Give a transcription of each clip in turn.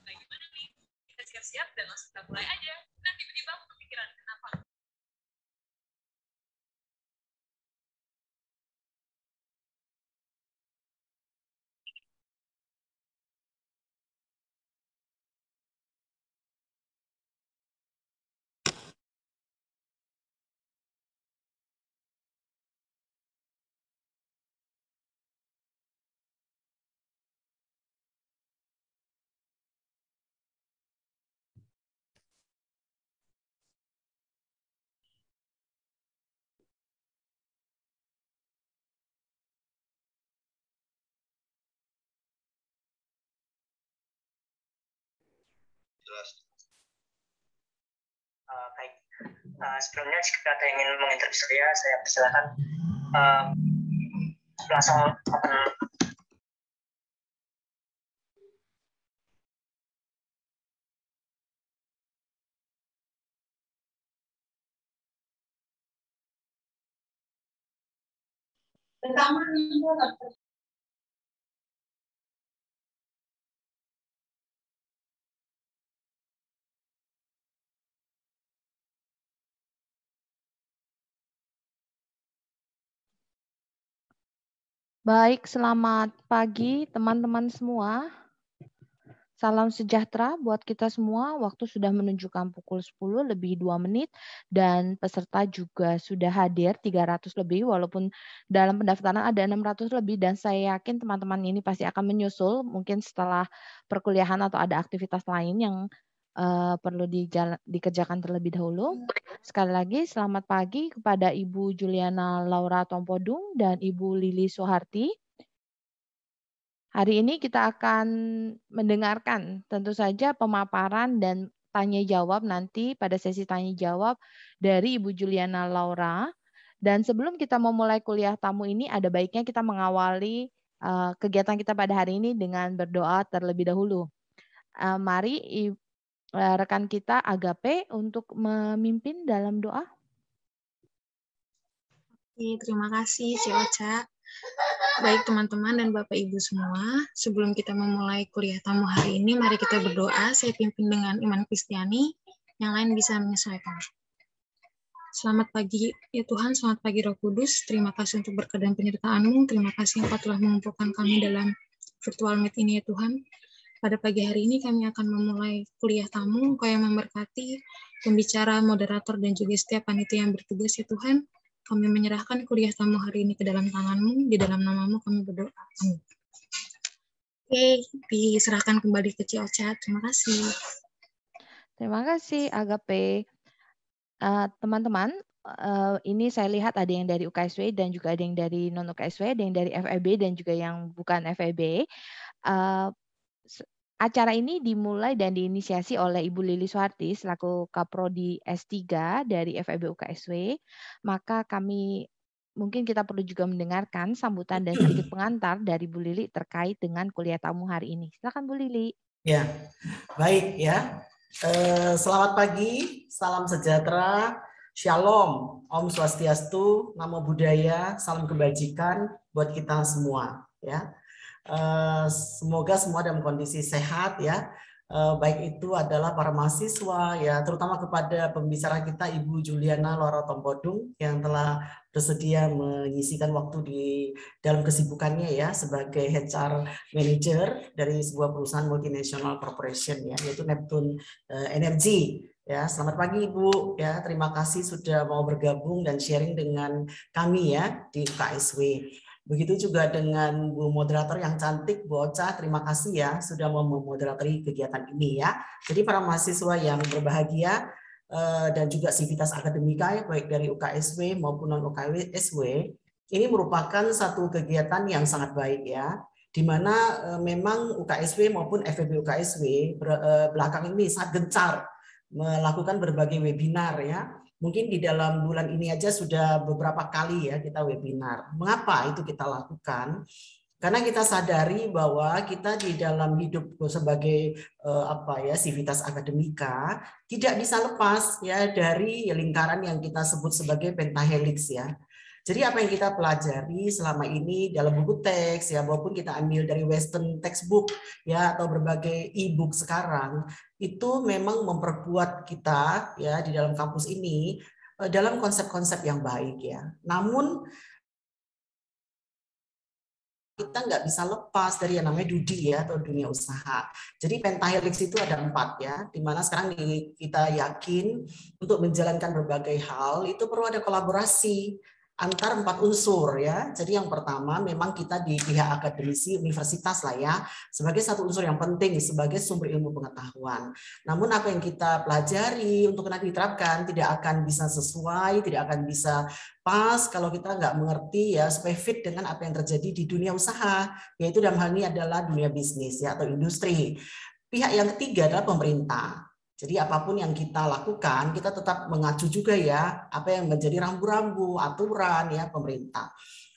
gimana nih kita siap-siap dan langsung kita mulai aja nah tiba-tiba aku jelas uh, eh, baik uh, sebelumnya jika ada yang ingin menginterview saya saya persilakan uh, langsung open Rekaman Baik, selamat pagi teman-teman semua. Salam sejahtera buat kita semua. Waktu sudah menunjukkan pukul 10 lebih 2 menit dan peserta juga sudah hadir 300 lebih walaupun dalam pendaftaran ada 600 lebih dan saya yakin teman-teman ini pasti akan menyusul mungkin setelah perkuliahan atau ada aktivitas lain yang uh, perlu dijala, dikerjakan terlebih dahulu. Hmm. Sekali lagi, selamat pagi kepada Ibu Juliana Laura Tompodung dan Ibu Lili Soeharti. Hari ini kita akan mendengarkan tentu saja pemaparan dan tanya jawab nanti pada sesi tanya jawab dari Ibu Juliana Laura. Dan sebelum kita memulai kuliah tamu ini, ada baiknya kita mengawali eh, kegiatan kita pada hari ini dengan berdoa terlebih dahulu. Uh, mari Eh, rekan kita Agape untuk memimpin dalam doa. Oke, terima kasih Cik Oca. Baik teman-teman dan Bapak Ibu semua, sebelum kita memulai kuliah tamu hari ini, mari kita berdoa. Saya pimpin dengan Iman Kristiani, yang lain bisa menyesuaikan. Selamat pagi, ya Tuhan, selamat pagi Roh Kudus. Terima kasih untuk berkedan penyertaan-Mu. Terima kasih Engkau telah mengumpulkan kami dalam virtual meet ini, ya Tuhan. Pada pagi hari ini kami akan memulai kuliah tamu, Kau yang memberkati pembicara, moderator, dan juga setiap panitia yang bertugas ya Tuhan. Kami menyerahkan kuliah tamu hari ini ke dalam tanganmu, di dalam namamu kami berdoa. Amin. Oke, diserahkan kembali ke Cio Chat. Terima kasih. Terima kasih Agape. teman eh, teman-teman, uh, ini saya lihat ada yang dari UKSW dan juga ada yang dari non UKSW, ada yang dari FEB dan juga yang bukan FEB. Uh, eh, Acara ini dimulai dan diinisiasi oleh Ibu Lili Suharti selaku Kaprodi S3 dari FEB UKSW. Maka kami mungkin kita perlu juga mendengarkan sambutan dan sedikit pengantar dari Bu Lili terkait dengan kuliah tamu hari ini. Silakan Bu Lili. Ya, baik ya. Eh, selamat pagi, salam sejahtera, shalom, om swastiastu, namo buddhaya, salam kebajikan buat kita semua ya. Eh, semoga semua dalam kondisi sehat ya. Eh, baik itu adalah para mahasiswa ya, terutama kepada pembicara kita Ibu Juliana Lora Tombodung yang telah bersedia mengisikan waktu di dalam kesibukannya ya sebagai HR manager dari sebuah perusahaan multinational corporation ya, yaitu Neptune eh, Energy. Ya, selamat pagi Ibu. Ya, terima kasih sudah mau bergabung dan sharing dengan kami ya di KSW. Begitu juga dengan Bu moderator yang cantik, Bu Ocha, terima kasih ya sudah mau memoderatori kegiatan ini ya. Jadi para mahasiswa yang berbahagia eh, dan juga sivitas akademika ya, baik dari UKSW maupun non UKSW ini merupakan satu kegiatan yang sangat baik ya di mana eh, memang UKSW maupun FEB UKSW eh, belakang ini sangat gencar melakukan berbagai webinar ya mungkin di dalam bulan ini aja sudah beberapa kali ya kita webinar. Mengapa itu kita lakukan? Karena kita sadari bahwa kita di dalam hidup sebagai eh, apa ya sivitas akademika tidak bisa lepas ya dari lingkaran yang kita sebut sebagai pentahelix ya jadi apa yang kita pelajari selama ini dalam buku teks ya maupun kita ambil dari western textbook ya atau berbagai e-book sekarang itu memang memperkuat kita ya di dalam kampus ini eh, dalam konsep-konsep yang baik ya. Namun kita nggak bisa lepas dari yang namanya dudi ya atau dunia usaha. Jadi pentahelix itu ada empat ya, dimana sekarang kita yakin untuk menjalankan berbagai hal itu perlu ada kolaborasi antar empat unsur ya. Jadi yang pertama memang kita di pihak akademisi universitas lah ya sebagai satu unsur yang penting sebagai sumber ilmu pengetahuan. Namun apa yang kita pelajari untuk nanti diterapkan tidak akan bisa sesuai, tidak akan bisa pas kalau kita nggak mengerti ya supaya dengan apa yang terjadi di dunia usaha yaitu dalam hal ini adalah dunia bisnis ya atau industri. Pihak yang ketiga adalah pemerintah jadi apapun yang kita lakukan, kita tetap mengacu juga ya apa yang menjadi rambu-rambu aturan ya pemerintah.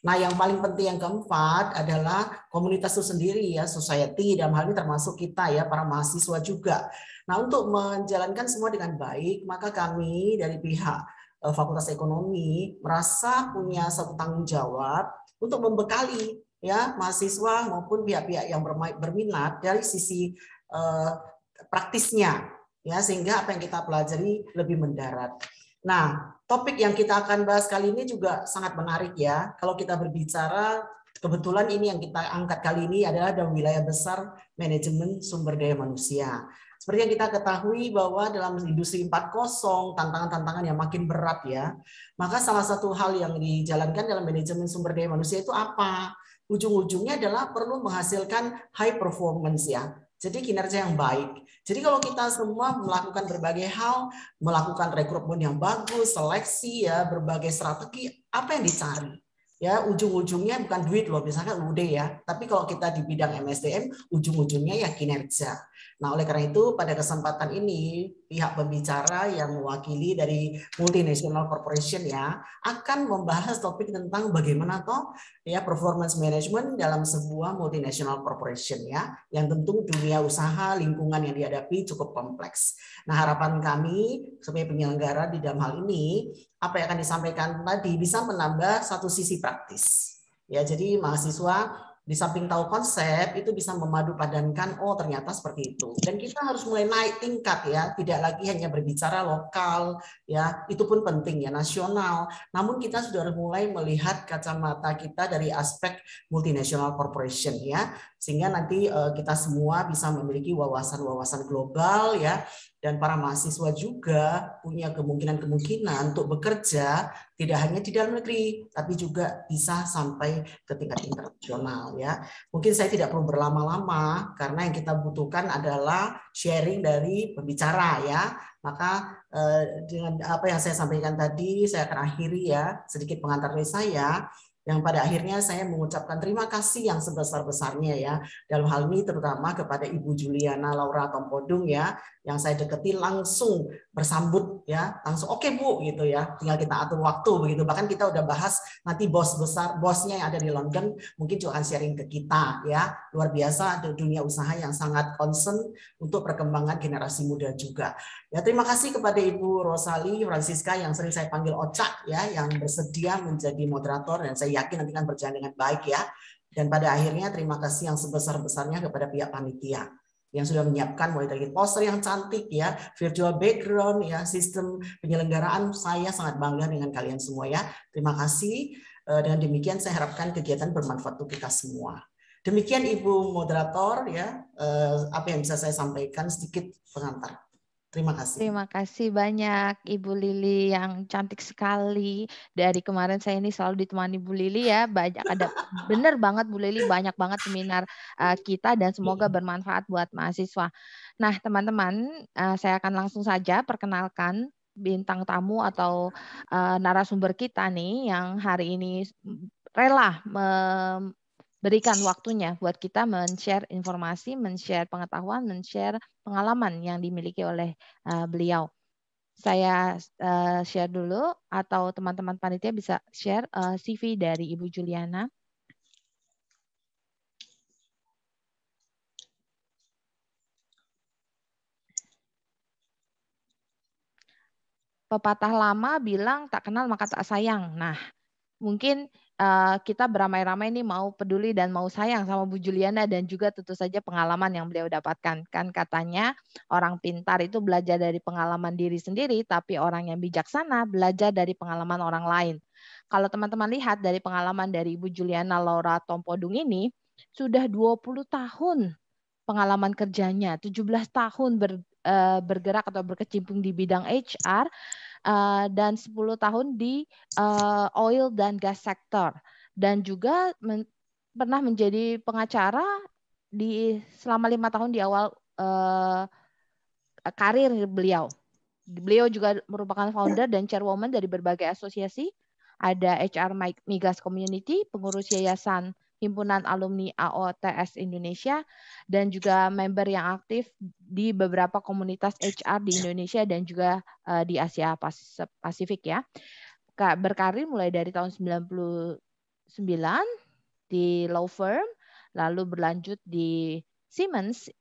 Nah, yang paling penting yang keempat adalah komunitas itu sendiri ya, society dalam hal ini termasuk kita ya para mahasiswa juga. Nah, untuk menjalankan semua dengan baik, maka kami dari pihak eh, Fakultas Ekonomi merasa punya satu tanggung jawab untuk membekali ya mahasiswa maupun pihak-pihak yang berminat dari sisi eh, praktisnya ya sehingga apa yang kita pelajari lebih mendarat. Nah, topik yang kita akan bahas kali ini juga sangat menarik ya. Kalau kita berbicara kebetulan ini yang kita angkat kali ini adalah dalam wilayah besar manajemen sumber daya manusia. Seperti yang kita ketahui bahwa dalam industri 4.0 tantangan-tantangan yang makin berat ya. Maka salah satu hal yang dijalankan dalam manajemen sumber daya manusia itu apa? Ujung-ujungnya adalah perlu menghasilkan high performance ya, jadi kinerja yang baik. Jadi kalau kita semua melakukan berbagai hal, melakukan rekrutmen yang bagus, seleksi ya, berbagai strategi, apa yang dicari? Ya, ujung-ujungnya bukan duit loh, misalkan UD ya. Tapi kalau kita di bidang MSDM, ujung-ujungnya ya kinerja. Nah, oleh karena itu pada kesempatan ini pihak pembicara yang mewakili dari multinational corporation ya akan membahas topik tentang bagaimana toh ya performance management dalam sebuah multinational corporation ya yang tentu dunia usaha lingkungan yang dihadapi cukup kompleks. Nah, harapan kami sebagai penyelenggara di dalam hal ini apa yang akan disampaikan tadi bisa menambah satu sisi praktis. Ya, jadi mahasiswa di samping tahu konsep itu bisa memadu padankan oh ternyata seperti itu dan kita harus mulai naik tingkat ya tidak lagi hanya berbicara lokal ya itu pun penting ya nasional namun kita sudah mulai melihat kacamata kita dari aspek multinational corporation ya sehingga nanti eh, kita semua bisa memiliki wawasan-wawasan global ya dan para mahasiswa juga punya kemungkinan-kemungkinan untuk bekerja tidak hanya di dalam negeri tapi juga bisa sampai ke tingkat internasional ya. Mungkin saya tidak perlu berlama-lama karena yang kita butuhkan adalah sharing dari pembicara ya. Maka uh, dengan apa yang saya sampaikan tadi saya akan akhiri ya sedikit pengantar dari saya yang pada akhirnya saya mengucapkan terima kasih yang sebesar-besarnya ya dalam hal ini terutama kepada Ibu Juliana Laura Tompodung ya yang saya deketi langsung bersambut ya langsung oke okay, bu gitu ya tinggal kita atur waktu begitu bahkan kita udah bahas nanti bos besar bosnya yang ada di London mungkin juga akan sharing ke kita ya luar biasa dunia usaha yang sangat concern untuk perkembangan generasi muda juga ya terima kasih kepada Ibu Rosali Francisca yang sering saya panggil Ocak ya yang bersedia menjadi moderator dan saya yakin nanti akan berjalan dengan baik ya dan pada akhirnya terima kasih yang sebesar-besarnya kepada pihak panitia yang sudah menyiapkan mulai dari poster yang cantik ya, virtual background ya, sistem penyelenggaraan. Saya sangat bangga dengan kalian semua ya. Terima kasih. Eh, dengan demikian saya harapkan kegiatan bermanfaat untuk kita semua. Demikian Ibu moderator ya, eh, apa yang bisa saya sampaikan sedikit pengantar. Terima kasih. Terima kasih banyak Ibu Lili yang cantik sekali. Dari kemarin saya ini selalu ditemani Bu Lili ya. Banyak ada benar banget Bu Lili banyak banget seminar uh, kita dan semoga iya. bermanfaat buat mahasiswa. Nah, teman-teman, uh, saya akan langsung saja perkenalkan bintang tamu atau uh, narasumber kita nih yang hari ini rela berikan waktunya buat kita men-share informasi, men-share pengetahuan, men-share pengalaman yang dimiliki oleh uh, beliau. Saya uh, share dulu atau teman-teman panitia bisa share uh, eh, CV dari Ibu Juliana. Pepatah lama bilang tak kenal maka tak sayang. Nah, mungkin Eh, kita beramai-ramai ini mau peduli dan mau sayang sama Bu Juliana dan juga tentu saja pengalaman yang beliau dapatkan. Kan katanya orang pintar itu belajar dari pengalaman diri sendiri, tapi orang yang bijaksana belajar dari pengalaman orang lain. Kalau teman-teman lihat dari pengalaman dari Ibu Juliana Laura Tompodung ini, sudah 20 tahun pengalaman kerjanya, 17 tahun ber, eh, bergerak atau berkecimpung di bidang HR uh, dan 10 tahun di uh, oil dan gas sektor dan juga men pernah menjadi pengacara di selama lima tahun di awal uh, karir beliau. Beliau juga merupakan founder dan chairwoman dari berbagai asosiasi, ada HR Migas Community, pengurus yayasan Himpunan Alumni AOTS Indonesia dan juga member yang aktif di beberapa komunitas HR di Indonesia dan juga uh, di Asia Pasifik ya. Berkarir mulai dari tahun 99 di law firm, lalu berlanjut di Siemens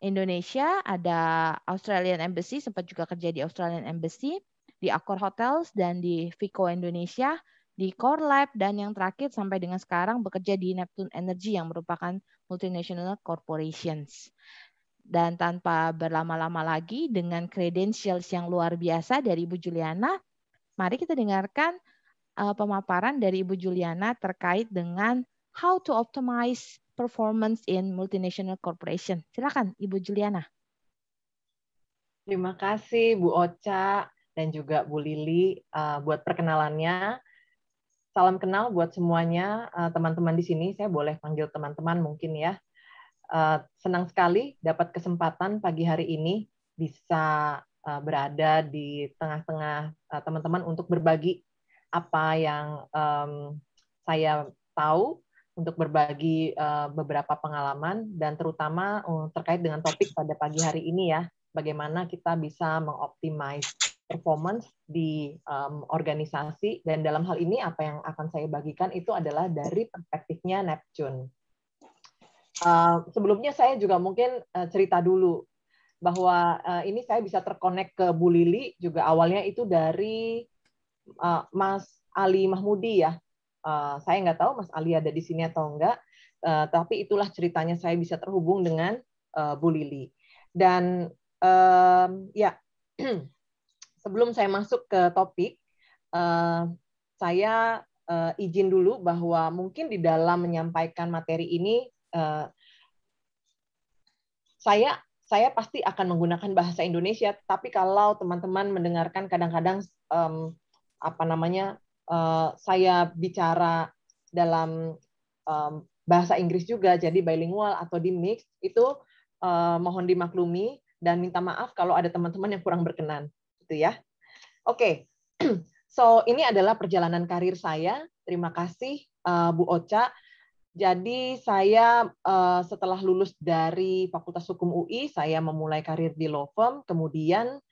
Indonesia, ada Australian Embassy, sempat juga kerja di Australian Embassy, di Accor Hotels dan di Vico Indonesia, di Core Lab, dan yang terakhir sampai dengan sekarang bekerja di Neptune Energy yang merupakan multinational corporations. Dan tanpa berlama-lama lagi dengan credentials yang luar biasa dari Ibu Juliana, mari kita dengarkan uh, pemaparan dari Ibu Juliana terkait dengan how to optimize performance in multinational corporation. Silakan Ibu Juliana. Terima kasih Bu Ocha dan juga Bu Lili uh, buat perkenalannya. Salam kenal buat semuanya, eh, teman-teman di sini. Saya boleh panggil teman-teman mungkin ya. Eh, senang sekali dapat kesempatan pagi hari ini bisa eh, berada di tengah-tengah teman-teman untuk berbagi apa yang saya tahu untuk berbagi beberapa pengalaman dan terutama terkait dengan topik pada pagi hari ini ya bagaimana kita bisa mengoptimize performance di um, organisasi dan dalam hal ini apa yang akan saya bagikan itu adalah dari perspektifnya Neptune. Uh, sebelumnya saya juga mungkin uh, cerita dulu bahwa uh, ini saya bisa terkonek ke Bu Lili juga awalnya itu dari uh, Mas Ali Mahmudi ya. Uh, saya nggak tahu Mas Ali ada di sini atau enggak, uh, tapi itulah ceritanya saya bisa terhubung dengan uh, Bu Lili. Dan um, ya sebelum saya masuk ke topik, eh, saya eh, izin dulu bahwa mungkin di dalam menyampaikan materi ini eh, saya saya pasti akan menggunakan bahasa Indonesia, tapi kalau teman-teman mendengarkan kadang-kadang um, apa namanya uh, saya bicara dalam um, bahasa Inggris juga, jadi bilingual atau di mix itu uh, mohon dimaklumi dan minta maaf kalau ada teman-teman yang kurang berkenan gitu ya. Oke, okay. so ini adalah perjalanan karir saya. Terima kasih uh, Bu Ocha. Jadi saya uh, setelah lulus dari Fakultas Hukum UI, saya memulai karir di law firm. Kemudian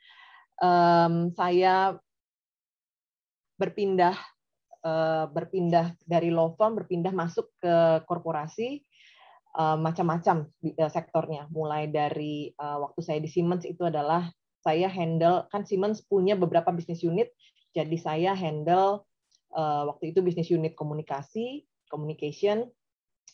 um, saya berpindah uh, berpindah dari law firm berpindah masuk ke korporasi macam-macam sektornya. Mulai dari waktu saya di Siemens itu adalah saya handle kan Siemens punya beberapa bisnis unit jadi saya handle uh, waktu itu bisnis unit komunikasi communication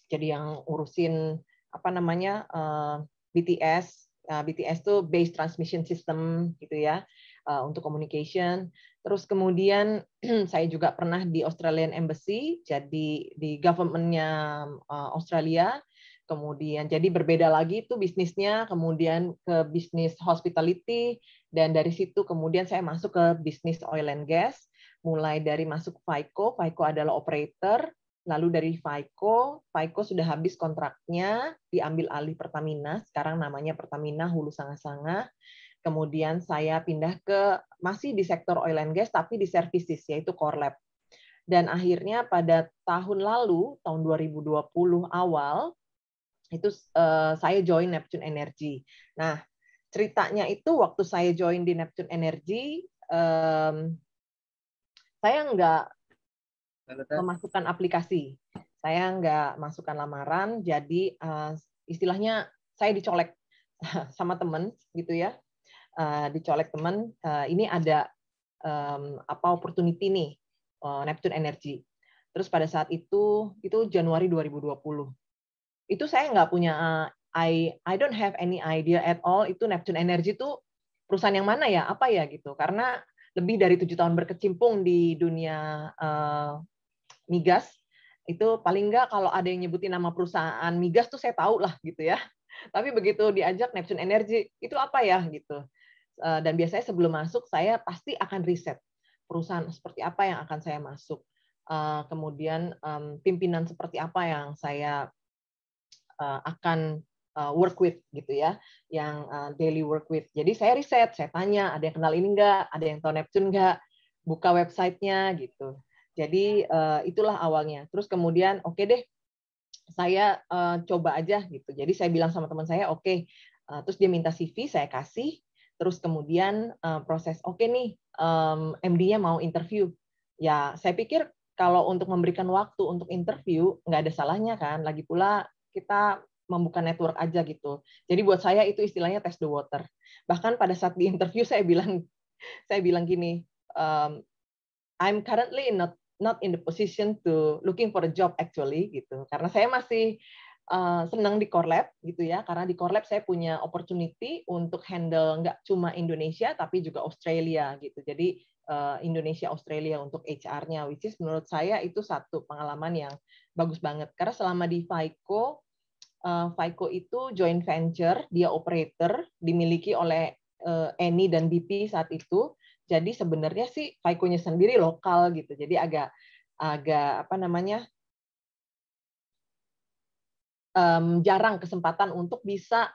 jadi yang urusin apa namanya uh, eh, BTS uh, nah, BTS tuh base transmission system gitu ya uh, untuk communication terus kemudian saya juga pernah di Australian Embassy jadi di governmentnya uh, Australia kemudian jadi berbeda lagi itu bisnisnya, kemudian ke bisnis hospitality, dan dari situ kemudian saya masuk ke bisnis oil and gas, mulai dari masuk FICO, FICO adalah operator, lalu dari FICO, FICO sudah habis kontraknya, diambil alih Pertamina, sekarang namanya Pertamina Hulu Sanga-Sanga, kemudian saya pindah ke, masih di sektor oil and gas, tapi di services, yaitu Core Lab. Dan akhirnya pada tahun lalu, tahun 2020 awal, itu uh, saya join Neptune Energy. Nah, ceritanya itu waktu saya join di Neptune Energy, um, saya nggak memasukkan aplikasi, saya nggak masukkan lamaran, jadi uh, istilahnya saya dicolek sama temen gitu ya, uh, dicolek temen. Uh, ini ada um, apa opportunity nih uh, Neptune Energy. Terus pada saat itu itu Januari 2020 itu saya nggak punya eh, I I don't have any idea at all itu Neptune Energy itu perusahaan yang mana ya apa ya gitu karena lebih dari tujuh tahun berkecimpung di dunia uh, migas itu paling nggak kalau ada yang nyebutin nama perusahaan migas tuh saya tahu lah gitu ya tapi begitu diajak Neptune Energy itu apa ya gitu eh, dan biasanya sebelum masuk saya pasti akan riset perusahaan seperti apa yang akan saya masuk kemudian pimpinan seperti apa yang saya uh, akan uh, work with gitu ya, yang uh, daily work with. Jadi saya riset, saya tanya, ada yang kenal ini enggak, ada yang tahu Neptune enggak, buka websitenya gitu. Jadi uh, itulah awalnya. Terus kemudian oke okay deh, saya uh, coba aja gitu. Jadi saya bilang sama teman saya, oke. Okay. Uh, terus dia minta CV, saya kasih. Terus kemudian uh, proses, oke okay nih, um, MD-nya mau interview. Ya, saya pikir kalau untuk memberikan waktu untuk interview nggak ada salahnya kan. Lagi pula kita membuka network aja gitu. Jadi buat saya itu istilahnya test the water. Bahkan pada saat di interview saya bilang saya bilang gini, um, I'm currently not not in the position to looking for a job actually gitu. Karena saya masih uh, senang di Core Lab gitu ya. Karena di Core Lab saya punya opportunity untuk handle nggak cuma Indonesia tapi juga Australia gitu. Jadi uh, Indonesia Australia untuk HR-nya which is menurut saya itu satu pengalaman yang bagus banget. Karena selama di FICO Eh, FICO itu joint venture, dia operator, dimiliki oleh eh, Eni dan BP saat itu. Jadi sebenarnya sih FICO-nya sendiri lokal gitu. Jadi agak agak apa namanya um, jarang kesempatan untuk bisa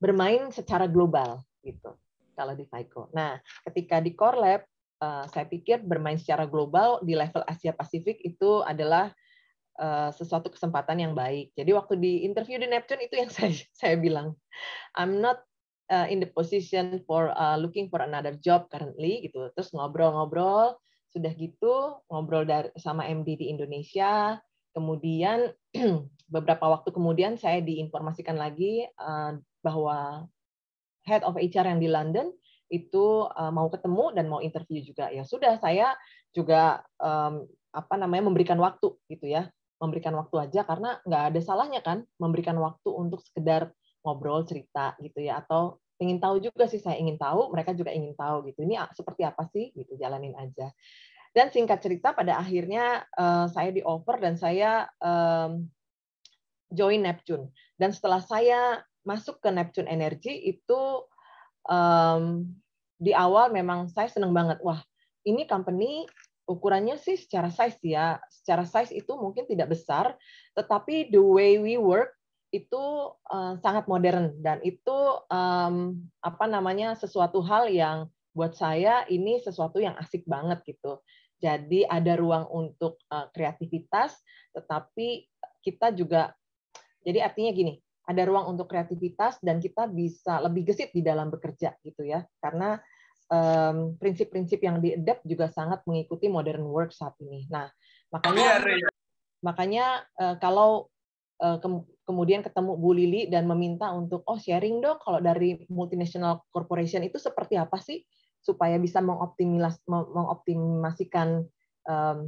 bermain secara global gitu kalau di FICO. Nah, ketika di Core Lab, uh, saya pikir bermain secara global di level Asia Pasifik itu adalah Eh, sesuatu kesempatan yang baik. Jadi waktu di interview di Neptune itu yang saya saya bilang, I'm not eh, in the position for uh, looking for another job currently gitu. Terus ngobrol-ngobrol, sudah gitu ngobrol dari, sama MD di Indonesia. Kemudian beberapa waktu kemudian saya diinformasikan lagi uh, bahwa head of HR yang di London itu uh, mau ketemu dan mau interview juga. Ya sudah, saya juga um, apa namanya memberikan waktu gitu ya memberikan waktu aja karena nggak ada salahnya kan memberikan waktu untuk sekedar ngobrol cerita gitu ya atau ingin tahu juga sih saya ingin tahu mereka juga ingin tahu gitu ini seperti apa sih gitu jalanin aja dan singkat cerita pada akhirnya uh, saya di offer dan saya um, join Neptune dan setelah saya masuk ke Neptune Energy itu um, di awal memang saya seneng banget wah ini company ukurannya sih secara size ya. Secara size itu mungkin tidak besar, tetapi the way we work itu uh, sangat modern dan itu um, apa namanya sesuatu hal yang buat saya ini sesuatu yang asik banget gitu. Jadi ada ruang untuk uh, kreativitas, tetapi kita juga jadi artinya gini, ada ruang untuk kreativitas dan kita bisa lebih gesit di dalam bekerja gitu ya. Karena prinsip-prinsip um, yang diadapt juga sangat mengikuti modern work saat ini. Nah, makanya iya, makanya uh, kalau uh, eh, ke kemudian ketemu Bu Lili dan meminta untuk oh sharing dong kalau dari multinational corporation itu seperti apa sih supaya bisa mengoptimilas mengoptimasikan um,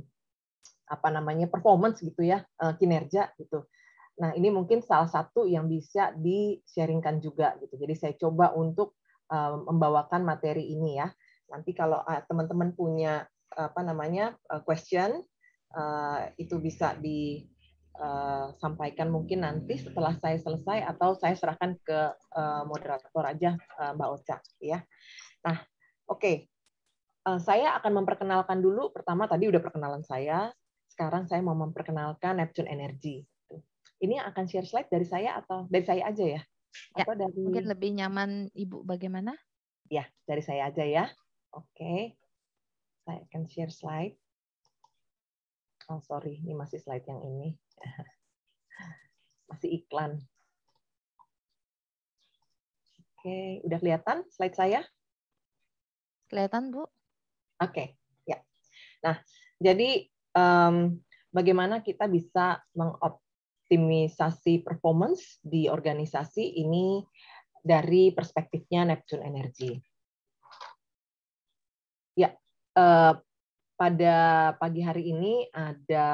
apa namanya performance gitu ya uh, kinerja gitu. Nah, ini mungkin salah satu yang bisa di-sharingkan juga gitu. Jadi saya coba untuk Eh, membawakan materi ini ya. Nanti kalau eh, teman-teman punya apa namanya eh, question itu bisa disampaikan mungkin nanti setelah saya selesai atau saya serahkan ke moderator aja Mbak Oca ya. Nah, oke. Okay. Saya akan memperkenalkan dulu pertama tadi udah perkenalan saya. Sekarang saya mau memperkenalkan Neptune Energy. Ini akan share slide dari saya atau dari saya aja ya? Ya, atau dari mungkin lebih nyaman ibu bagaimana? Ya, dari saya aja ya. Oke. Okay. Saya akan share slide. Oh, sorry, ini masih slide yang ini. masih iklan. Oke, okay. udah kelihatan slide saya? Kelihatan, Bu. Oke, okay. ya. Nah, jadi um, bagaimana kita bisa mengop optimisasi performance di organisasi ini dari perspektifnya Neptune Energy. Ya, eh, pada pagi hari ini ada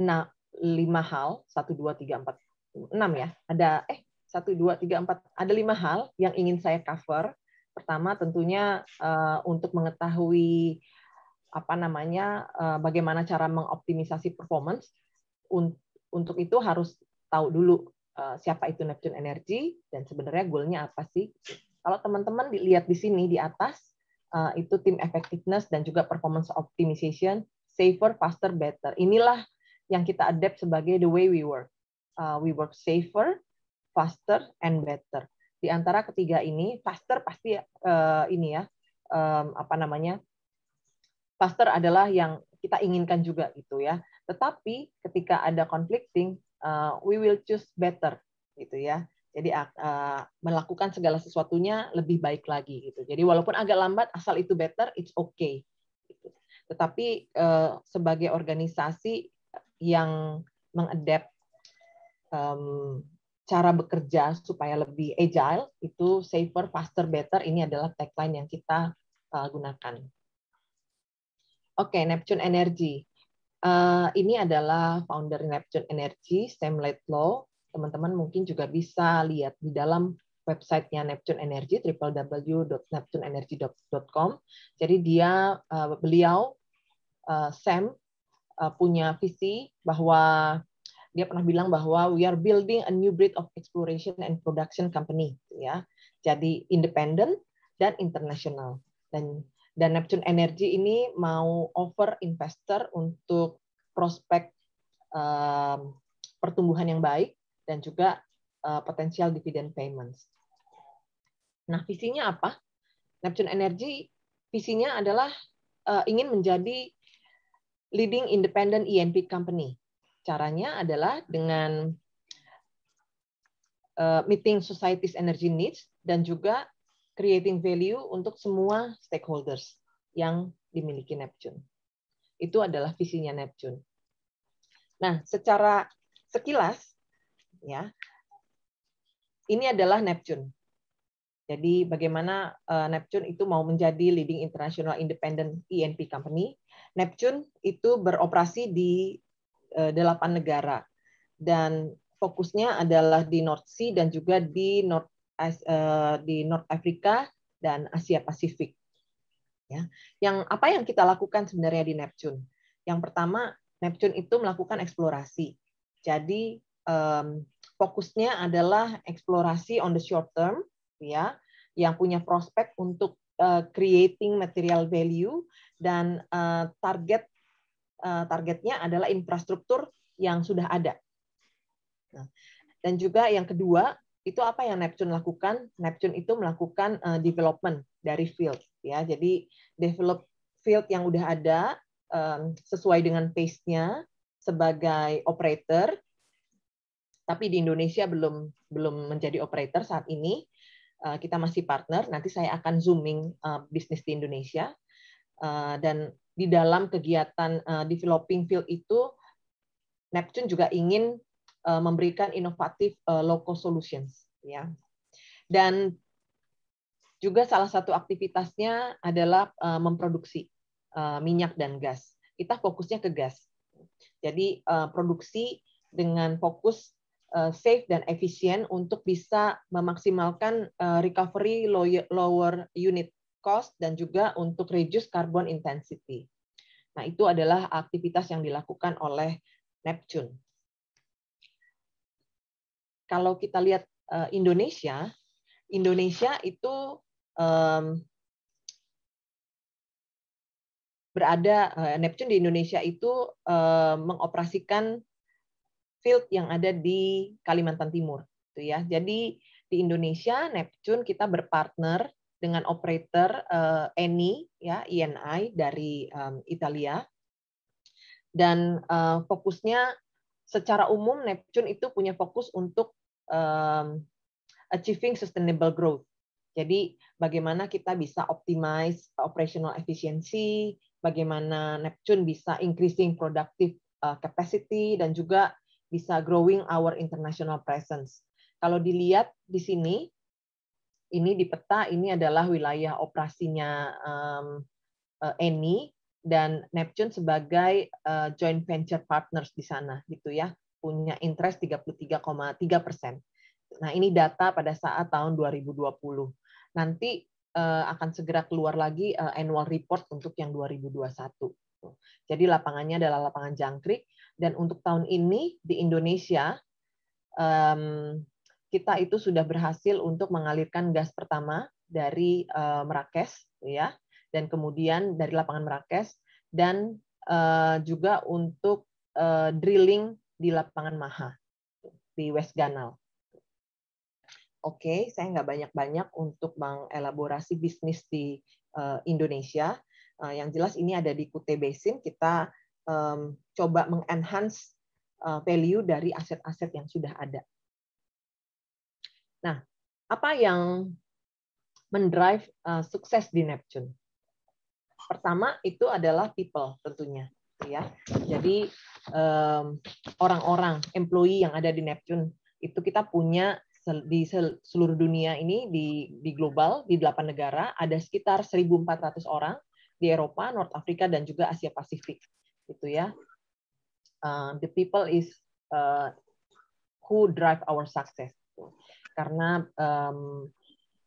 nah, lima hal, satu, dua, tiga, empat, enam ya. Ada eh satu, dua, tiga, empat, ada lima hal yang ingin saya cover. Pertama tentunya eh, untuk mengetahui apa namanya eh, bagaimana cara mengoptimisasi performance untuk untuk itu harus tahu dulu eh, siapa itu Neptune Energy dan sebenarnya goalnya apa sih. Kalau teman-teman lihat di sini di atas, eh, itu tim effectiveness dan juga performance optimization, safer, faster, better. Inilah yang kita adapt sebagai the way we work. Eh, we work safer, faster, and better. Di antara ketiga ini, faster pasti ini ya, apa namanya, faster adalah yang kita inginkan juga gitu ya. Tetapi ketika ada conflicting, uh, we will choose better gitu ya. Jadi uh, melakukan segala sesuatunya lebih baik lagi gitu. Jadi walaupun agak lambat, asal itu better, it's okay. Gitu. Tetapi uh, sebagai organisasi yang mengadapt um, cara bekerja supaya lebih agile itu safer, faster, better ini adalah tagline yang kita uh, gunakan. Oke, okay, Neptune Energy. Eh, ini adalah founder Neptune Energy, Sam Laidlaw. Teman-teman mungkin juga bisa lihat di dalam websitenya Neptune Energy, www.neptuneenergy.com. Jadi dia, eh, beliau, eh, Sam, punya visi bahwa dia pernah bilang bahwa we are building a new breed of exploration and production company, ya. Jadi independen dan internasional. Dan dan Neptune Energy ini mau offer investor untuk prospek um, pertumbuhan yang baik dan juga uh, potensial dividend payments. Nah, visinya apa? Neptune Energy visinya adalah uh, ingin menjadi leading independent ENP company. Caranya adalah dengan uh, meeting society's energy needs dan juga creating value untuk semua stakeholders yang dimiliki Neptune. Itu adalah visinya Neptune. Nah, secara sekilas ya. Ini adalah Neptune. Jadi bagaimana eh, Neptune itu mau menjadi leading international independent ENP company. Neptune itu beroperasi di eh, delapan negara dan fokusnya adalah di North Sea dan juga di North Eh, di North Africa dan Asia Pasifik. Ya, yang apa yang kita lakukan sebenarnya di Neptune? Yang pertama, Neptune itu melakukan eksplorasi. Jadi um, fokusnya adalah eksplorasi on the short term, ya, yang punya prospek untuk uh, creating material value dan uh, target uh, targetnya adalah infrastruktur yang sudah ada. Nah, dan juga yang kedua itu apa yang Neptune lakukan? Neptune itu melakukan uh, development dari field ya. Jadi develop field yang udah ada um, sesuai dengan pace-nya sebagai operator. Tapi di Indonesia belum belum menjadi operator saat ini. Uh, kita masih partner. Nanti saya akan zooming uh, bisnis di Indonesia. Uh, dan di dalam kegiatan uh, developing field itu Neptune juga ingin Eh, memberikan inovatif uh, local solutions ya. Dan juga salah satu aktivitasnya adalah uh, memproduksi uh, minyak dan gas. Kita fokusnya ke gas. Jadi uh, produksi dengan fokus uh, safe dan efisien untuk bisa memaksimalkan uh, recovery lower unit cost dan juga untuk reduce carbon intensity. Nah, itu adalah aktivitas yang dilakukan oleh Neptune kalau kita lihat eh, Indonesia, Indonesia itu berada eh, Neptune di Indonesia itu eh, mengoperasikan field yang ada di Kalimantan Timur, gitu ya. Jadi di Indonesia Neptune kita berpartner dengan operator uh, ENI ya INI e dari Italia dan fokusnya secara umum Neptune itu punya fokus untuk um, achieving sustainable growth. Jadi bagaimana kita bisa optimize operational efficiency, bagaimana Neptune bisa increasing productive eh, capacity dan juga bisa growing our international presence. Kalau dilihat di sini, ini di peta ini adalah wilayah operasinya um, Eni dan Neptune sebagai uh, joint venture partners di sana gitu ya punya interest 33,3 persen. Nah ini data pada saat tahun 2020. Nanti eh, akan segera keluar lagi eh, annual report untuk yang 2021. Jadi lapangannya adalah lapangan jangkrik dan untuk tahun ini di Indonesia kita itu sudah berhasil untuk mengalirkan gas pertama dari uh, Merakes, ya, dan kemudian dari lapangan Merakes dan juga untuk drilling di lapangan Maha di West Ganal. Oke, saya nggak banyak-banyak untuk mengelaborasi bisnis di eh, Indonesia. Eh, yang jelas ini ada di Kute Basin, kita coba mengenhance uh, value dari aset-aset yang sudah ada. Nah, apa yang mendrive uh, sukses di Neptune? Pertama itu adalah people tentunya. Gitu ya. Jadi orang-orang employee yang ada di Neptune itu kita punya di seluruh dunia ini di di global di delapan negara ada sekitar 1.400 orang di Eropa, North Afrika dan juga Asia Pasifik gitu ya. Uh, the people is uh, who drive our success. Karena um,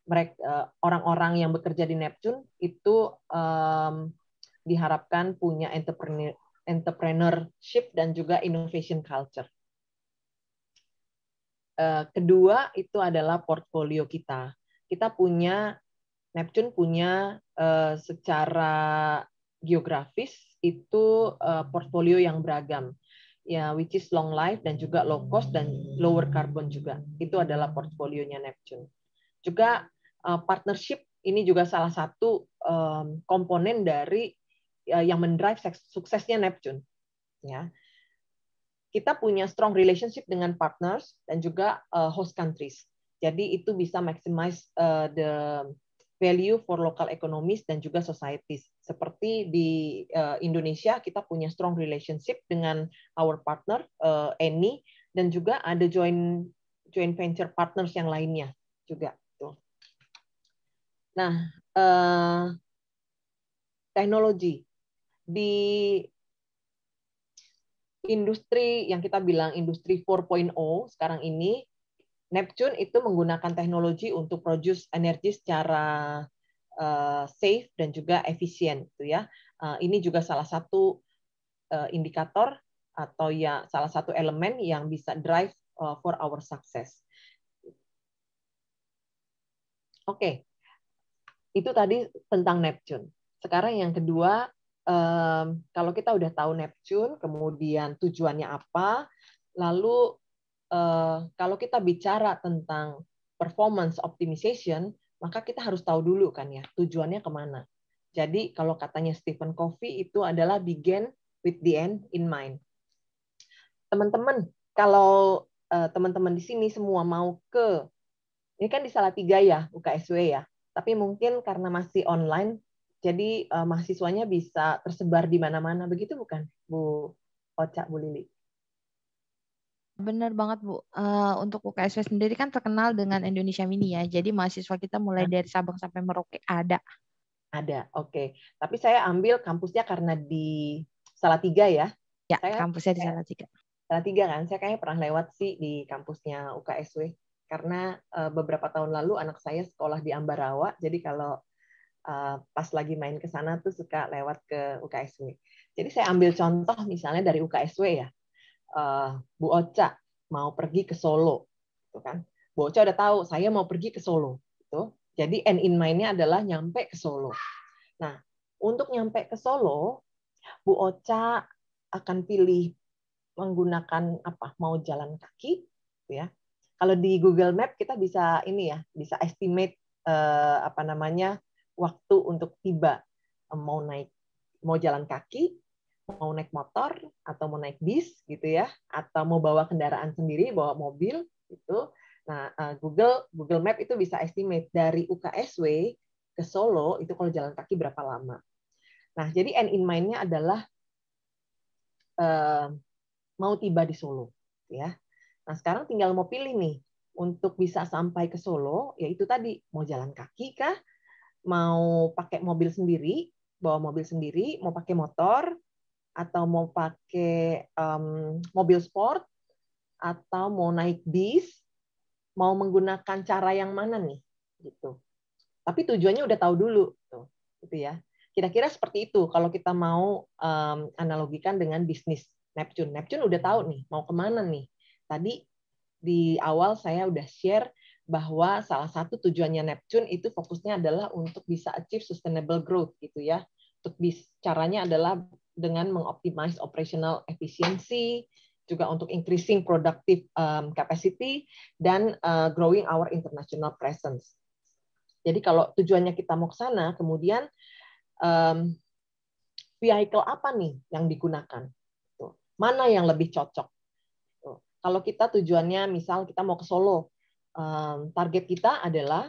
mereka eh, orang-orang yang bekerja di Neptune itu um, diharapkan punya entrepreneurship dan juga innovation culture. Eh, kedua itu adalah portfolio kita. Kita punya Neptune punya eh, secara geografis itu eh, portfolio yang beragam ya which is long life dan juga low cost dan lower carbon juga. Itu adalah portfolionya Neptune. Juga partnership ini juga salah satu komponen dari Ya, yang mendrive suksesnya Neptune. Ya. Kita punya strong relationship dengan partners dan juga eh, host countries. Jadi itu bisa maximize eh, the value for local economies dan juga societies. Seperti di eh, Indonesia kita punya strong relationship dengan our partner Eni dan juga ada joint joint venture partners yang lainnya juga. Nah, teknologi di industri yang kita bilang industri 4.0 sekarang ini Neptune itu menggunakan teknologi untuk produce energi secara uh, safe dan juga efisien gitu ya. Uh, ini juga salah satu uh, indikator atau ya salah satu elemen yang bisa drive uh, for our success. Oke. Okay. Itu tadi tentang Neptune. Sekarang yang kedua um, kalau kita udah tahu Neptune, kemudian tujuannya apa, lalu uh, kalau kita bicara tentang performance optimization, maka kita harus tahu dulu kan ya tujuannya kemana. Jadi kalau katanya Stephen Covey itu adalah begin with the end in mind. Teman-teman, kalau eh, teman-teman uh, di sini semua mau ke ini kan di salah tiga ya UKSW ya, tapi mungkin karena masih online jadi uh, mahasiswanya bisa tersebar di mana-mana begitu bukan Bu Oca Bu Lili Benar banget Bu. Uh, untuk UKSW sendiri kan terkenal dengan Indonesia Mini ya. Jadi mahasiswa kita mulai iya. dari Sabang sampai Merauke ada. Ada, oke. Okay. Tapi saya ambil kampusnya karena di Salatiga ya. Ya, saya, kampusnya di Salatiga. Salatiga kan, saya kayaknya pernah lewat sih di kampusnya UKSW. Karena eh, beberapa tahun lalu anak saya sekolah di Ambarawa. Jadi kalau Eh, pas lagi main ke sana tuh suka lewat ke UKSW. Jadi saya ambil contoh misalnya dari UKSW ya, eh, Bu Oca mau pergi ke Solo, gitu kan? Bu Oca udah tahu saya mau pergi ke Solo, gitu. Jadi end in mind-nya adalah nyampe ke Solo. Nah, untuk nyampe ke Solo, Bu Oca akan pilih menggunakan apa? Mau jalan kaki, gitu ya? Kalau di Google Map kita bisa ini ya, bisa estimate eh, apa namanya waktu untuk tiba eh, mau naik mau jalan kaki mau naik motor atau mau naik bis gitu ya atau mau bawa kendaraan sendiri bawa mobil gitu nah eh, Google Google Map itu bisa estimate dari UKSW ke Solo itu kalau jalan kaki berapa lama nah jadi end in mind-nya adalah eh, mau tiba di Solo ya nah sekarang tinggal mau pilih nih untuk bisa sampai ke Solo yaitu tadi mau jalan kaki kah mau pakai mobil sendiri, bawa mobil sendiri, mau pakai motor, atau mau pakai um, mobil sport, atau mau naik bis, mau menggunakan cara yang mana nih, gitu. Tapi tujuannya udah tahu dulu, tuh, gitu, gitu ya. Kira-kira seperti itu kalau kita mau um, analogikan dengan bisnis Neptune. Neptune udah tahu nih mau kemana nih. Tadi di awal saya udah share bahwa salah satu tujuannya Neptune itu fokusnya adalah untuk bisa achieve sustainable growth gitu ya. Untuk caranya adalah dengan mengoptimize operational efficiency, juga untuk increasing productive um, capacity dan uh, growing our international presence. Jadi kalau tujuannya kita mau ke sana, kemudian um, vehicle apa nih yang digunakan? Mana yang lebih cocok? Kalau kita tujuannya misal kita mau ke Solo, target kita adalah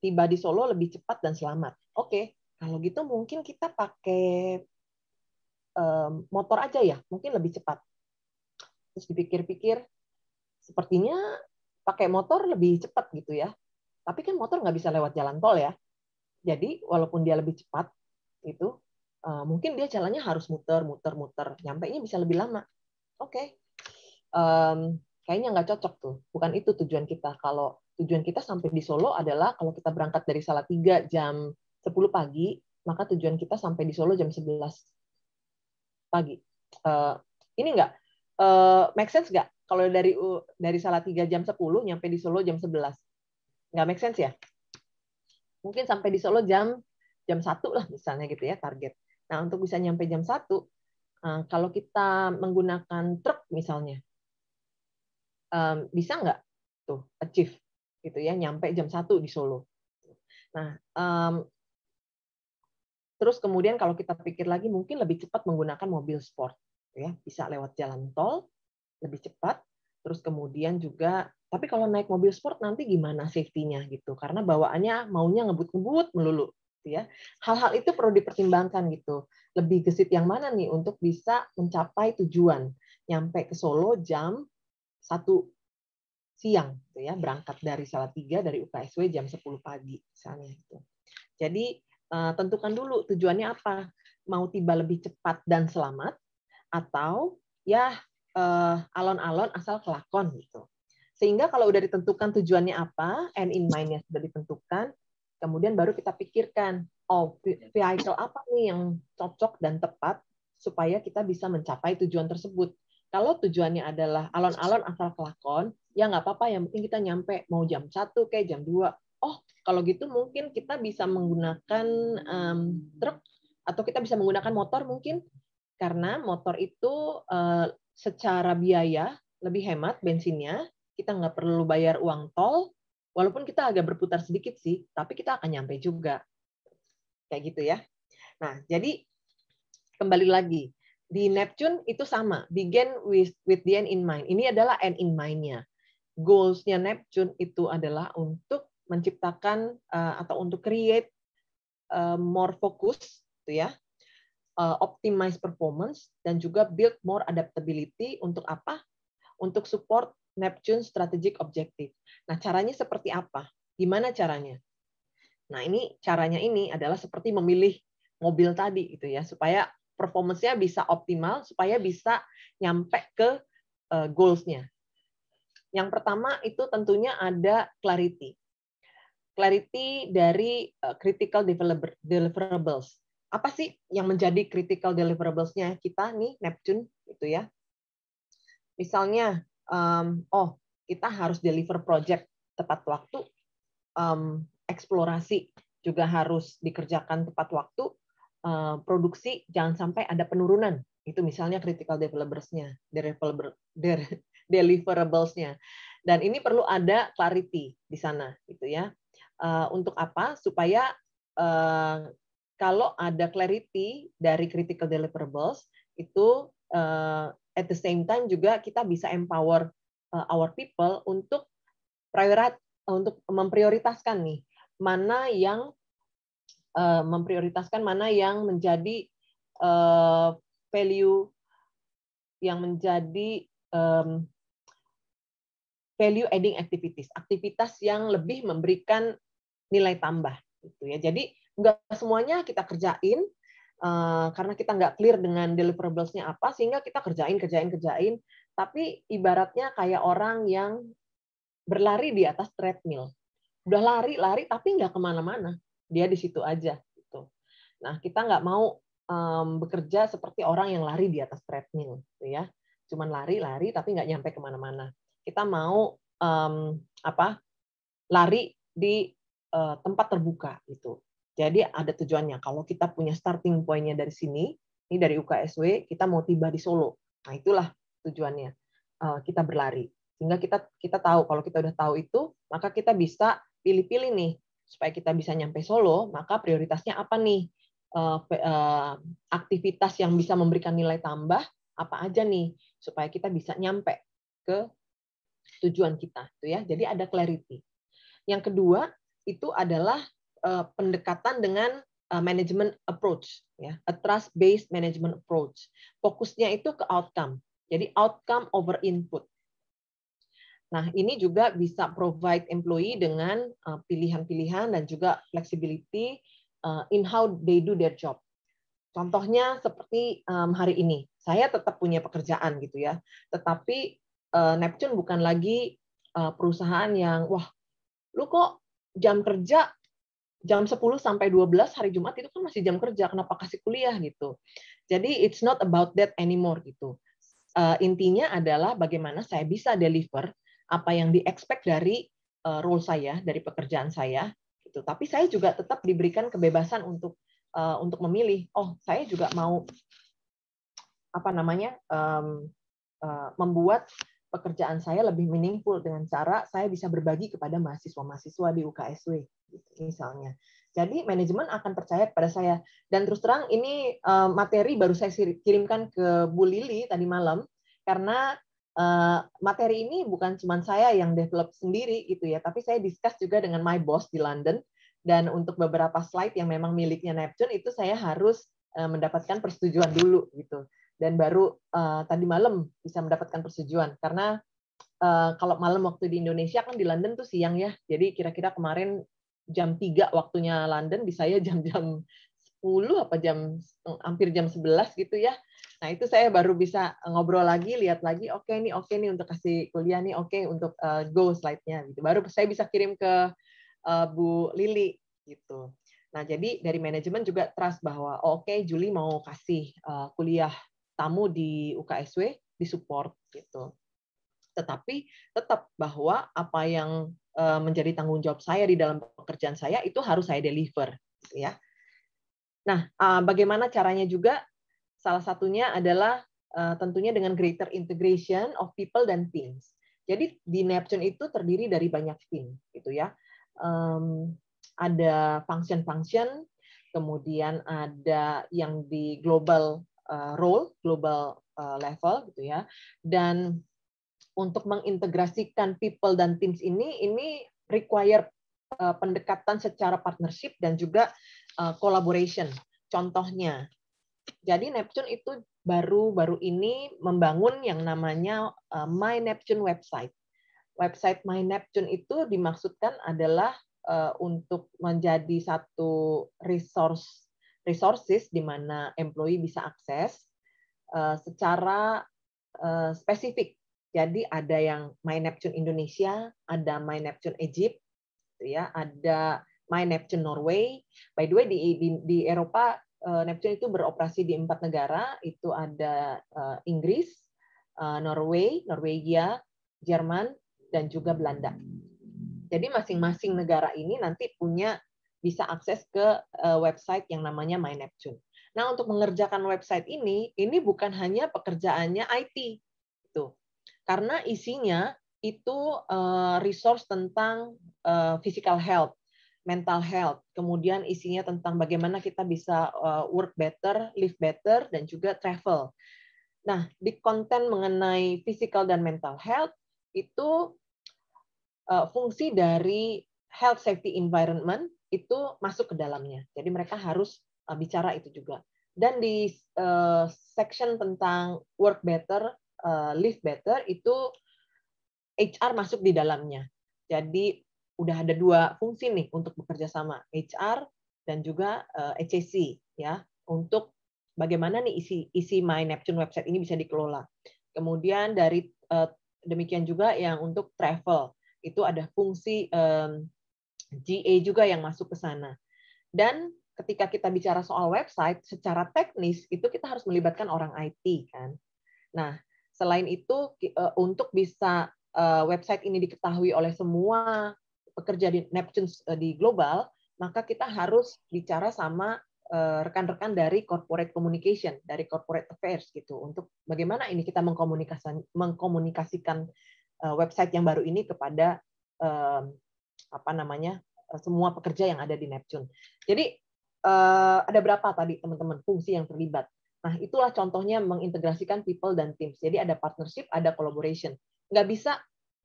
tiba di Solo lebih cepat dan selamat. Oke, okay, kalau gitu mungkin kita pakai motor aja ya, mungkin lebih cepat. Terus dipikir-pikir, sepertinya pakai motor lebih cepat gitu ya. Tapi kan motor nggak bisa lewat jalan tol ya. Jadi walaupun dia lebih cepat itu eh, mungkin dia jalannya harus muter, muter, muter. nyampe ini bisa lebih lama. Oke. Okay. Um, kayaknya nggak cocok tuh. Bukan itu tujuan kita. Kalau tujuan kita sampai di Solo adalah kalau kita berangkat dari salah tiga jam 10 pagi, maka tujuan kita sampai di Solo jam 11 pagi. Uh, ini nggak uh, make sense nggak? Kalau dari dari dari Salatiga jam 10 nyampe di Solo jam 11. Nggak make sense ya? Mungkin sampai di Solo jam jam satu lah misalnya gitu ya target. Nah, untuk bisa nyampe jam 1 eh, kalau kita menggunakan truk misalnya, um, bisa nggak tuh achieve gitu ya nyampe jam satu di Solo. Nah, um, terus kemudian kalau kita pikir lagi mungkin lebih cepat menggunakan mobil sport ya, bisa lewat jalan tol lebih cepat. Terus kemudian juga tapi kalau naik mobil sport nanti gimana safety-nya gitu karena bawaannya maunya ngebut-ngebut melulu gitu ya. Hal-hal itu perlu dipertimbangkan gitu. Lebih gesit yang mana nih untuk bisa mencapai tujuan nyampe ke Solo jam satu siang gitu ya berangkat dari Salatiga dari UKSW jam 10 pagi misalnya itu. Jadi eh, tentukan dulu tujuannya apa mau tiba lebih cepat dan selamat atau ya eh, alon-alon asal kelakon gitu. Sehingga kalau udah ditentukan tujuannya apa, and in mind-nya sudah ditentukan, kemudian baru kita pikirkan, oh vehicle apa nih yang cocok dan tepat supaya kita bisa mencapai tujuan tersebut. Kalau tujuannya adalah alon-alon asal kelakon, ya nggak apa-apa, yang penting kita nyampe mau jam satu kayak jam 2. Oh, kalau gitu mungkin kita bisa menggunakan um, truk atau kita bisa menggunakan motor mungkin karena motor itu uh, secara biaya lebih hemat bensinnya, kita nggak perlu bayar uang tol, walaupun kita agak berputar sedikit sih, tapi kita akan nyampe juga. Kayak gitu ya. Nah, jadi kembali lagi, di Neptune itu sama, begin with with the end in mind. Ini adalah end in mind-nya. Goals-nya Neptune itu adalah untuk menciptakan uh, atau untuk create uh, more focus, gitu ya. Uh, optimize performance dan juga build more adaptability untuk apa? Untuk support Neptune strategic objective. Nah, caranya seperti apa? Gimana caranya? Nah, ini caranya ini adalah seperti memilih mobil tadi gitu ya, supaya performance-nya bisa optimal supaya bisa nyampe ke eh, goals-nya. Yang pertama itu tentunya ada clarity. Clarity dari eh, critical deliverables. Apa sih yang menjadi critical deliverables-nya kita nih Neptune itu ya? Misalnya um, oh, kita harus deliver project tepat waktu. Um, eksplorasi juga harus dikerjakan tepat waktu Eh, produksi jangan sampai ada penurunan. Itu misalnya critical developers nya deliverables-nya. Dan ini perlu ada clarity di sana gitu ya. Eh, untuk apa? Supaya eh, kalau ada clarity dari critical deliverables itu at the same time juga kita bisa empower our people untuk prioritas untuk memprioritaskan nih mana yang Eh, memprioritaskan mana yang menjadi eh, value yang menjadi value adding activities, aktivitas yang lebih memberikan nilai tambah gitu ya. Jadi nggak semuanya kita kerjain eh, karena kita nggak clear dengan deliverablesnya apa sehingga kita kerjain kerjain kerjain tapi ibaratnya kayak orang yang berlari di atas treadmill udah lari lari tapi nggak kemana-mana dia di situ aja gitu. Nah kita nggak mau um, bekerja seperti orang yang lari di atas treadmill, gitu ya. Cuman lari-lari tapi nggak nyampe kemana-mana. Kita mau um, apa? Lari di uh, tempat terbuka itu. Jadi ada tujuannya. Kalau kita punya starting pointnya dari sini, ini dari UKSW, kita mau tiba di Solo. Nah itulah tujuannya uh, kita berlari. Sehingga kita kita tahu kalau kita udah tahu itu, maka kita bisa pilih-pilih nih supaya kita bisa nyampe Solo, maka prioritasnya apa nih? Eh, eh, aktivitas yang bisa memberikan nilai tambah apa aja nih supaya kita bisa nyampe ke tujuan kita tuh gitu ya. Jadi ada clarity. Yang kedua itu adalah eh, pendekatan dengan management approach ya, a trust based management approach. Fokusnya itu ke outcome. Jadi outcome over input. Nah, ini juga bisa provide employee dengan eh, pilihan-pilihan dan juga flexibility eh, in how they do their job. Contohnya seperti hari ini, saya tetap punya pekerjaan gitu ya, tetapi eh, Neptune bukan lagi perusahaan yang wah, lu kok jam kerja jam 10 sampai 12 hari Jumat itu kan masih jam kerja, kenapa kasih kuliah gitu. Jadi it's not about that anymore gitu. intinya adalah bagaimana saya bisa deliver apa yang diekspek dari eh, role saya, dari pekerjaan saya gitu. Tapi saya juga tetap diberikan kebebasan untuk eh, untuk memilih. Oh, saya juga mau apa namanya? Eh, membuat pekerjaan saya lebih meaningful dengan cara saya bisa berbagi kepada mahasiswa-mahasiswa di UKSW gitu, misalnya. Jadi manajemen akan percaya kepada saya dan terus terang ini materi baru saya kirimkan ke Bu Lili tadi malam karena uh, materi ini bukan cuma saya yang develop sendiri gitu ya, tapi saya discuss juga dengan my boss di London dan untuk beberapa slide yang memang miliknya Neptune itu saya harus uh, mendapatkan persetujuan dulu gitu dan baru uh, tadi malam bisa mendapatkan persetujuan karena uh, kalau malam waktu di Indonesia kan di London tuh siang ya. Jadi kira-kira kemarin jam 3 waktunya London di saya jam-jam 10 apa jam hampir jam 11 gitu ya. Nah itu saya baru bisa eh, ngobrol lagi, lihat lagi, oke okay, nih, oke okay, nih untuk kasih kuliah nih, oke okay, untuk uh, go slide-nya gitu. Baru saya bisa kirim ke uh, Bu Lili gitu. Nah jadi dari manajemen juga trust bahwa oh, oke okay, Juli mau kasih uh, kuliah tamu di UKSW di support gitu. Tetapi tetap bahwa apa yang uh, menjadi tanggung jawab saya di dalam pekerjaan saya itu harus saya deliver, gitu ya. Nah, bagaimana caranya juga Salah satunya adalah uh, tentunya dengan greater integration of people dan things. Jadi di Neptune itu terdiri dari banyak tim, gitu ya. Um, ada function-function, kemudian ada yang di global uh, role, global uh, level, gitu ya. Dan untuk mengintegrasikan people dan teams ini, ini require uh, pendekatan secara partnership dan juga uh, collaboration. Contohnya, jadi Neptune itu baru-baru ini membangun yang namanya eh, My Neptune website. Website My Neptune itu dimaksudkan adalah eh, untuk menjadi satu resource resources di mana employee bisa akses eh, secara spesifik. Jadi ada yang My Neptune Indonesia, ada My Neptune Egypt, gitu ya, ada My Neptune Norway. By the way di di, di Eropa Eh, Neptune itu beroperasi di empat negara, itu ada eh, Inggris, eh, Norway, Norwegia, Jerman, dan juga Belanda. Jadi masing-masing negara ini nanti punya bisa akses ke website yang namanya My Neptune. Nah, untuk mengerjakan website ini, ini bukan hanya pekerjaannya IT, itu karena isinya itu resource tentang physical health, mental health, kemudian isinya tentang bagaimana kita bisa uh, work better, live better, dan juga travel. Nah, di konten mengenai physical dan mental health itu uh, fungsi dari health safety environment itu masuk ke dalamnya. Jadi mereka harus uh, bicara itu juga. Dan di section tentang work better, live better itu HR masuk di dalamnya. Jadi udah ada dua fungsi nih untuk bekerja sama HR dan juga uh, ya untuk bagaimana nih isi isi My Neptune website ini bisa dikelola. Kemudian dari eh, demikian juga yang untuk travel itu ada fungsi GA juga yang masuk ke sana. Dan ketika kita bicara soal website secara teknis itu kita harus melibatkan orang IT kan. Nah, selain itu eh, untuk bisa website ini diketahui oleh semua pekerja di Neptune eh, di global, maka kita harus bicara sama eh, rekan-rekan dari corporate communication, dari corporate affairs gitu, untuk bagaimana ini kita mengkomunikasikan, mengkomunikasikan eh, website yang baru ini kepada apa namanya semua pekerja yang ada di Neptune. Jadi ada berapa tadi teman-teman fungsi yang terlibat? Nah itulah contohnya mengintegrasikan people dan teams. Jadi ada partnership, ada collaboration. Nggak bisa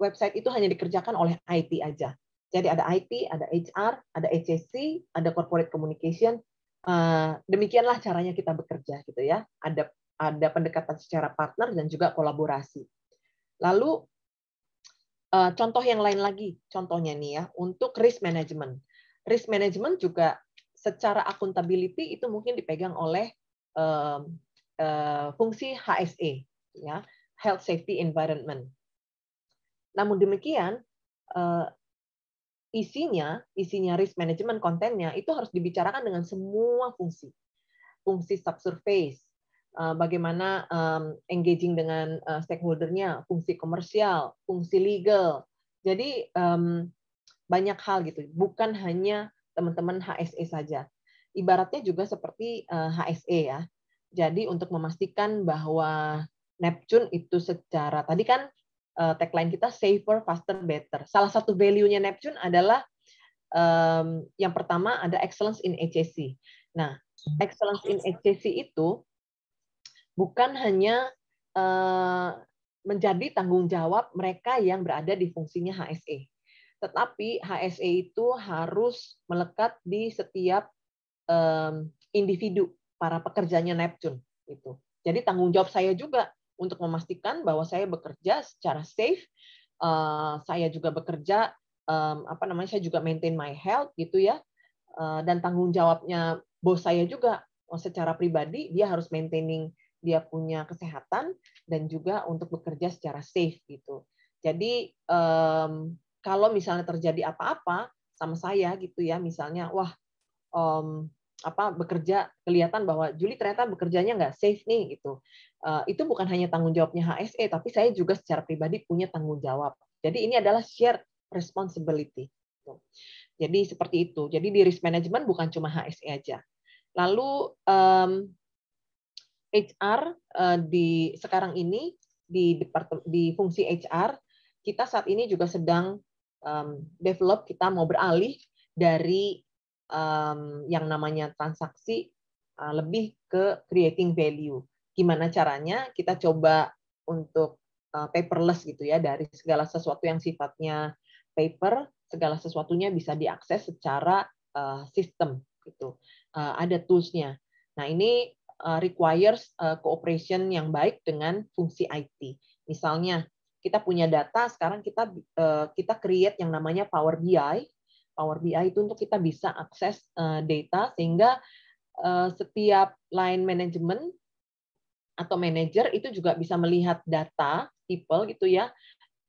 website itu hanya dikerjakan oleh IT aja. Jadi ada IT, ada HR, ada HSC, ada corporate communication. Eh, demikianlah caranya kita bekerja gitu ya. Ada ada pendekatan secara partner dan juga kolaborasi. Lalu eh, contoh yang lain lagi, contohnya nih ya untuk risk management. Risk management juga secara accountability itu mungkin dipegang oleh eh, fungsi HSE ya, Health Safety Environment. Namun demikian, isinya, isinya risk management kontennya itu harus dibicarakan dengan semua fungsi. Fungsi subsurface, eh, bagaimana engaging dengan eh, stakeholdernya, fungsi komersial, fungsi legal. Jadi banyak hal gitu, bukan hanya teman-teman HSE saja. Ibaratnya juga seperti HSE eh, ya. Jadi untuk memastikan bahwa Neptune itu secara tadi kan uh, tagline kita safer, faster, better. Salah satu value-nya Neptune adalah um, yang pertama ada excellence in HSC. Nah, excellence in HSC itu bukan hanya uh, menjadi tanggung jawab mereka yang berada di fungsinya HSE. Tetapi HSE itu harus melekat di setiap um, individu para pekerjanya Neptune itu. Jadi tanggung jawab saya juga untuk memastikan bahwa saya bekerja secara safe, uh, saya juga bekerja um, apa namanya saya juga maintain my health gitu ya, uh, dan tanggung jawabnya bos saya juga oh, secara pribadi dia harus maintaining dia punya kesehatan dan juga untuk bekerja secara safe gitu. Jadi um, kalau misalnya terjadi apa-apa sama saya gitu ya, misalnya wah um, apa bekerja kelihatan bahwa Juli ternyata bekerjanya nggak safe nih gitu. Uh, itu bukan hanya tanggung jawabnya HSE, tapi saya juga secara pribadi punya tanggung jawab. Jadi ini adalah shared responsibility. Gitu. Jadi seperti itu. Jadi di risk management bukan cuma HSE aja. Lalu um, HR uh, eh, di sekarang ini di di fungsi HR kita saat ini juga sedang um, develop kita mau beralih dari um, yang namanya transaksi uh, lebih ke creating value. Gimana caranya? Kita coba untuk uh, paperless gitu ya dari segala sesuatu yang sifatnya paper, segala sesuatunya bisa diakses secara uh, sistem gitu. Uh, ada toolsnya. Nah ini uh, requires uh, cooperation yang baik dengan fungsi IT. Misalnya kita punya data, sekarang kita uh, kita create yang namanya Power BI Power BI itu untuk kita bisa akses eh, data sehingga eh, setiap line management atau manager itu juga bisa melihat data people gitu ya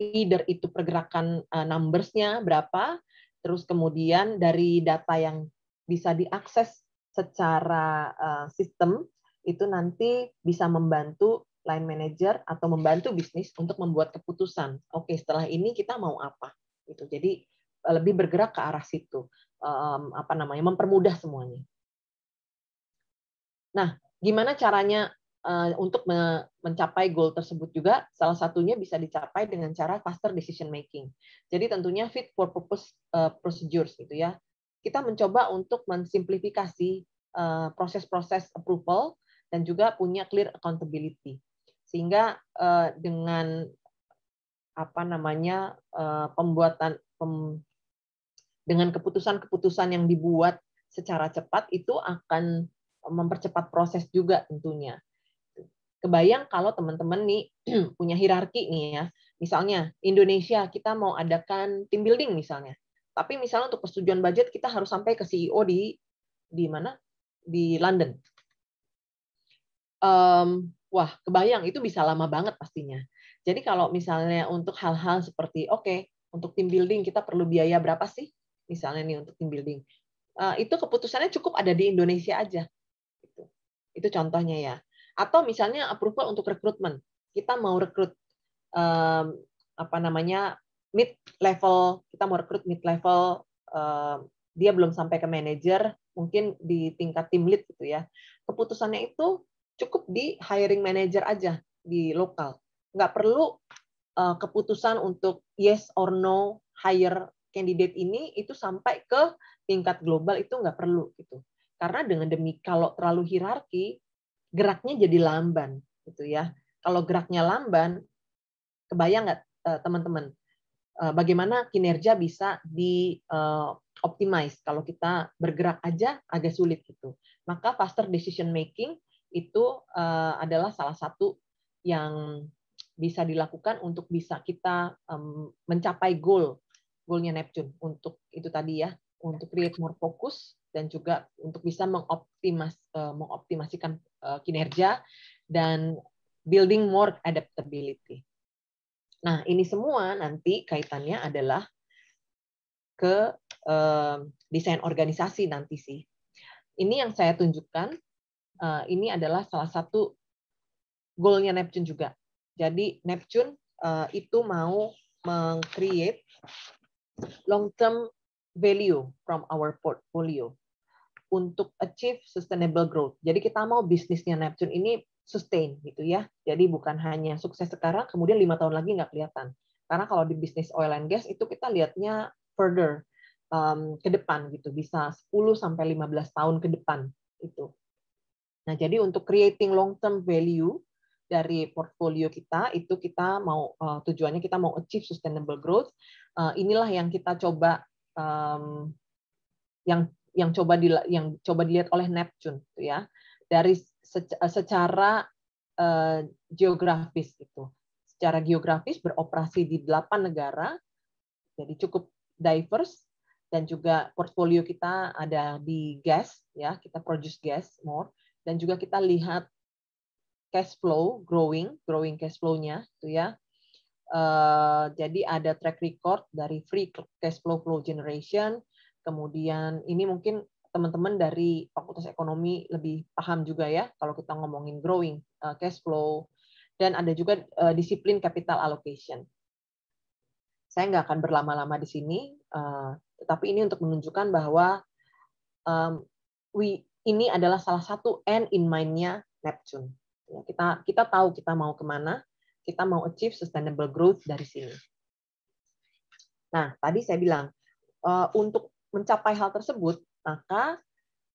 either itu pergerakan eh, numbersnya berapa terus kemudian dari data yang bisa diakses secara sistem itu nanti bisa membantu line manager atau membantu bisnis untuk membuat keputusan. Oke, setelah ini kita mau apa? Gitu. Jadi Eh, lebih bergerak ke arah situ um, apa namanya mempermudah semuanya. Nah, gimana caranya uh, untuk me mencapai goal tersebut juga? Salah satunya bisa dicapai dengan cara faster decision making. Jadi tentunya fit for purpose uh, procedures gitu ya. Kita mencoba untuk mensimplifikasi proses-proses uh, approval dan juga punya clear accountability. Sehingga uh, dengan apa namanya uh, pembuatan pem, dengan keputusan-keputusan yang dibuat secara cepat itu akan mempercepat proses juga tentunya. Kebayang kalau teman-teman nih punya hierarki nih ya. Misalnya Indonesia kita mau adakan team building misalnya. Tapi misalnya untuk persetujuan budget kita harus sampai ke CEO di di mana? Di London. Um, wah, kebayang itu bisa lama banget pastinya. Jadi kalau misalnya untuk hal-hal seperti oke, okay, untuk team building kita perlu biaya berapa sih? misalnya nih untuk team building eh, itu keputusannya cukup ada di Indonesia aja gitu. itu contohnya ya atau misalnya approval untuk rekrutmen kita mau rekrut apa namanya mid level kita mau rekrut mid level dia belum sampai ke manager mungkin di tingkat tim lead gitu ya keputusannya itu cukup di hiring manager aja di lokal nggak perlu eh, keputusan untuk yes or no hire kandidat ini itu sampai ke tingkat global itu nggak perlu gitu. Karena dengan demi kalau terlalu hierarki, geraknya jadi lamban gitu ya. Kalau geraknya lamban, kebayang nggak eh, teman-teman? Eh, bagaimana kinerja bisa eh, optimize kalau kita bergerak aja agak sulit gitu. Maka faster decision making itu adalah salah satu yang bisa dilakukan untuk bisa kita mencapai goal goalnya Neptune untuk itu tadi ya untuk create more fokus dan juga untuk bisa mengoptimas eh, mengoptimasikan eh, kinerja dan building more adaptability. Nah, ini semua nanti kaitannya adalah ke eh, desain organisasi nanti sih. Ini yang saya tunjukkan, ini adalah salah satu goalnya Neptune juga. Jadi Neptune itu mau mengcreate long-term value from our portfolio untuk achieve sustainable growth. Jadi kita mau bisnisnya Neptune ini sustain gitu ya. Jadi bukan hanya sukses sekarang, kemudian lima tahun lagi nggak kelihatan. Karena kalau di bisnis oil and gas itu kita lihatnya further um, ke depan gitu, bisa 10 sampai 15 tahun ke depan itu. Nah, jadi untuk creating long term value dari portfolio kita itu kita mau uh, tujuannya kita mau achieve sustainable growth. Uh, inilah yang kita coba um, yang yang coba di, yang coba dilihat oleh Neptune gitu ya. Dari eh, secara uh, geografis itu. Secara geografis beroperasi di 8 negara. Jadi cukup diverse dan juga portfolio kita ada di gas ya, kita produce gas more dan juga kita lihat cash flow growing, growing cash flow-nya itu ya. Uh, jadi ada track record dari free cash flow flow generation. Kemudian ini mungkin teman-teman dari Fakultas Ekonomi lebih paham juga ya kalau kita ngomongin growing uh, cash flow dan ada juga uh, disiplin capital allocation. Saya nggak akan berlama-lama di sini, uh, tetapi ini untuk menunjukkan bahwa um, we ini adalah salah satu end in mind-nya Neptune. Ya, kita kita tahu kita mau kemana, kita mau achieve sustainable growth dari sini. Nah, tadi saya bilang eh, untuk mencapai hal tersebut, maka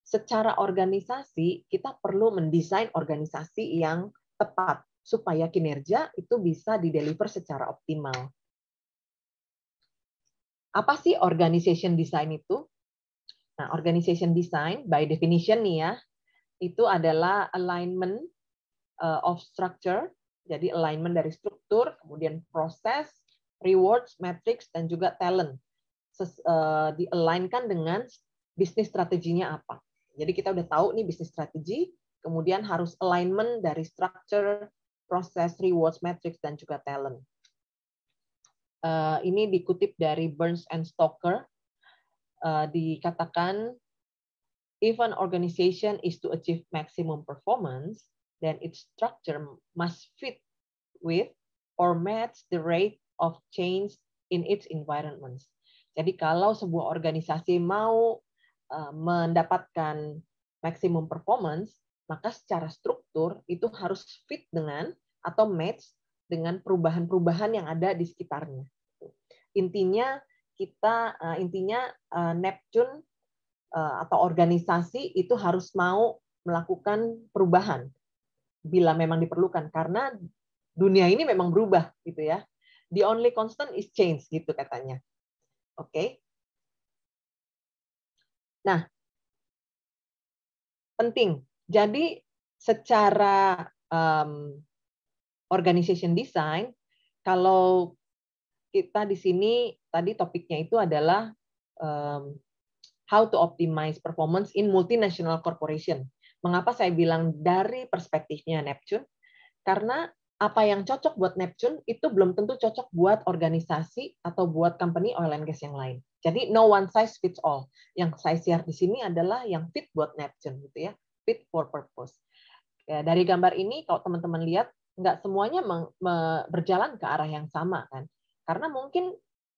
secara organisasi kita perlu mendesain organisasi yang tepat supaya kinerja itu bisa dideliver secara optimal. Apa sih organization design itu? Nah, organization design by definition nih ya, itu adalah alignment Eh, of structure, jadi alignment dari struktur, kemudian proses, rewards, metrics, dan juga talent. Eh, Dialainkan dengan bisnis strateginya apa. Jadi kita udah tahu nih bisnis strategi, kemudian harus alignment dari structure, proses, rewards, metrics, dan juga talent. Eh, ini dikutip dari Burns and Stoker. Dikatakan, if an organization is to achieve maximum performance, then its structure must fit with or match the rate of change in its environments. Jadi kalau sebuah organisasi mau uh, mendapatkan maximum performance, maka secara struktur itu harus fit dengan atau match dengan perubahan-perubahan yang ada di sekitarnya. Intinya kita uh, intinya uh, Neptune uh, atau organisasi itu harus mau melakukan perubahan bila memang diperlukan karena dunia ini memang berubah gitu ya. The only constant is change gitu katanya. Oke. Okay. Nah, penting. Jadi secara um, organization design, kalau kita di sini tadi topiknya itu adalah um, how to optimize performance in multinational corporation Mengapa saya bilang dari perspektifnya Neptune? Karena apa yang cocok buat Neptune itu belum tentu cocok buat organisasi atau buat company oil and gas yang lain. Jadi no one size fits all. Yang saya share di sini adalah yang fit buat Neptune gitu ya, fit for purpose. Ya, dari gambar ini kalau teman-teman lihat nggak semuanya berjalan ke arah yang sama kan. Karena mungkin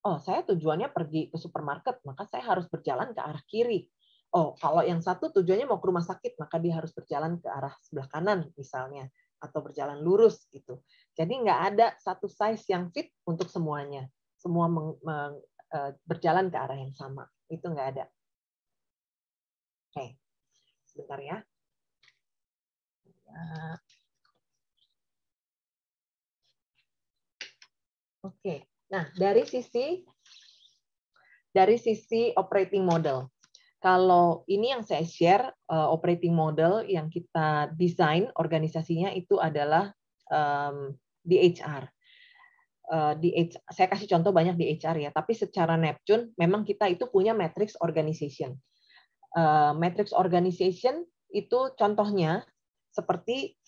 oh saya tujuannya pergi ke supermarket, maka saya harus berjalan ke arah kiri oh kalau yang satu tujuannya mau ke rumah sakit maka dia harus berjalan ke arah sebelah kanan misalnya atau berjalan lurus gitu. Jadi nggak ada satu size yang fit untuk semuanya. Semua meng, meng, e, berjalan ke arah yang sama. Itu nggak ada. Oke, okay. sebentar ya. Oke, okay. nah dari sisi dari sisi operating model. Kalau ini yang saya share, uh, operating model yang kita desain organisasinya itu adalah um, di HR. Eh, di HR, saya kasih contoh banyak di HR ya, tapi secara Neptune memang kita itu punya matrix organization. Uh, matrix organization itu contohnya seperti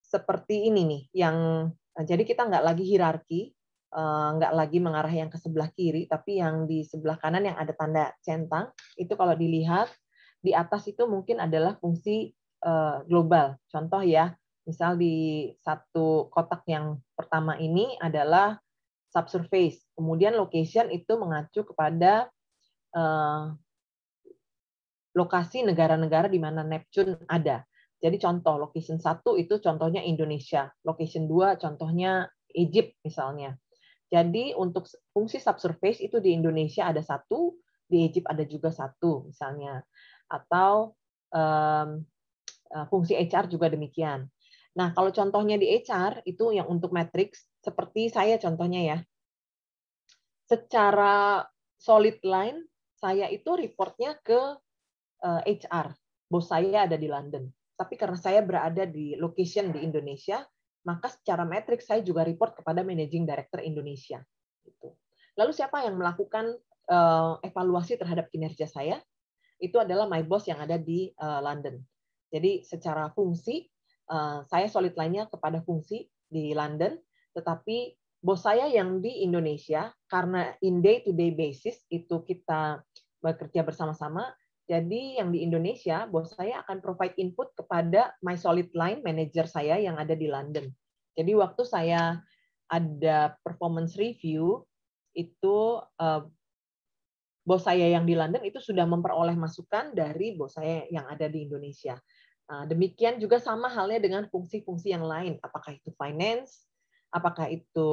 seperti ini nih, yang jadi kita nggak lagi hierarki, Eh, nggak lagi mengarah yang ke sebelah kiri, tapi yang di sebelah kanan yang ada tanda centang, itu kalau dilihat di atas itu mungkin adalah fungsi eh, global. Contoh ya, misal di satu kotak yang pertama ini adalah subsurface, kemudian location itu mengacu kepada eh, lokasi negara-negara di mana Neptune ada. Jadi contoh location satu itu contohnya Indonesia, location dua contohnya Egypt misalnya. Jadi untuk fungsi subsurface itu di Indonesia ada satu, di Egypt ada juga satu misalnya, atau um, fungsi HR juga demikian. Nah kalau contohnya di HR itu yang untuk matrix seperti saya contohnya ya, secara solid line saya itu reportnya ke e, HR, bos saya ada di London. Tapi karena saya berada di location di Indonesia, maka secara metrik saya juga report kepada managing director Indonesia. Gitu. Lalu siapa yang melakukan eh, evaluasi terhadap kinerja saya? Itu adalah my boss yang ada di eh, London. Jadi secara fungsi eh, saya solid lainnya kepada fungsi di London, tetapi bos saya yang di Indonesia karena in day to day basis itu kita bekerja bersama-sama, jadi yang di Indonesia, bos saya akan provide input kepada my solid line manager saya yang ada di London. Jadi waktu saya ada performance review itu eh, bos saya yang di London itu sudah memperoleh masukan dari bos saya yang ada di Indonesia. Nah, demikian juga sama halnya dengan fungsi-fungsi yang lain, apakah itu finance, apakah itu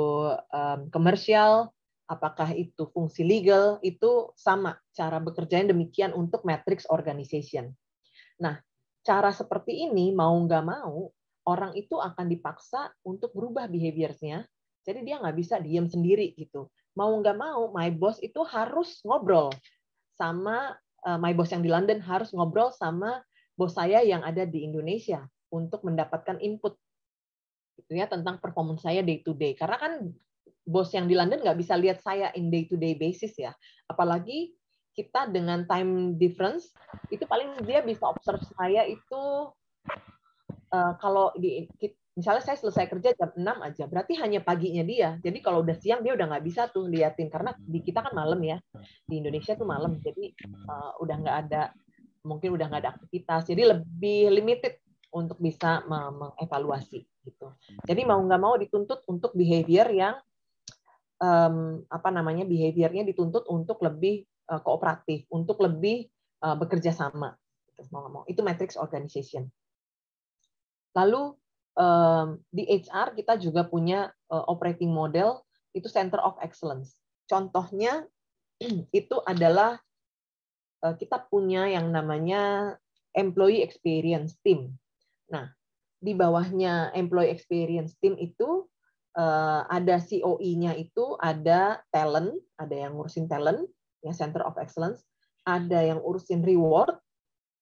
um, eh, komersial, apakah itu fungsi legal itu sama cara bekerjanya demikian untuk matrix organization. Nah, cara seperti ini mau nggak mau orang itu akan dipaksa untuk berubah behaviornya. Jadi dia nggak bisa diem sendiri gitu. Mau nggak mau, my boss itu harus ngobrol sama eh, my boss yang di London harus ngobrol sama bos saya yang ada di Indonesia untuk mendapatkan input gitu ya tentang performance saya day to day. Karena kan bos yang di London nggak bisa lihat saya in day to day basis ya. Apalagi kita dengan time difference itu paling dia bisa observe saya itu uh, kalau di misalnya saya selesai kerja jam 6 aja, berarti hanya paginya dia. Jadi kalau udah siang dia udah nggak bisa tuh liatin karena di kita kan malam ya. Di Indonesia tuh malam. Jadi uh, udah nggak ada mungkin udah nggak ada aktivitas. Jadi lebih limited untuk bisa mengevaluasi gitu. Jadi mau nggak mau dituntut untuk behavior yang um, apa namanya behaviornya dituntut untuk lebih uh, kooperatif, untuk lebih uh, bekerja sama. Gitu, mau ngomong itu matrix organization. Lalu um, di HR kita juga punya uh, operating model itu center of excellence. Contohnya itu adalah uh, kita punya yang namanya employee experience team. Nah, di bawahnya employee experience team itu Eh, ada COE-nya itu ada talent, ada yang ngurusin talent, yang Center of Excellence, ada yang urusin reward,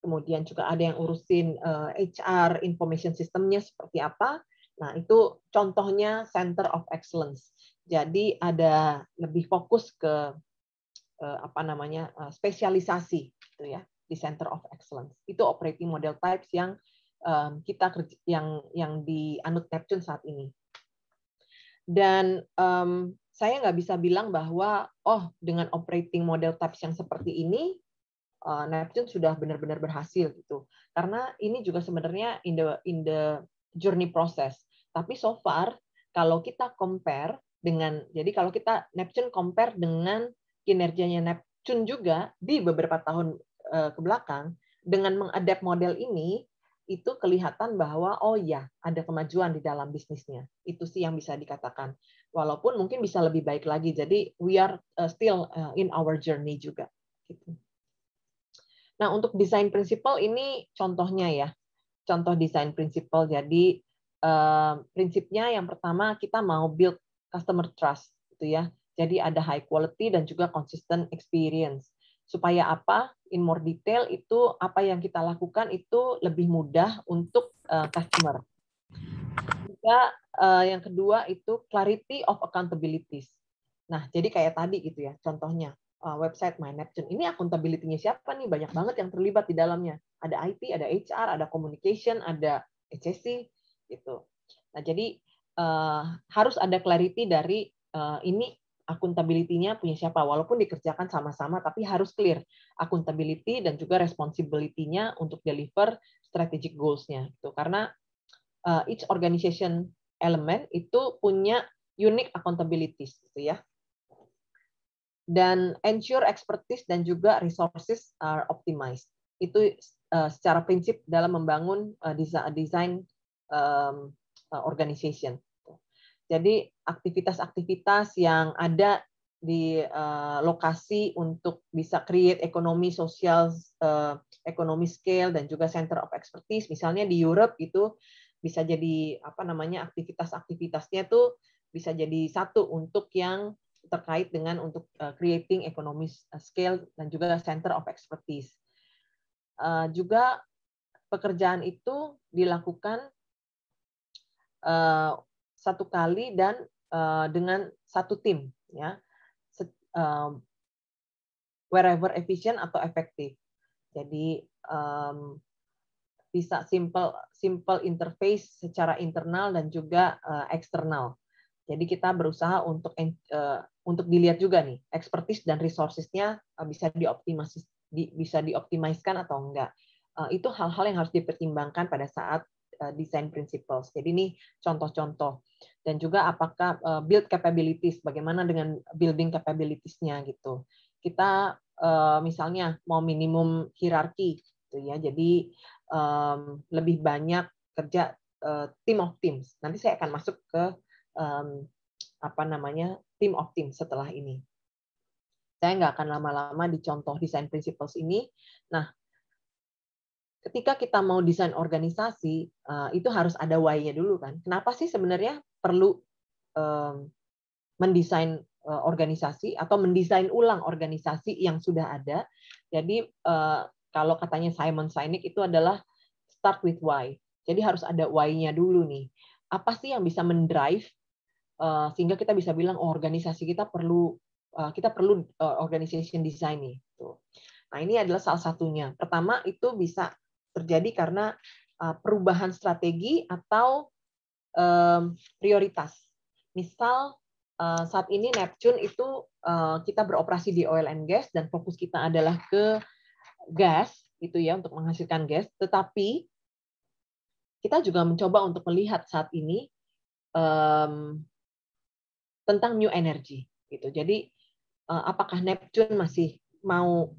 kemudian juga ada yang urusin HR eh, information system-nya seperti apa. Nah itu contohnya Center of Excellence. Jadi ada lebih fokus ke eh, apa namanya spesialisasi gitu ya di Center of Excellence. Itu operating model types yang kita yang yang yang dianut Neptune saat ini dan um, saya nggak bisa bilang bahwa oh dengan operating model types yang seperti ini uh, Neptune sudah benar-benar berhasil gitu karena ini juga sebenarnya in the in the journey process tapi so far kalau kita compare dengan jadi kalau kita Neptune compare dengan kinerjanya Neptune juga di beberapa tahun uh, eh, ke belakang dengan mengadapt model ini itu kelihatan bahwa oh ya ada kemajuan di dalam bisnisnya itu sih yang bisa dikatakan walaupun mungkin bisa lebih baik lagi jadi we are uh, still uh, in our journey juga gitu. nah untuk desain prinsipal ini contohnya ya contoh desain prinsipal jadi uh, prinsipnya yang pertama kita mau build customer trust gitu ya jadi ada high quality dan juga consistent experience Supaya apa? In more detail itu apa yang kita lakukan itu lebih mudah untuk uh, customer. Juga uh, yang kedua itu clarity of accountabilities. Nah, jadi kayak tadi gitu ya, contohnya uh, website My Neptune. Ini accountability-nya siapa nih? Banyak banget yang terlibat di dalamnya. Ada IT, ada HR, ada communication, ada HSC gitu. Nah, jadi uh, harus ada clarity dari uh, ini akuntabilitinya punya siapa walaupun dikerjakan sama-sama tapi harus clear akuntabiliti dan juga responsibility-nya untuk deliver strategic goals-nya gitu karena uh, each organization element itu punya unique accountabilities gitu ya dan ensure expertise dan juga resources are optimized itu uh, secara prinsip dalam membangun uh, eh, design uh, organization jadi aktivitas-aktivitas yang ada di uh, lokasi untuk bisa create ekonomi sosial uh, ekonomi scale dan juga center of expertise misalnya di Europe itu bisa jadi apa namanya aktivitas-aktivitasnya itu bisa jadi satu untuk yang terkait dengan untuk uh, creating ekonomi scale dan juga center of expertise uh, juga pekerjaan itu dilakukan satu kali dan uh, dengan satu tim ya um, wherever efficient atau efektif. Jadi um, bisa simple simple interface secara internal dan juga uh, eksternal. Jadi kita berusaha untuk uh, untuk dilihat juga nih expertise dan resourcesnya uh, bisa dioptimasi di, bisa dioptimalkan atau enggak. Uh, itu hal-hal yang harus dipertimbangkan pada saat uh, desain principles. Jadi ini contoh-contoh dan juga apakah eh, build capabilities bagaimana dengan building capabilitiesnya gitu kita eh, misalnya mau minimum hierarki gitu ya jadi lebih banyak kerja eh, team of teams nanti saya akan masuk ke apa namanya team of teams setelah ini saya nggak akan lama-lama di contoh design principles ini nah ketika kita mau desain organisasi, itu harus ada why-nya dulu kan. Kenapa sih sebenarnya perlu um, mendesain uh, organisasi atau mendesain ulang organisasi yang sudah ada. Jadi uh, kalau katanya Simon Sinek itu adalah start with why. Jadi harus ada why-nya dulu nih. Apa sih yang bisa mendrive uh, sehingga kita bisa bilang oh organisasi kita perlu uh, kita perlu uh, organization design nih. Tuh. Nah ini adalah salah satunya. Pertama itu bisa terjadi karena perubahan strategi atau um, prioritas. Misal uh, saat ini Neptune itu uh, kita beroperasi di oil and gas dan fokus kita adalah ke gas gitu ya untuk menghasilkan gas, tetapi kita juga mencoba untuk melihat saat ini um, tentang new energy gitu. Jadi uh, apakah Neptune masih mau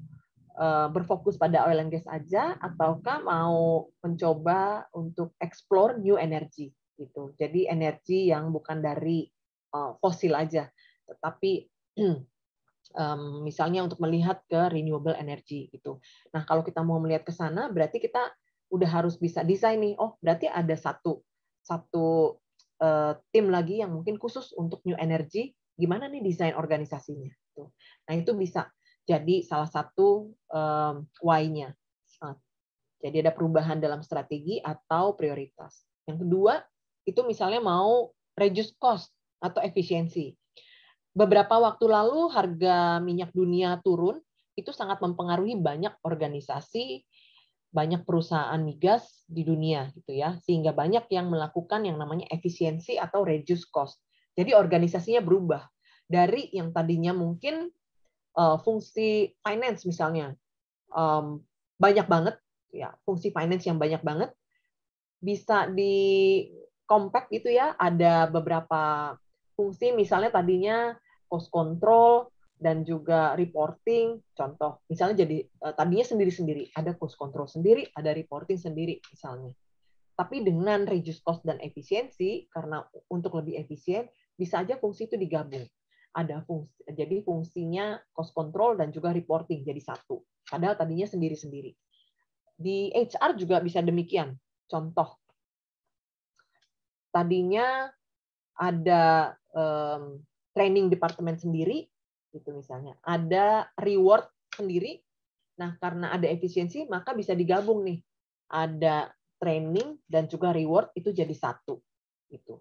berfokus pada oil and gas aja ataukah mau mencoba untuk explore new energy gitu. Jadi energi yang bukan dari eh, fosil aja, tetapi misalnya untuk melihat ke renewable energy gitu. Nah kalau kita mau melihat ke sana, berarti kita udah harus bisa desain nih. Oh berarti ada satu satu eh, tim lagi yang mungkin khusus untuk new energy. Gimana nih desain organisasinya? Nah itu bisa jadi salah satu um, why-nya. Nah, jadi ada perubahan dalam strategi atau prioritas. Yang kedua, itu misalnya mau reduce cost atau efisiensi. Beberapa waktu lalu harga minyak dunia turun, itu sangat mempengaruhi banyak organisasi, banyak perusahaan migas di dunia gitu ya, sehingga banyak yang melakukan yang namanya efisiensi atau reduce cost. Jadi organisasinya berubah dari yang tadinya mungkin uh, fungsi finance misalnya um, banyak banget ya fungsi finance yang banyak banget bisa di compact gitu ya, ada beberapa fungsi misalnya tadinya cost control dan juga reporting contoh misalnya jadi eh, tadinya sendiri-sendiri ada cost control sendiri ada reporting sendiri misalnya tapi dengan reduce cost dan efisiensi karena untuk lebih efisien bisa aja fungsi itu digabung ada fungsi jadi fungsinya cost control dan juga reporting jadi satu padahal tadinya sendiri-sendiri di HR juga bisa demikian contoh tadinya ada um, training departemen sendiri itu misalnya ada reward sendiri nah karena ada efisiensi maka bisa digabung nih ada training dan juga reward itu jadi satu itu.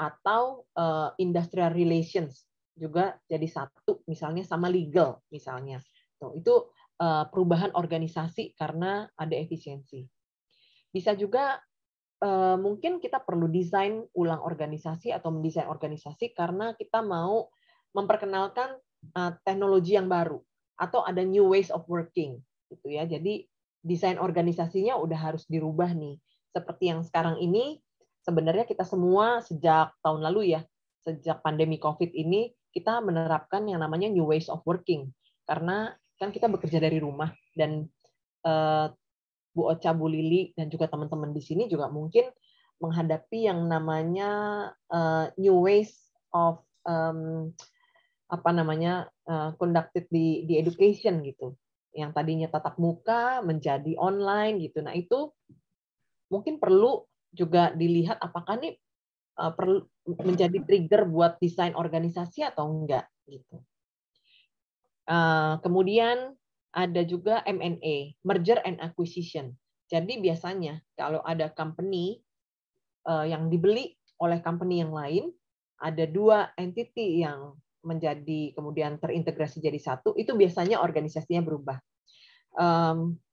atau uh, industrial relations juga jadi satu misalnya sama legal misalnya so, itu uh, perubahan organisasi karena ada efisiensi bisa juga Eh, mungkin kita perlu desain ulang organisasi atau mendesain organisasi karena kita mau memperkenalkan eh, teknologi yang baru atau ada new ways of working gitu ya. Jadi desain organisasinya udah harus dirubah nih. Seperti yang sekarang ini sebenarnya kita semua sejak tahun lalu ya, sejak pandemi Covid ini kita menerapkan yang namanya new ways of working karena kan kita bekerja dari rumah dan eh, Bu Ocha, Bu Lili, dan juga teman-teman di sini juga mungkin menghadapi yang namanya uh, new ways of um, apa namanya uh, conducted di di education gitu yang tadinya tatap muka menjadi online gitu nah itu mungkin perlu juga dilihat apakah ini uh, eh, perlu menjadi trigger buat desain organisasi atau enggak gitu uh, kemudian ada juga M&A, merger and acquisition. Jadi biasanya kalau ada company eh, yang dibeli oleh company yang lain, ada dua entity yang menjadi kemudian terintegrasi jadi satu, itu biasanya organisasinya berubah.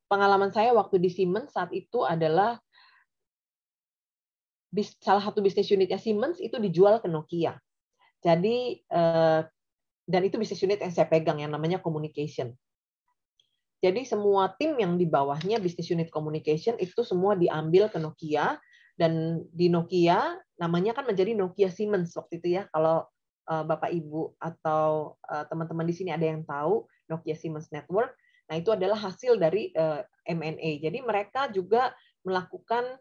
Pengalaman saya waktu di Siemens saat itu adalah salah satu bisnis unitnya Siemens itu dijual ke Nokia. Jadi eh, dan itu bisnis unit yang saya pegang yang namanya communication. Jadi semua tim yang di bawahnya bisnis Unit Communication itu semua diambil ke Nokia dan di Nokia namanya kan menjadi Nokia Siemens waktu itu ya kalau eh, Bapak Ibu atau eh, teman-teman di sini ada yang tahu Nokia Siemens Network. Nah, itu adalah hasil dari eh, M&A. Jadi mereka juga melakukan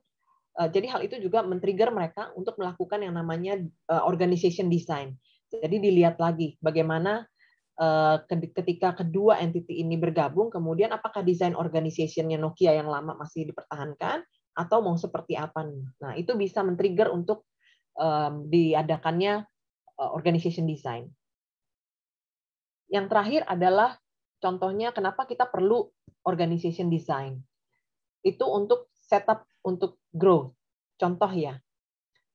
jadi hal itu juga men-trigger mereka untuk melakukan yang namanya organization design. Jadi dilihat lagi bagaimana Eh, ketika kedua entity ini bergabung, kemudian apakah desain organisasinya Nokia yang lama masih dipertahankan atau mau seperti apa Nah itu bisa men-trigger untuk um, diadakannya uh, organization design. Yang terakhir adalah contohnya kenapa kita perlu organization design. Itu untuk setup untuk growth. Contoh ya,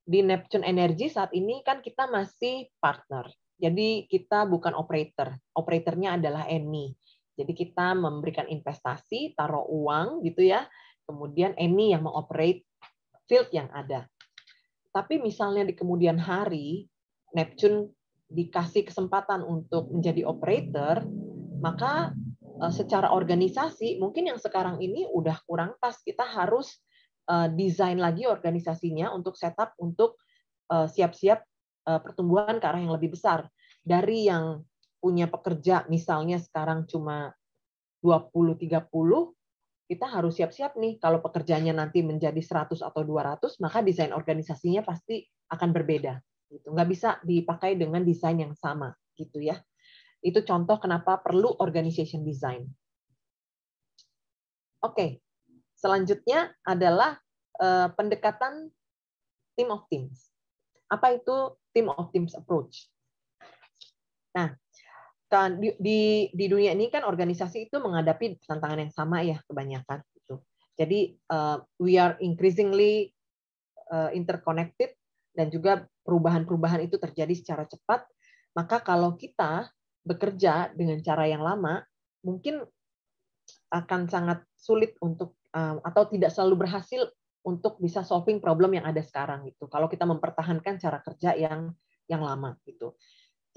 di Neptune Energy saat ini kan kita masih partner jadi kita bukan operator. Operatornya adalah Eni. Jadi kita memberikan investasi, taruh uang gitu ya. Kemudian Eni yang mengoperate field yang ada. Tapi misalnya di kemudian hari Neptune dikasih kesempatan untuk menjadi operator, maka e, secara organisasi mungkin yang sekarang ini udah kurang pas. Kita harus e, desain lagi organisasinya untuk setup untuk e, siap-siap Eh, pertumbuhan ke arah yang lebih besar dari yang punya pekerja misalnya sekarang cuma 20 30 kita harus siap-siap nih kalau pekerjaannya nanti menjadi 100 atau 200 maka desain organisasinya pasti akan berbeda gitu nggak bisa dipakai dengan desain yang sama gitu ya itu contoh kenapa perlu organization design oke selanjutnya adalah eh, pendekatan team of teams apa itu team of teams approach. Nah, kan di, di di dunia ini kan organisasi itu menghadapi tantangan yang sama ya kebanyakan gitu. Jadi uh, we are increasingly uh, interconnected dan juga perubahan-perubahan itu terjadi secara cepat. Maka kalau kita bekerja dengan cara yang lama, mungkin akan sangat sulit untuk eh, atau tidak selalu berhasil untuk bisa solving problem yang ada sekarang gitu. Kalau kita mempertahankan cara kerja yang yang lama gitu.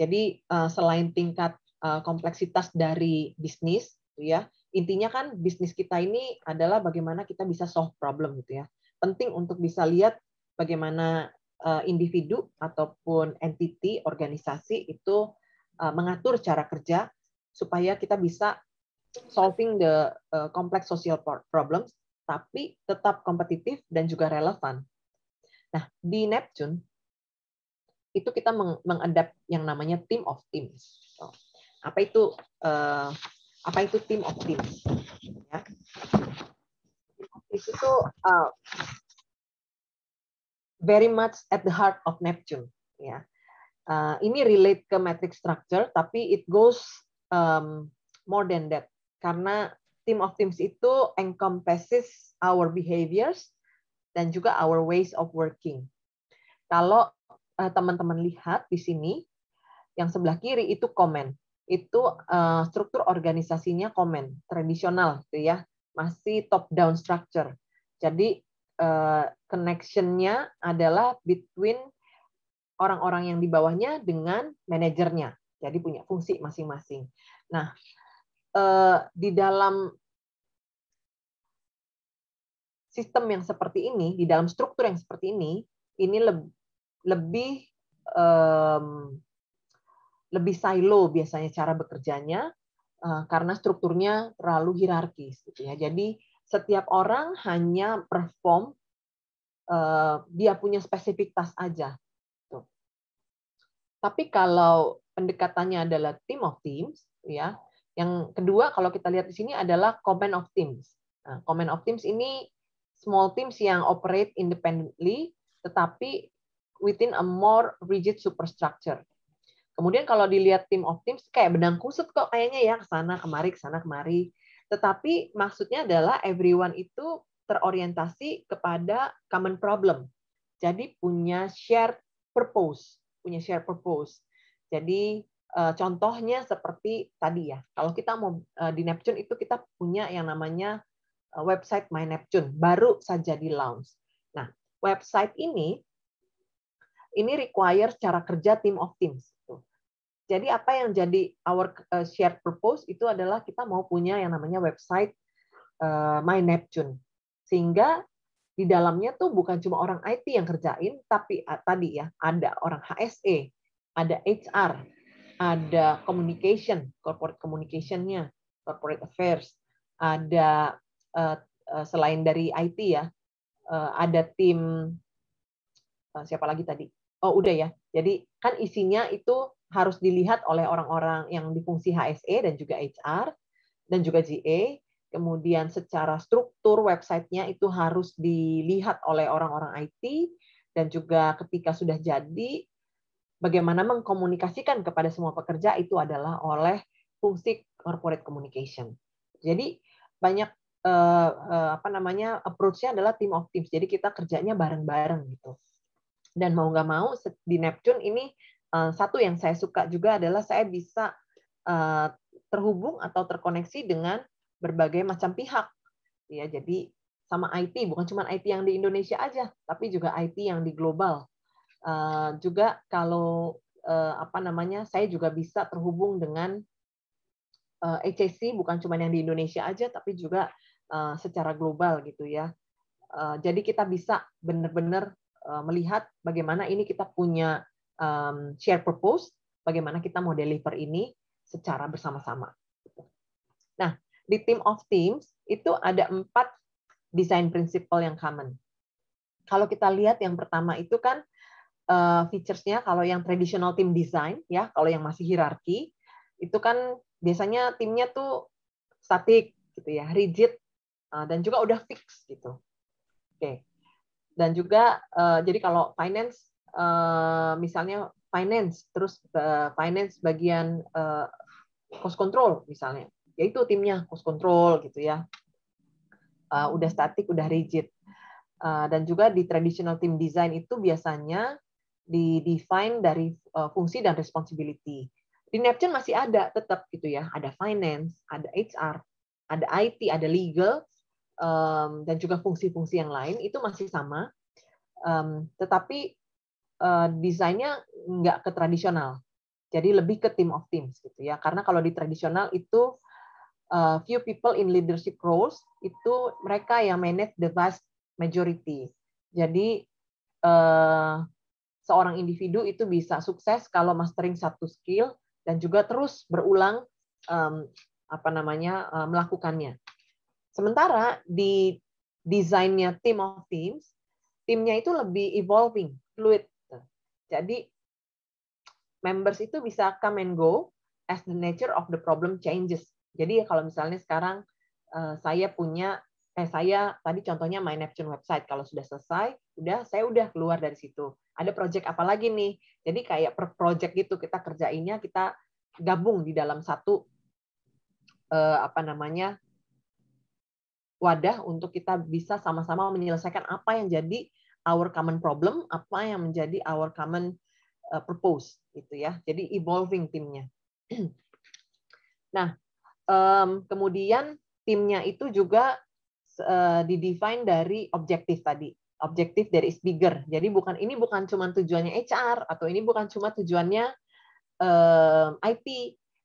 Jadi eh, selain tingkat eh, kompleksitas dari bisnis gitu ya, intinya kan bisnis kita ini adalah bagaimana kita bisa solve problem gitu ya. Penting untuk bisa lihat bagaimana eh, individu ataupun entity organisasi itu mengatur cara kerja supaya kita bisa solving the complex social problems tapi tetap kompetitif dan juga relevan. Nah, di Neptune itu kita mengadap yang namanya team of teams. apa itu uh, apa itu team of teams? Ya. Team of itu uh, very much at the heart of Neptune. Ya. Uh, ini relate ke matrix structure, tapi it goes um, more than that karena Team of Teams itu encompasses our behaviors dan juga our ways of working. Kalau eh, teman-teman lihat di sini, yang sebelah kiri itu komen. Itu eh, struktur organisasinya komen, tradisional gitu ya. Masih top down structure. Jadi uh, connection-nya adalah between orang-orang yang di bawahnya dengan manajernya. Jadi punya fungsi masing-masing. Nah, uh, di dalam sistem yang seperti ini, di dalam struktur yang seperti ini, ini lebih lebih um, lebih silo biasanya cara bekerjanya uh, karena strukturnya terlalu hierarkis gitu ya. Jadi setiap orang hanya perform eh, dia punya spesifik aja. Gitu. Tapi kalau pendekatannya adalah team of teams ya, yang kedua kalau kita lihat di sini adalah command of teams. Nah, command of teams ini small teams yang operate independently tetapi within a more rigid superstructure. Kemudian kalau dilihat team of teams kayak benang kusut kok kayaknya ya ke sana kemari ke sana kemari. Tetapi maksudnya adalah everyone itu terorientasi kepada common problem. Jadi punya shared purpose, punya shared purpose. Jadi Eh, contohnya seperti tadi ya, kalau kita mau eh, di Neptune itu kita punya yang namanya eh, website My Neptune, baru saja di launch. Nah, website ini ini require cara kerja team of teams. Jadi apa yang jadi our shared purpose itu adalah kita mau punya yang namanya website My Neptune. Sehingga di dalamnya tuh bukan cuma orang IT yang kerjain, tapi tadi ya ada orang HSE, ada HR, ada communication, corporate communication-nya, corporate affairs, ada eh, eh, selain dari IT ya, eh, ada tim siapa lagi tadi? Oh, udah ya. Jadi kan isinya itu harus dilihat oleh orang-orang yang di fungsi HSE dan juga HR dan juga GA. Kemudian secara struktur websitenya itu harus dilihat oleh orang-orang IT dan juga ketika sudah jadi bagaimana mengkomunikasikan kepada semua pekerja itu adalah oleh fungsi corporate communication. Jadi banyak eh, eh, apa namanya approach-nya adalah team of teams. Jadi kita kerjanya bareng-bareng gitu. Dan mau nggak mau di Neptune ini eh, satu yang saya suka juga adalah saya bisa eh, terhubung atau terkoneksi dengan berbagai macam pihak. Ya, jadi sama IT bukan cuma IT yang di Indonesia aja, tapi juga IT yang di global Eh, juga kalau uh, apa namanya, saya juga bisa terhubung dengan uh, eh, HSC bukan cuma yang di Indonesia aja, tapi juga uh, secara global gitu ya. Uh, jadi kita bisa benar-benar uh, melihat bagaimana ini kita punya um, share purpose, bagaimana kita mau deliver ini secara bersama-sama. Nah, di team of teams itu ada empat design principle yang common. Kalau kita lihat yang pertama itu kan uh, featuresnya kalau yang traditional team design ya kalau yang masih hierarki itu kan biasanya timnya tuh statik gitu ya rigid uh, dan juga udah fix gitu oke okay. dan juga uh, jadi kalau finance uh, misalnya finance terus uh, finance bagian uh, cost control misalnya yaitu timnya cost control gitu ya uh, udah statik udah rigid dan juga di traditional team design itu biasanya di define dari uh, fungsi dan responsibility. Di Neptune masih ada tetap gitu ya, ada finance, ada HR, ada IT, ada legal, um, dan juga fungsi-fungsi yang lain itu masih sama, um, tetapi uh, desainnya nggak ke tradisional. Jadi lebih ke team of teams gitu ya, karena kalau di tradisional itu uh, few people in leadership roles itu mereka yang manage the vast majority. Jadi uh, seorang individu itu bisa sukses kalau mastering satu skill dan juga terus berulang um, apa namanya uh, melakukannya. Sementara di desainnya team of teams, timnya itu lebih evolving, fluid. Jadi members itu bisa come and go as the nature of the problem changes. Jadi kalau misalnya sekarang uh, saya punya eh saya tadi contohnya my Neptune website kalau sudah selesai, udah saya udah keluar dari situ ada project apa lagi nih. Jadi kayak per project gitu kita kerjainnya kita gabung di dalam satu eh, apa namanya wadah untuk kita bisa sama-sama menyelesaikan apa yang jadi our common problem, apa yang menjadi our common uh, purpose gitu ya. Jadi evolving timnya. nah, kemudian timnya itu juga uh, didefine dari objektif tadi objektif dari is bigger. Jadi bukan ini bukan cuma tujuannya HR atau ini bukan cuma tujuannya um, eh, IT,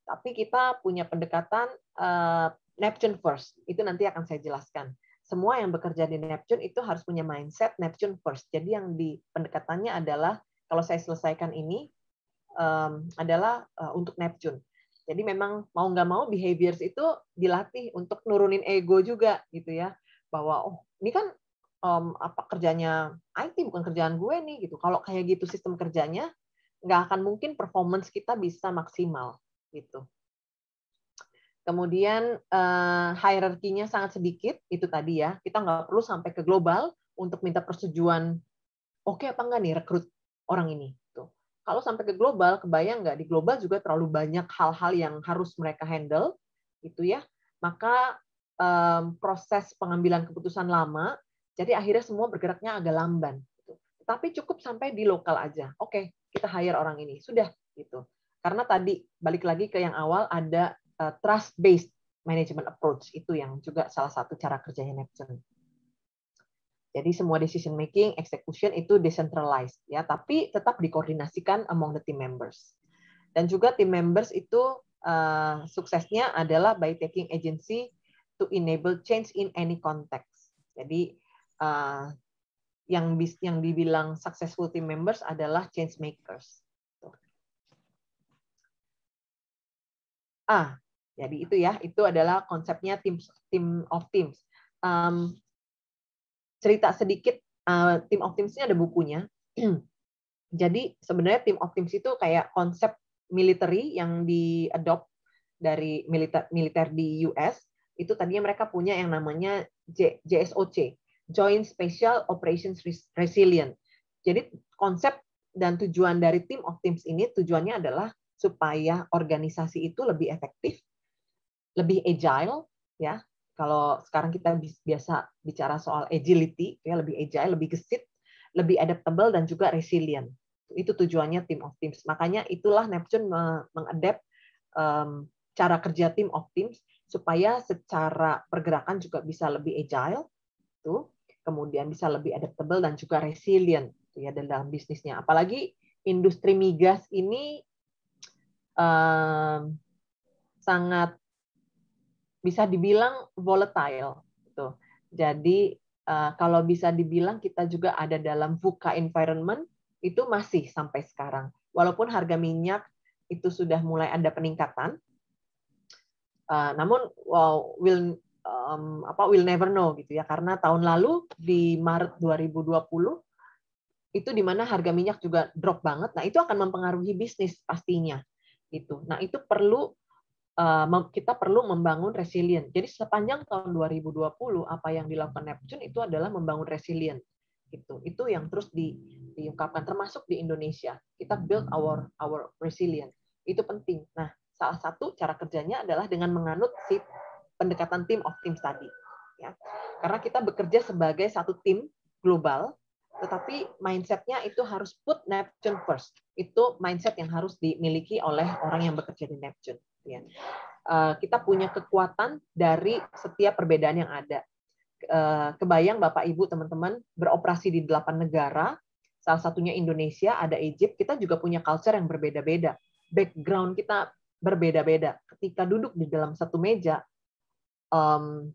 tapi kita punya pendekatan uh, Neptune first. Itu nanti akan saya jelaskan. Semua yang bekerja di Neptune itu harus punya mindset Neptune first. Jadi yang di pendekatannya adalah kalau saya selesaikan ini um, adalah uh, untuk Neptune. Jadi memang mau nggak mau behaviors itu dilatih untuk nurunin ego juga gitu ya bahwa oh ini kan um, apa kerjanya IT bukan kerjaan gue nih gitu. Kalau kayak gitu sistem kerjanya nggak akan mungkin performance kita bisa maksimal gitu. Kemudian uh, eh, hierarkinya sangat sedikit itu tadi ya. Kita nggak perlu sampai ke global untuk minta persetujuan oke okay apa enggak nih rekrut orang ini. Tuh. Gitu. Kalau sampai ke global, kebayang nggak di global juga terlalu banyak hal-hal yang harus mereka handle gitu ya. Maka um, proses pengambilan keputusan lama jadi akhirnya semua bergeraknya agak lamban. Gitu. Tapi cukup sampai di lokal aja. Oke, okay, kita hire orang ini. Sudah gitu. Karena tadi balik lagi ke yang awal ada eh, trust based management approach itu yang juga salah satu cara kerjanya Neptune. Jadi semua decision making, execution itu decentralized ya, tapi tetap dikoordinasikan among the team members. Dan juga team members itu uh, suksesnya adalah by taking agency to enable change in any context. Jadi uh, yang bis, yang dibilang successful team members adalah change makers. Ah, jadi itu ya, itu adalah konsepnya tim tim of teams. Um, cerita sedikit uh, eh, tim of teams ini ada bukunya. jadi sebenarnya team of teams itu kayak konsep military yang diadopt dari militer militer di US itu tadinya mereka punya yang namanya JSOC Joint Special Operations Resilient. Jadi konsep dan tujuan dari tim of teams ini tujuannya adalah supaya organisasi itu lebih efektif, lebih agile ya. Kalau sekarang kita biasa bicara soal agility, ya lebih agile, lebih gesit, lebih adaptable dan juga resilient. Itu tujuannya tim of teams. Makanya itulah Neptune mengadapt cara kerja tim of teams supaya secara pergerakan juga bisa lebih agile tuh kemudian bisa lebih adaptable dan juga resilient gitu ya dalam bisnisnya. Apalagi industri migas ini um, sangat bisa dibilang volatile gitu. Jadi uh, kalau bisa dibilang kita juga ada dalam VUCA environment itu masih sampai sekarang. Walaupun harga minyak itu sudah mulai ada peningkatan, uh, namun wow, will um, apa will never know gitu ya karena tahun lalu di Maret 2020 itu di mana harga minyak juga drop banget. Nah, itu akan mempengaruhi bisnis pastinya. gitu Nah, itu perlu eh, kita perlu membangun resilient. Jadi sepanjang tahun 2020 apa yang dilakukan Neptune itu adalah membangun resilient. Itu itu yang terus di, diungkapkan termasuk di Indonesia. Kita build our our resilient. Itu penting. Nah, salah satu cara kerjanya adalah dengan menganut si pendekatan tim of teams tadi. Ya. Karena kita bekerja sebagai satu tim global, tetapi mindsetnya itu harus put Neptune first. Itu mindset yang harus dimiliki oleh orang yang bekerja di Neptune. Ya. Eh, kita punya kekuatan dari setiap perbedaan yang ada. Eh, kebayang Bapak Ibu teman-teman beroperasi di delapan negara, salah satunya Indonesia, ada Egypt, kita juga punya culture yang berbeda-beda. Background kita berbeda-beda. Ketika duduk di dalam satu meja, um,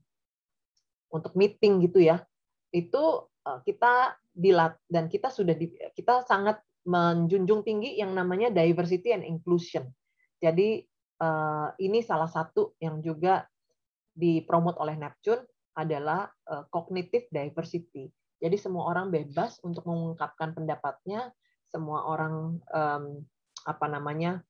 untuk meeting gitu ya itu e, kita dilat dan kita sudah di, kita sangat menjunjung tinggi yang namanya diversity and inclusion jadi uh, ini salah satu yang juga dipromot oleh Neptune adalah uh, cognitive diversity jadi semua orang bebas untuk mengungkapkan pendapatnya semua orang um, apa namanya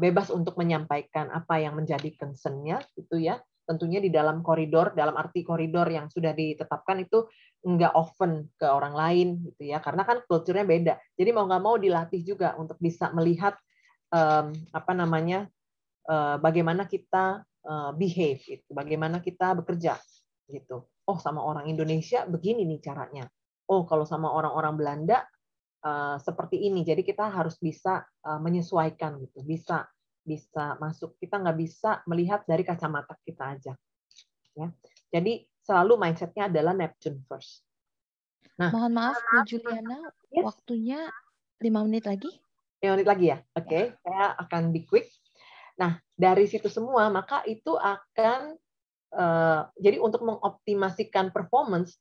bebas untuk menyampaikan apa yang menjadi concernnya gitu ya tentunya di dalam koridor dalam arti koridor yang sudah ditetapkan itu nggak open ke orang lain gitu ya karena kan kulturnya beda jadi mau nggak mau dilatih juga untuk bisa melihat um, apa namanya uh, bagaimana kita uh, behave gitu bagaimana kita bekerja gitu oh sama orang Indonesia begini nih caranya oh kalau sama orang-orang Belanda uh, seperti ini jadi kita harus bisa uh, menyesuaikan gitu bisa bisa masuk. Kita nggak bisa melihat dari kacamata kita aja. Ya. Jadi selalu mindsetnya adalah Neptune first. Nah, mohon maaf Bu Juliana, yes. waktunya lima menit lagi. Lima menit lagi ya, ya. oke. Okay. Ya. Saya akan di quick. Nah, dari situ semua maka itu akan uh, jadi untuk mengoptimasikan performance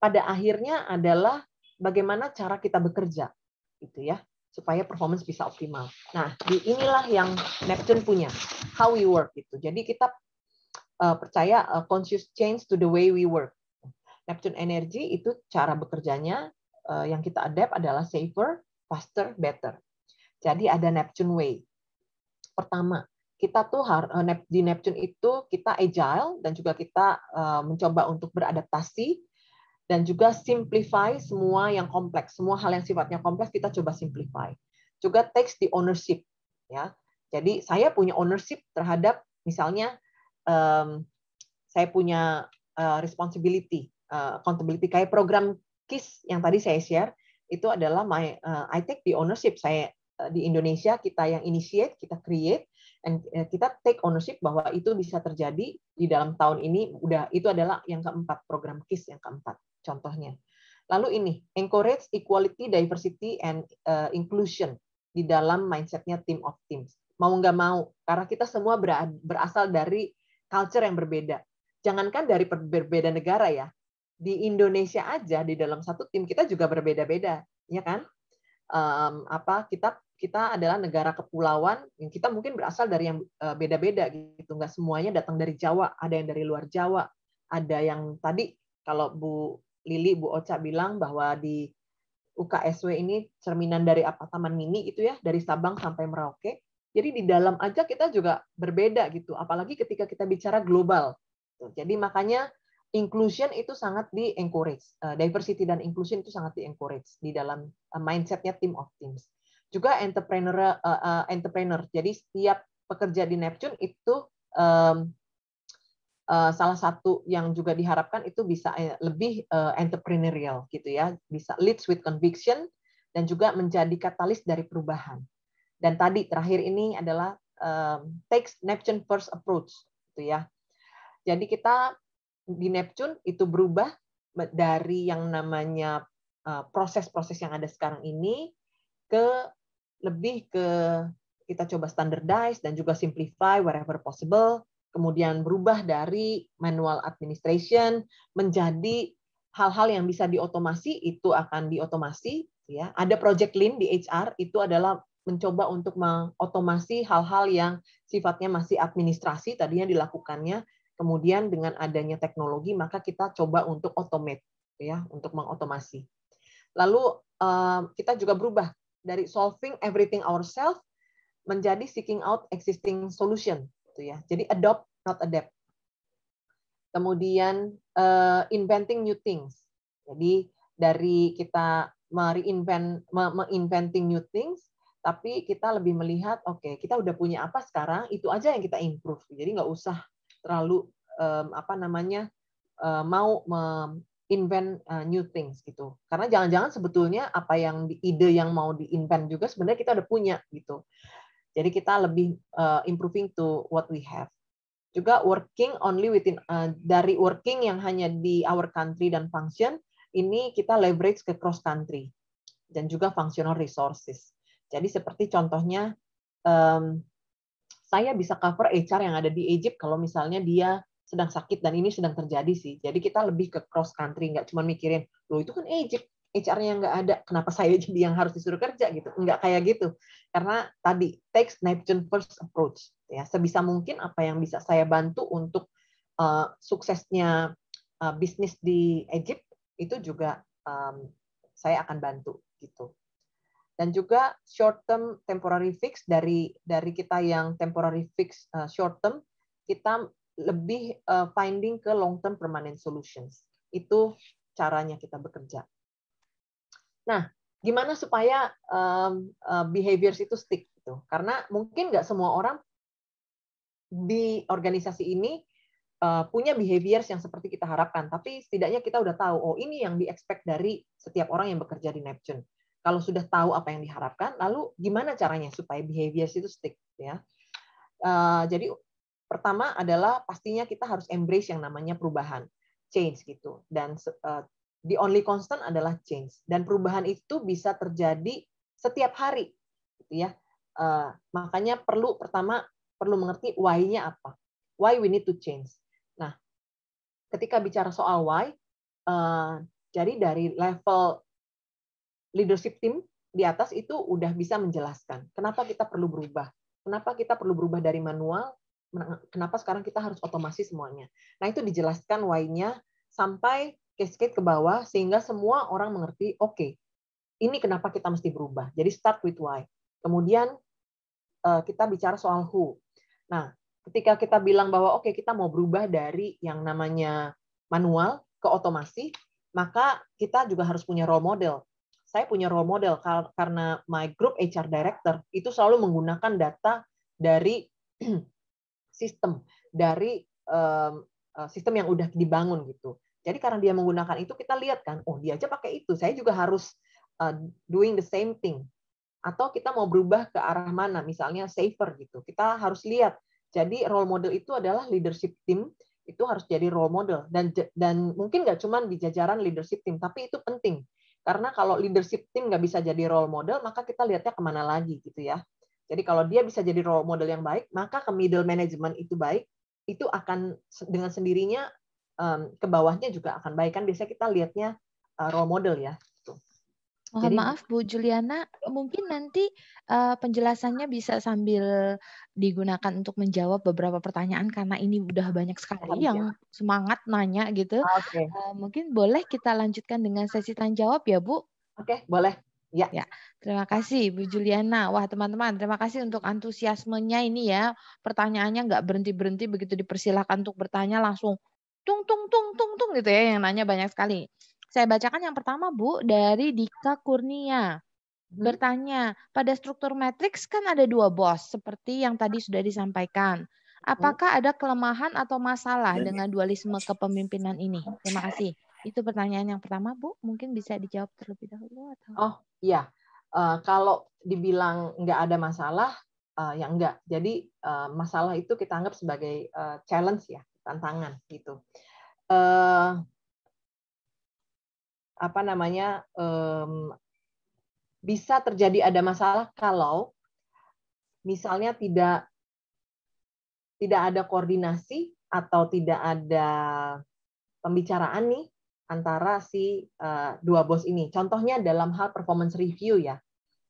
pada akhirnya adalah bagaimana cara kita bekerja, gitu ya supaya performance bisa optimal. Nah, di inilah yang Neptune punya, how we work itu. Jadi kita uh, percaya uh, conscious change to the way we work. Neptune energy itu cara bekerjanya uh, yang kita adapt adalah safer, faster, better. Jadi ada Neptune way. Pertama, kita tuh di Neptune itu kita agile dan juga kita mencoba untuk beradaptasi dan juga simplify semua yang kompleks, semua hal yang sifatnya kompleks kita coba simplify. Juga takes the ownership, ya. Jadi saya punya ownership terhadap misalnya um, saya punya uh, responsibility, uh, accountability kayak program KIS yang tadi saya share itu adalah my uh, I take the ownership. Saya di Indonesia kita yang initiate, kita create and kita take ownership bahwa itu bisa terjadi di dalam tahun ini udah itu adalah yang keempat program KIS yang keempat contohnya. Lalu ini, encourage equality, diversity, and uh, inclusion di dalam mindsetnya team of teams. Mau nggak mau, karena kita semua berasal dari culture yang berbeda. Jangankan dari berbeda negara ya, di Indonesia aja di dalam satu tim kita juga berbeda-beda, ya kan? Um, apa kita kita adalah negara kepulauan yang kita mungkin berasal dari yang uh, beda-beda gitu, nggak semuanya datang dari Jawa, ada yang dari luar Jawa, ada yang tadi kalau Bu Lili Bu Oca bilang bahwa di UKSW ini cerminan dari apa Taman Mini itu ya, dari Sabang sampai Merauke. Jadi di dalam aja kita juga berbeda gitu, apalagi ketika kita bicara global. Jadi makanya inclusion itu sangat di encourage, eh, diversity dan inclusion itu sangat di encourage di dalam eh, mindsetnya team of teams. Juga entrepreneur, eh, entrepreneur. Jadi setiap pekerja di Neptune itu um, Eh, salah satu yang juga diharapkan itu bisa eh, lebih eh, entrepreneurial gitu ya, bisa leads with conviction dan juga menjadi katalis dari perubahan. Dan tadi terakhir ini adalah um, takes Neptune first approach gitu ya. Jadi kita di Neptune itu berubah dari yang namanya proses-proses yang ada sekarang ini ke lebih ke kita coba standardize dan juga simplify wherever possible kemudian berubah dari manual administration menjadi hal-hal yang bisa diotomasi itu akan diotomasi ya ada project lean di HR itu adalah mencoba untuk mengotomasi hal-hal yang sifatnya masih administrasi tadinya dilakukannya kemudian dengan adanya teknologi maka kita coba untuk automate ya untuk mengotomasi lalu kita juga berubah dari solving everything ourselves menjadi seeking out existing solution gitu ya. Jadi adopt not adapt. Kemudian uh, inventing new things. Jadi dari kita reinvent menginventing new things tapi kita lebih melihat oke okay, kita udah punya apa sekarang itu aja yang kita improve jadi nggak usah terlalu um, apa namanya uh, mau invent uh, eh, new things gitu karena jangan-jangan sebetulnya apa yang ide yang mau diinvent juga sebenarnya kita udah punya gitu jadi kita lebih uh, improving to what we have. Juga working only within uh, dari working yang hanya di our country dan function ini kita leverage ke cross country dan juga functional resources. Jadi seperti contohnya um, saya bisa cover HR yang ada di Egypt kalau misalnya dia sedang sakit dan ini sedang terjadi sih. Jadi kita lebih ke cross country, nggak cuma mikirin, lo itu kan Egypt, HR-nya nggak ada, kenapa saya jadi yang harus disuruh kerja gitu? Nggak kayak gitu. Karena tadi take Neptune first approach. Ya, sebisa mungkin apa yang bisa saya bantu untuk uh, suksesnya uh, bisnis di Egypt itu juga um, saya akan bantu gitu. Dan juga short term temporary fix dari dari kita yang temporary fix uh, short term kita lebih uh, finding ke long term permanent solutions. Itu caranya kita bekerja. Nah, gimana supaya um, uh, behaviors itu stick gitu? Karena mungkin nggak semua orang di organisasi ini uh, punya behaviors yang seperti kita harapkan, tapi setidaknya kita udah tahu oh ini yang di expect dari setiap orang yang bekerja di Neptune. Kalau sudah tahu apa yang diharapkan, lalu gimana caranya supaya behaviors itu stick ya? Uh, jadi pertama adalah pastinya kita harus embrace yang namanya perubahan change gitu dan uh, the only constant adalah change dan perubahan itu bisa terjadi setiap hari gitu ya uh, makanya perlu pertama perlu mengerti why-nya apa why we need to change nah ketika bicara soal why uh, jadi dari level leadership team di atas itu udah bisa menjelaskan kenapa kita perlu berubah kenapa kita perlu berubah dari manual kenapa sekarang kita harus otomasi semuanya nah itu dijelaskan why-nya sampai cascade ke bawah sehingga semua orang mengerti, oke, okay, ini kenapa kita mesti berubah. Jadi start with why. Kemudian eh, kita bicara soal who. Nah, ketika kita bilang bahwa oke okay, kita mau berubah dari yang namanya manual ke otomasi, maka kita juga harus punya role model. Saya punya role model karena my group HR director itu selalu menggunakan data dari sistem, dari eh, eh, sistem yang udah dibangun gitu. Jadi karena dia menggunakan itu kita lihat kan, oh dia aja pakai itu, saya juga harus uh, doing the same thing. Atau kita mau berubah ke arah mana, misalnya safer gitu. Kita harus lihat. Jadi role model itu adalah leadership team itu harus jadi role model dan dan mungkin nggak cuma di jajaran leadership team, tapi itu penting karena kalau leadership team nggak bisa jadi role model maka kita lihatnya kemana lagi gitu ya jadi kalau dia bisa jadi role model yang baik maka ke middle management itu baik itu akan dengan sendirinya um, ke bawahnya juga akan baik kan biasanya kita lihatnya uh, eh, role model ya Mohon gitu. Jadi, maaf Bu Juliana, mungkin nanti uh, penjelasannya bisa sambil digunakan untuk menjawab beberapa pertanyaan karena ini udah banyak sekali ya. yang semangat nanya gitu. Okay. Uh, eh, mungkin boleh kita lanjutkan dengan sesi tanya jawab ya Bu? Oke, okay, boleh. Ya. ya. Terima kasih Bu Juliana. Wah teman-teman, terima kasih untuk antusiasmenya ini ya. Pertanyaannya nggak berhenti-berhenti begitu dipersilahkan untuk bertanya langsung tung tung tung tung tung gitu ya yang nanya banyak sekali. Saya bacakan yang pertama Bu dari Dika Kurnia hmm? bertanya pada struktur matriks kan ada dua bos seperti yang tadi hmm? sudah disampaikan. Hmm? Apakah ada kelemahan atau masalah dengan dualisme kepemimpinan ini? Terima kasih. Itu pertanyaan yang pertama, Bu. Mungkin bisa dijawab terlebih dahulu. Atau... Oh iya, uh, kalau dibilang nggak ada masalah, uh, ya enggak. Jadi uh, masalah itu kita anggap sebagai uh, challenge ya tantangan gitu. Uh, apa namanya um, bisa terjadi ada masalah kalau misalnya tidak tidak ada koordinasi atau tidak ada pembicaraan nih antara si uh, dua bos ini. Contohnya dalam hal performance review ya,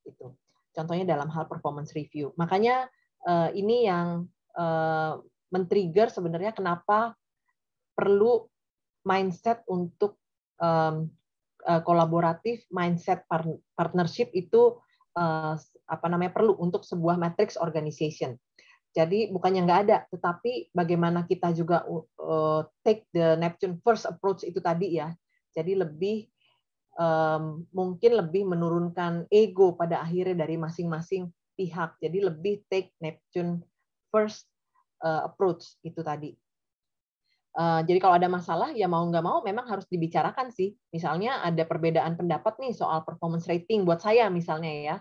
itu. Contohnya dalam hal performance review. Makanya uh, ini yang uh, men-trigger sebenarnya kenapa perlu mindset untuk um, kolaboratif, mindset partnership itu uh, apa namanya perlu untuk sebuah matrix organization. Jadi bukannya nggak ada, tetapi bagaimana kita juga uh, take the Neptune first approach itu tadi ya. Jadi lebih um, mungkin lebih menurunkan ego pada akhirnya dari masing-masing pihak. Jadi lebih take Neptune first uh, approach itu tadi. Uh, jadi kalau ada masalah ya mau nggak mau memang harus dibicarakan sih. Misalnya ada perbedaan pendapat nih soal performance rating buat saya misalnya ya.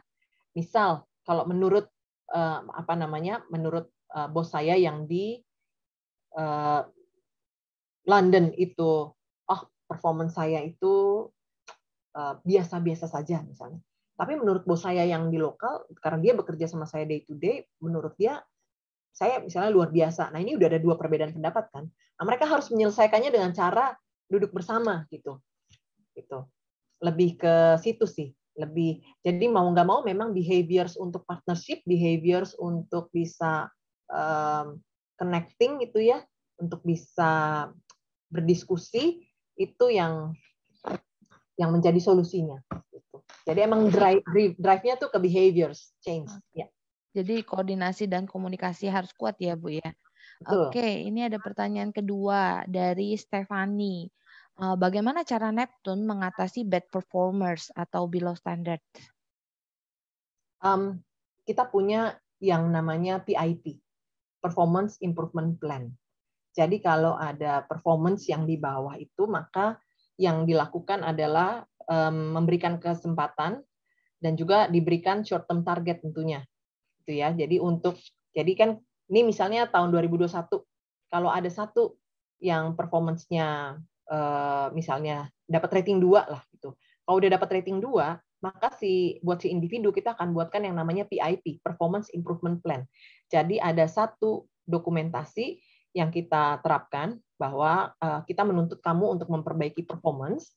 Misal kalau menurut uh, apa namanya menurut uh, bos saya yang di uh, London itu, oh performance saya itu biasa-biasa uh, saja misalnya. Tapi menurut bos saya yang di lokal, karena dia bekerja sama saya day to day, menurut dia saya misalnya luar biasa. Nah ini udah ada dua perbedaan pendapat kan. Nah, mereka harus menyelesaikannya dengan cara duduk bersama gitu, gitu. Lebih ke situ sih, lebih. Jadi mau nggak mau memang behaviors untuk partnership, behaviors untuk bisa um, connecting itu ya, untuk bisa berdiskusi itu yang yang menjadi solusinya. Gitu. Jadi emang drive drive-nya tuh ke behaviors change. Ya. Jadi koordinasi dan komunikasi harus kuat ya Bu ya. Oke, Oke, ini ada pertanyaan kedua dari Stefani. Eh, bagaimana cara Neptune mengatasi bad performers atau below standard? Um, kita punya yang namanya PIP, Performance Improvement Plan. Jadi kalau ada performance yang di bawah itu, maka yang dilakukan adalah um, memberikan kesempatan dan juga diberikan short term target tentunya gitu ya. Jadi untuk jadi kan ini misalnya tahun 2021 kalau ada satu yang performance-nya eh, misalnya dapat rating dua lah gitu. Kalau udah dapat rating dua maka si buat si individu kita akan buatkan yang namanya PIP, Performance Improvement Plan. Jadi ada satu dokumentasi yang kita terapkan bahwa eh, kita menuntut kamu untuk memperbaiki performance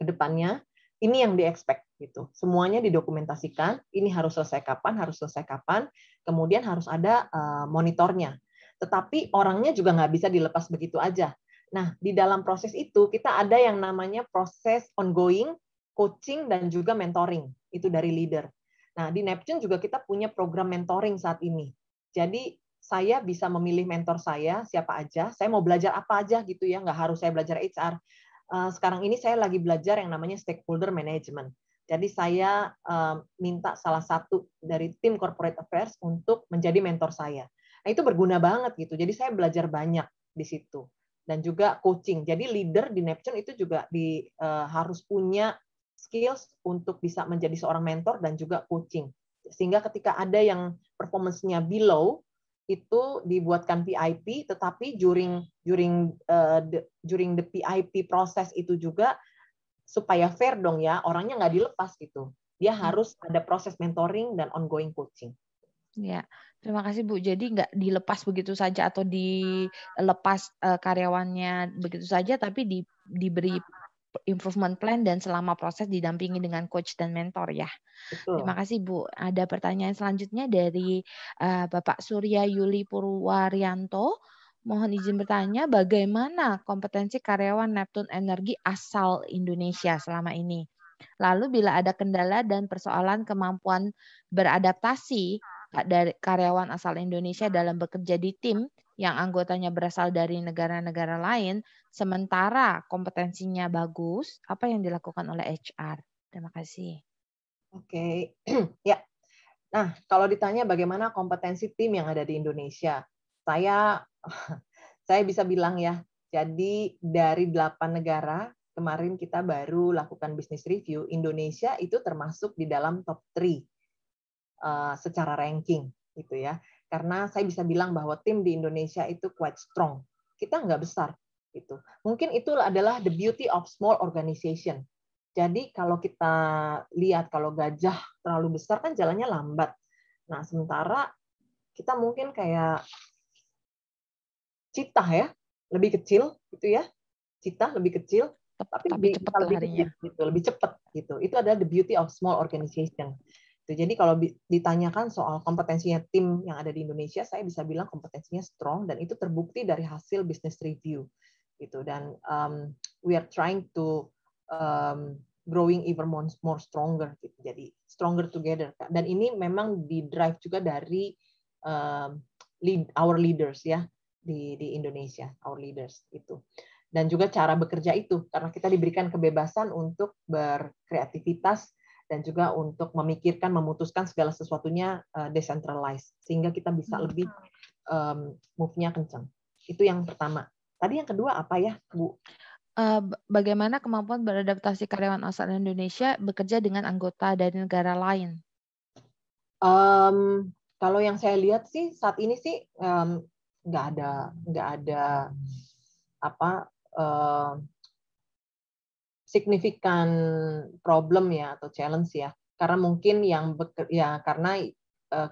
ke depannya ini yang diekspek gitu. Semuanya didokumentasikan, ini harus selesai kapan, harus selesai kapan, kemudian harus ada eh, monitornya. Tetapi orangnya juga nggak bisa dilepas begitu aja. Nah, di dalam proses itu kita ada yang namanya proses ongoing, coaching, dan juga mentoring. Itu dari leader. Nah, di Neptune juga kita punya program mentoring saat ini. Jadi saya bisa memilih mentor saya siapa aja, saya mau belajar apa aja gitu ya, nggak harus saya belajar HR. Eh, sekarang ini saya lagi belajar yang namanya stakeholder management. Jadi saya eh, minta salah satu dari tim corporate affairs untuk menjadi mentor saya. Nah, itu berguna banget gitu. Jadi saya belajar banyak di situ dan juga coaching. Jadi leader di Neptune itu juga di eh, harus punya skills untuk bisa menjadi seorang mentor dan juga coaching. Sehingga ketika ada yang performance-nya below, itu dibuatkan PIP, tetapi during during uh, eh, the, during the PIP proses itu juga supaya fair dong ya orangnya nggak dilepas gitu. Dia hmm. harus ada proses mentoring dan ongoing coaching. Ya, terima kasih Bu. Jadi nggak dilepas begitu saja atau dilepas uh, karyawannya begitu saja, tapi di, diberi improvement plan dan selama proses didampingi dengan coach dan mentor ya. Betul. Terima kasih Bu. Ada pertanyaan selanjutnya dari uh, Bapak Surya Yuli Purwaryanto. Mohon izin bertanya, bagaimana kompetensi karyawan Neptune Energi asal Indonesia selama ini? Lalu bila ada kendala dan persoalan kemampuan beradaptasi dari karyawan asal Indonesia dalam bekerja di tim, yang anggotanya berasal dari negara-negara lain, sementara kompetensinya bagus, apa yang dilakukan oleh HR? Terima kasih. Oke, okay. ya. Nah, kalau ditanya bagaimana kompetensi tim yang ada di Indonesia, saya saya bisa bilang ya, jadi dari delapan negara kemarin kita baru lakukan bisnis review, Indonesia itu termasuk di dalam top 3 uh, eh, secara ranking gitu ya karena saya bisa bilang bahwa tim di Indonesia itu quite strong. Kita nggak besar itu Mungkin itu adalah the beauty of small organization. Jadi kalau kita lihat kalau gajah terlalu besar kan jalannya lambat. Nah, sementara kita mungkin kayak cita ya, lebih kecil gitu ya. Cita lebih kecil tapi, tapi lebih cepat lebih, gitu, lebih cepat gitu. Itu adalah the beauty of small organization. Gitu. Jadi kalau ditanyakan soal kompetensinya tim yang ada di Indonesia, saya bisa bilang kompetensinya strong dan itu terbukti dari hasil business review gitu. Dan um, we are trying to um, growing even more, more stronger gitu. Jadi stronger together. Dan ini memang di drive juga dari um, lead, our leaders ya di di Indonesia, our leaders itu. Dan juga cara bekerja itu karena kita diberikan kebebasan untuk berkreativitas dan juga untuk memikirkan, memutuskan segala sesuatunya uh, decentralized sehingga kita bisa hmm. lebih um, move-nya kencang. Itu yang pertama. Tadi yang kedua apa ya, Bu? Eh, bagaimana kemampuan beradaptasi karyawan asal Indonesia bekerja dengan anggota dari negara lain? Um, kalau yang saya lihat sih saat ini sih um, nggak ada nggak ada apa uh, signifikan problem ya atau challenge ya karena mungkin yang ya karena uh,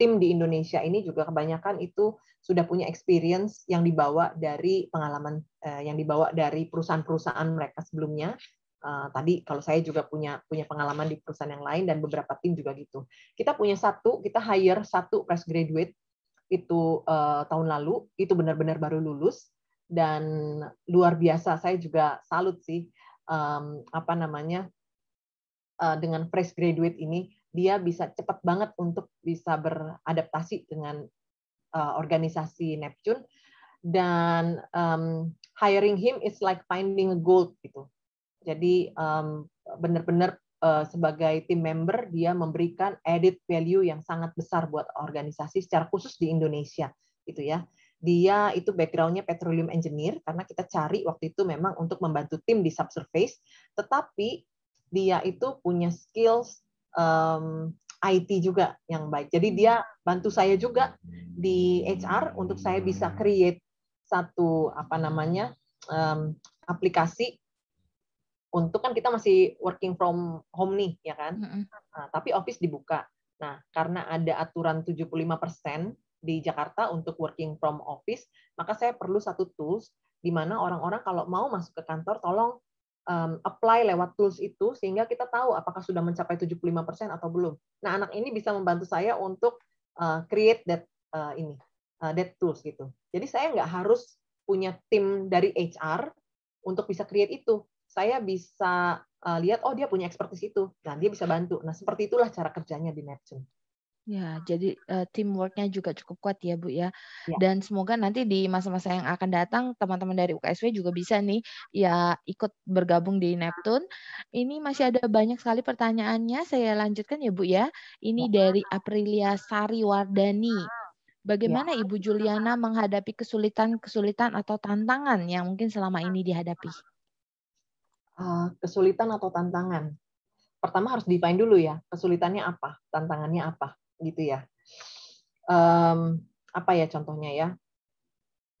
tim di Indonesia ini juga kebanyakan itu sudah punya experience yang dibawa dari pengalaman uh, yang dibawa dari perusahaan-perusahaan mereka sebelumnya Uh, tadi kalau saya juga punya punya pengalaman di perusahaan yang lain dan beberapa tim juga gitu. Kita punya satu, kita hire satu fresh graduate itu uh, tahun lalu, itu benar-benar baru lulus dan luar biasa saya juga salut sih um, apa namanya uh, dengan fresh graduate ini dia bisa cepat banget untuk bisa beradaptasi dengan uh, organisasi Neptune dan um, hiring him is like finding a gold gitu jadi um, benar-benar eh, sebagai tim member dia memberikan added value yang sangat besar buat organisasi secara khusus di Indonesia gitu ya dia itu backgroundnya petroleum engineer karena kita cari waktu itu memang untuk membantu tim di subsurface. Tetapi dia itu punya skills um, IT juga yang baik. Jadi dia bantu saya juga di HR untuk saya bisa create satu apa namanya um, aplikasi untuk kan kita masih working from home nih ya kan. Nah, tapi office dibuka. Nah, karena ada aturan 75% di Jakarta untuk working from office, maka saya perlu satu tools di mana orang-orang kalau mau masuk ke kantor tolong um, apply lewat tools itu sehingga kita tahu apakah sudah mencapai 75% atau belum. Nah, anak ini bisa membantu saya untuk uh, create that uh, ini uh, that tools gitu. Jadi saya nggak harus punya tim dari HR untuk bisa create itu. Saya bisa uh, lihat oh dia punya expertise itu. Nah, dia bisa bantu. Nah, seperti itulah cara kerjanya di Neptune. Ya, jadi uh, teamworknya juga cukup kuat ya Bu ya. ya. Dan semoga nanti di masa-masa yang akan datang teman-teman dari UKSW juga bisa nih ya ikut bergabung di Neptune. Ini masih ada banyak sekali pertanyaannya. Saya lanjutkan ya Bu ya. Ini ya. dari Aprilia Sari Wardani. Ya. Bagaimana ya. Ibu Juliana menghadapi kesulitan-kesulitan atau tantangan yang mungkin selama ini dihadapi? Uh, kesulitan atau tantangan? Pertama harus define dulu ya, kesulitannya apa, tantangannya apa gitu ya. Um, apa ya contohnya ya?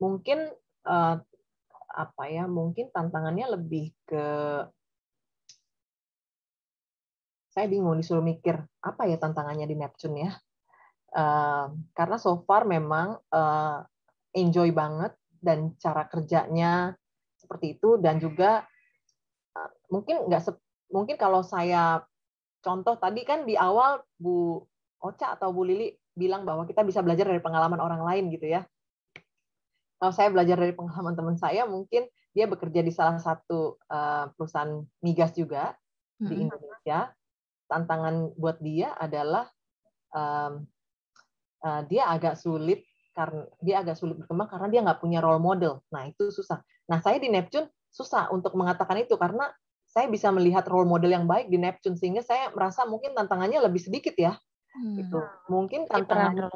Mungkin uh, apa ya? Mungkin tantangannya lebih ke saya bingung disuruh mikir apa ya tantangannya di Neptune ya. Uh, karena so far memang uh, enjoy banget dan cara kerjanya seperti itu dan juga eh, mungkin nggak mungkin kalau saya contoh tadi kan di awal Bu Ocha atau Bu Lili bilang bahwa kita bisa belajar dari pengalaman orang lain gitu ya. Kalau saya belajar dari pengalaman teman saya, mungkin dia bekerja di salah satu eh, perusahaan migas juga di mm-hmm. Indonesia. Tantangan buat dia adalah um, uh, dia agak sulit karena dia agak sulit berkembang karena dia nggak punya role model. Nah itu susah. Nah saya di Neptune susah untuk mengatakan itu karena saya bisa melihat role model yang baik di Neptune sehingga saya merasa mungkin tantangannya lebih sedikit ya Gitu. hmm. itu mungkin tantangan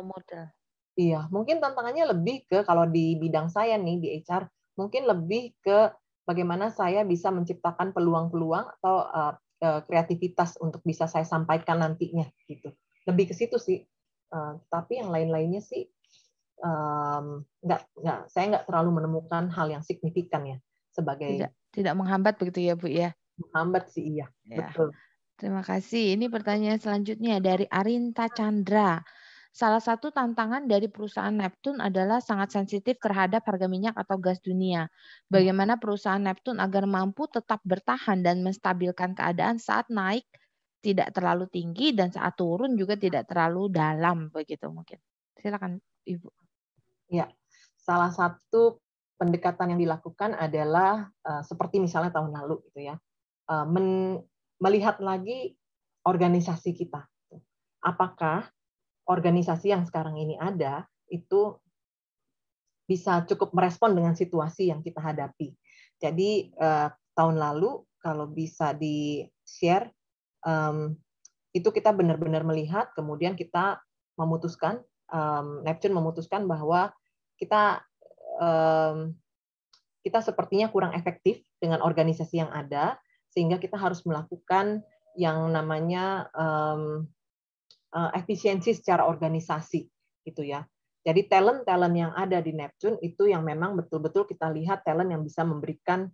iya mungkin tantangannya lebih ke kalau di bidang saya nih di HR mungkin lebih ke bagaimana saya bisa menciptakan peluang-peluang atau uh, kreativitas untuk bisa saya sampaikan nantinya gitu lebih ke situ sih uh, tapi yang lain-lainnya sih um, nggak nggak saya nggak terlalu menemukan hal yang signifikan ya sebagai tidak, tidak menghambat begitu ya bu ya menghambat sih iya ya. betul Terima kasih. Ini pertanyaan selanjutnya dari Arinta Chandra. Salah satu tantangan dari perusahaan Neptun adalah sangat sensitif terhadap harga minyak atau gas dunia. Hmm. Bagaimana perusahaan Neptun agar mampu tetap bertahan dan menstabilkan keadaan saat naik tidak terlalu tinggi dan saat turun juga tidak terlalu dalam begitu mungkin. Silakan Ibu. Ya, salah satu pendekatan yang dilakukan adalah uh, seperti misalnya tahun lalu gitu ya. Uh, men melihat lagi organisasi kita. Apakah organisasi yang sekarang ini ada itu bisa cukup merespon dengan situasi yang kita hadapi. Jadi eh, tahun lalu kalau bisa di share itu kita benar-benar melihat kemudian kita memutuskan um, Neptune memutuskan bahwa kita kita sepertinya kurang efektif dengan organisasi yang ada sehingga kita harus melakukan yang namanya um, uh, efisiensi secara organisasi gitu ya. Jadi talent-talent yang ada di Neptune itu yang memang betul-betul kita lihat talent yang bisa memberikan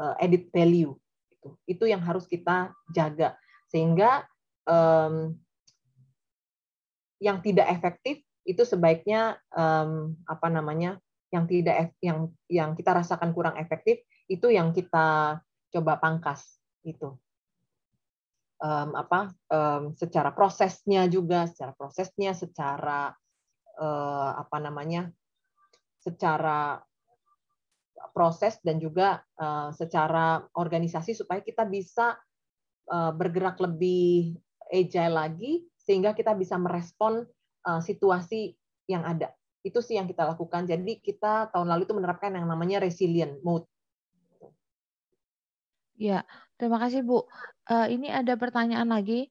uh, eh, edit value itu. Itu yang harus kita jaga sehingga um, yang tidak efektif itu sebaiknya um, apa namanya yang tidak yang yang kita rasakan kurang efektif itu yang kita coba pangkas itu um, apa um, secara prosesnya juga secara prosesnya secara uh, apa namanya secara proses dan juga uh, secara organisasi supaya kita bisa uh, bergerak lebih agile lagi sehingga kita bisa merespon uh, situasi yang ada itu sih yang kita lakukan jadi kita tahun lalu itu menerapkan yang namanya resilient mode Ya, terima kasih Bu. Uh, ini ada pertanyaan lagi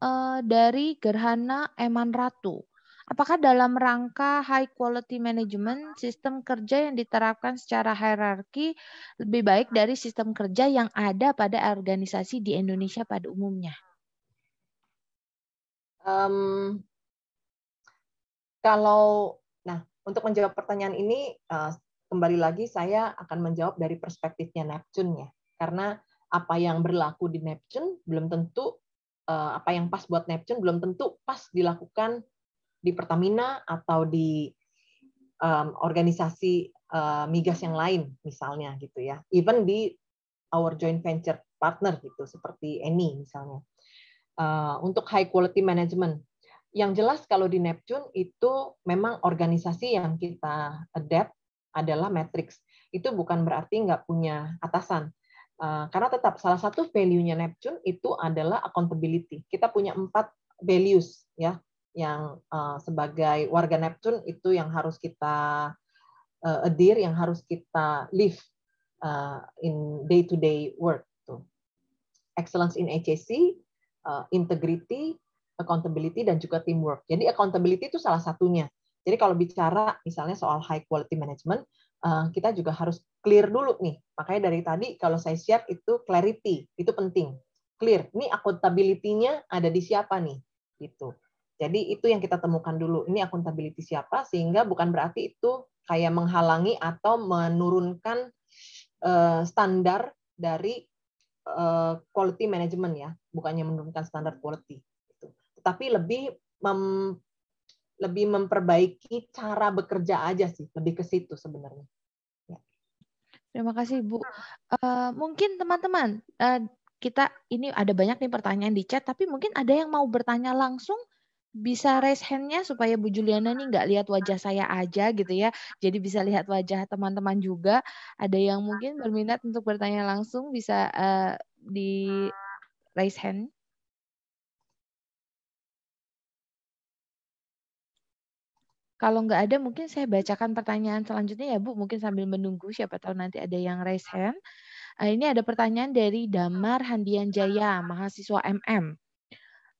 uh, dari Gerhana Eman Ratu. Apakah dalam rangka high quality management, sistem kerja yang diterapkan secara hierarki lebih baik dari sistem kerja yang ada pada organisasi di Indonesia pada umumnya? Um, kalau, nah, untuk menjawab pertanyaan ini, uh, kembali lagi saya akan menjawab dari perspektifnya Neptune ya karena apa yang berlaku di Neptune belum tentu eh, apa yang pas buat Neptune belum tentu pas dilakukan di Pertamina atau di um, organisasi uh, migas yang lain misalnya gitu ya even di our joint venture partner gitu seperti Eni misalnya uh, untuk high quality management yang jelas kalau di Neptune itu memang organisasi yang kita adapt adalah matrix itu bukan berarti nggak punya atasan Eh, karena tetap salah satu value-nya Neptune itu adalah accountability. Kita punya empat values ya yang eh, sebagai warga Neptune itu yang harus kita eh, adhere, yang harus kita live in day-to-day work. Tuh. Excellence in uh, integrity, accountability, dan juga teamwork. Jadi accountability itu salah satunya. Jadi kalau bicara misalnya soal high quality management, Eh, kita juga harus clear dulu nih. Makanya dari tadi kalau saya share itu clarity, itu penting. Clear. Ini akuntabilitasnya ada di siapa nih? Gitu. Jadi itu yang kita temukan dulu. Ini akuntabilitas siapa sehingga bukan berarti itu kayak menghalangi atau menurunkan eh, standar dari eh, quality management ya, bukannya menurunkan standar quality. Gitu. Tetapi lebih lebih memperbaiki cara bekerja aja sih, lebih ke situ sebenarnya. Ya. Terima kasih Bu. Uh, mungkin teman-teman uh, kita ini ada banyak nih pertanyaan di chat, tapi mungkin ada yang mau bertanya langsung bisa raise hand-nya supaya Bu Juliana nih nggak lihat wajah saya aja gitu ya. Jadi bisa lihat wajah teman-teman juga. Ada yang mungkin berminat untuk bertanya langsung bisa uh, di raise hand. Kalau nggak ada, mungkin saya bacakan pertanyaan selanjutnya ya, Bu. Mungkin sambil menunggu, siapa tahu nanti ada yang raise hand. Eh, ini ada pertanyaan dari Damar Handian Jaya, mahasiswa MM.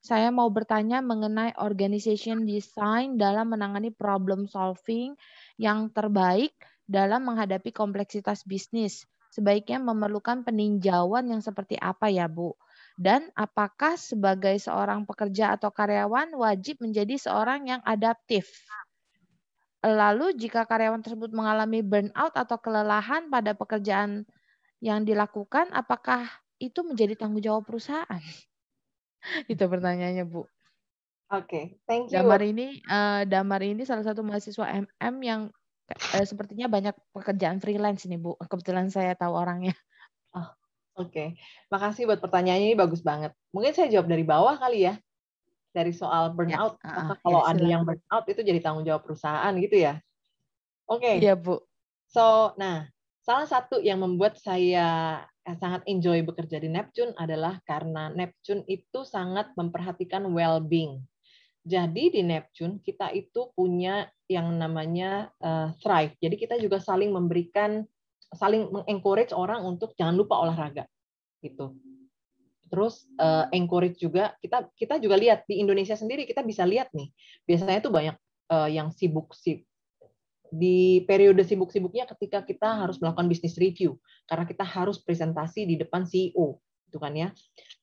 Saya mau bertanya mengenai organization design dalam menangani problem solving yang terbaik dalam menghadapi kompleksitas bisnis. Sebaiknya memerlukan peninjauan yang seperti apa ya, Bu? dan apakah sebagai seorang pekerja atau karyawan wajib menjadi seorang yang adaptif? Lalu jika karyawan tersebut mengalami burnout atau kelelahan pada pekerjaan yang dilakukan, apakah itu menjadi tanggung jawab perusahaan? itu pertanyaannya, Bu. Oke, okay, thank you. Damar ini, uh, Damar ini salah satu mahasiswa MM yang uh, sepertinya banyak pekerjaan freelance nih, Bu. Kebetulan saya tahu orangnya. Oh, Oke, okay. makasih buat pertanyaannya ini bagus banget. Mungkin saya jawab dari bawah kali ya dari soal ya, burnout. Ya, uh, kalau ya, ada yang burnout itu jadi tanggung jawab perusahaan gitu ya. Oke. Okay. Iya, Bu. So, nah, salah satu yang membuat saya eh, sangat enjoy bekerja di Neptune adalah karena Neptune itu sangat memperhatikan well-being. Jadi di Neptune kita itu punya yang namanya uh, thrive. Jadi kita juga saling memberikan saling mengencourage orang untuk jangan lupa olahraga gitu terus uh, encourage juga kita kita juga lihat di Indonesia sendiri kita bisa lihat nih biasanya tuh banyak uh, yang sibuk sih di periode sibuk-sibuknya ketika kita harus melakukan bisnis review karena kita harus presentasi di depan CEO itu kan ya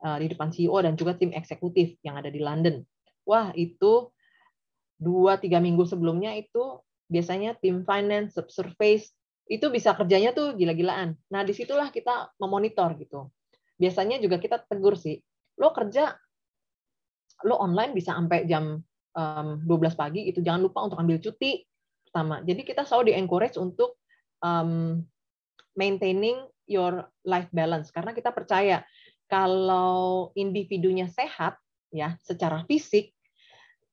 uh, di depan CEO dan juga tim eksekutif yang ada di London wah itu dua tiga minggu sebelumnya itu biasanya tim finance subsurface itu bisa kerjanya tuh gila-gilaan nah disitulah kita memonitor gitu biasanya juga kita tegur sih lo kerja lo online bisa sampai jam um, 12 pagi itu jangan lupa untuk ambil cuti pertama jadi kita selalu di encourage untuk um, maintaining your life balance karena kita percaya kalau individunya sehat ya secara fisik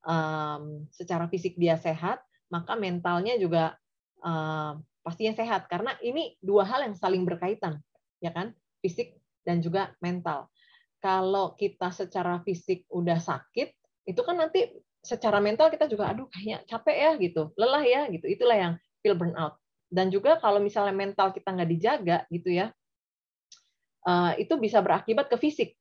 um, secara fisik dia sehat maka mentalnya juga um, pastinya sehat karena ini dua hal yang saling berkaitan ya kan fisik dan juga mental. Kalau kita secara fisik udah sakit, itu kan nanti secara mental kita juga aduh kayaknya capek ya gitu, lelah ya gitu. Itulah yang feel burnout. Dan juga kalau misalnya mental kita nggak dijaga gitu ya, eh, itu bisa berakibat ke fisik.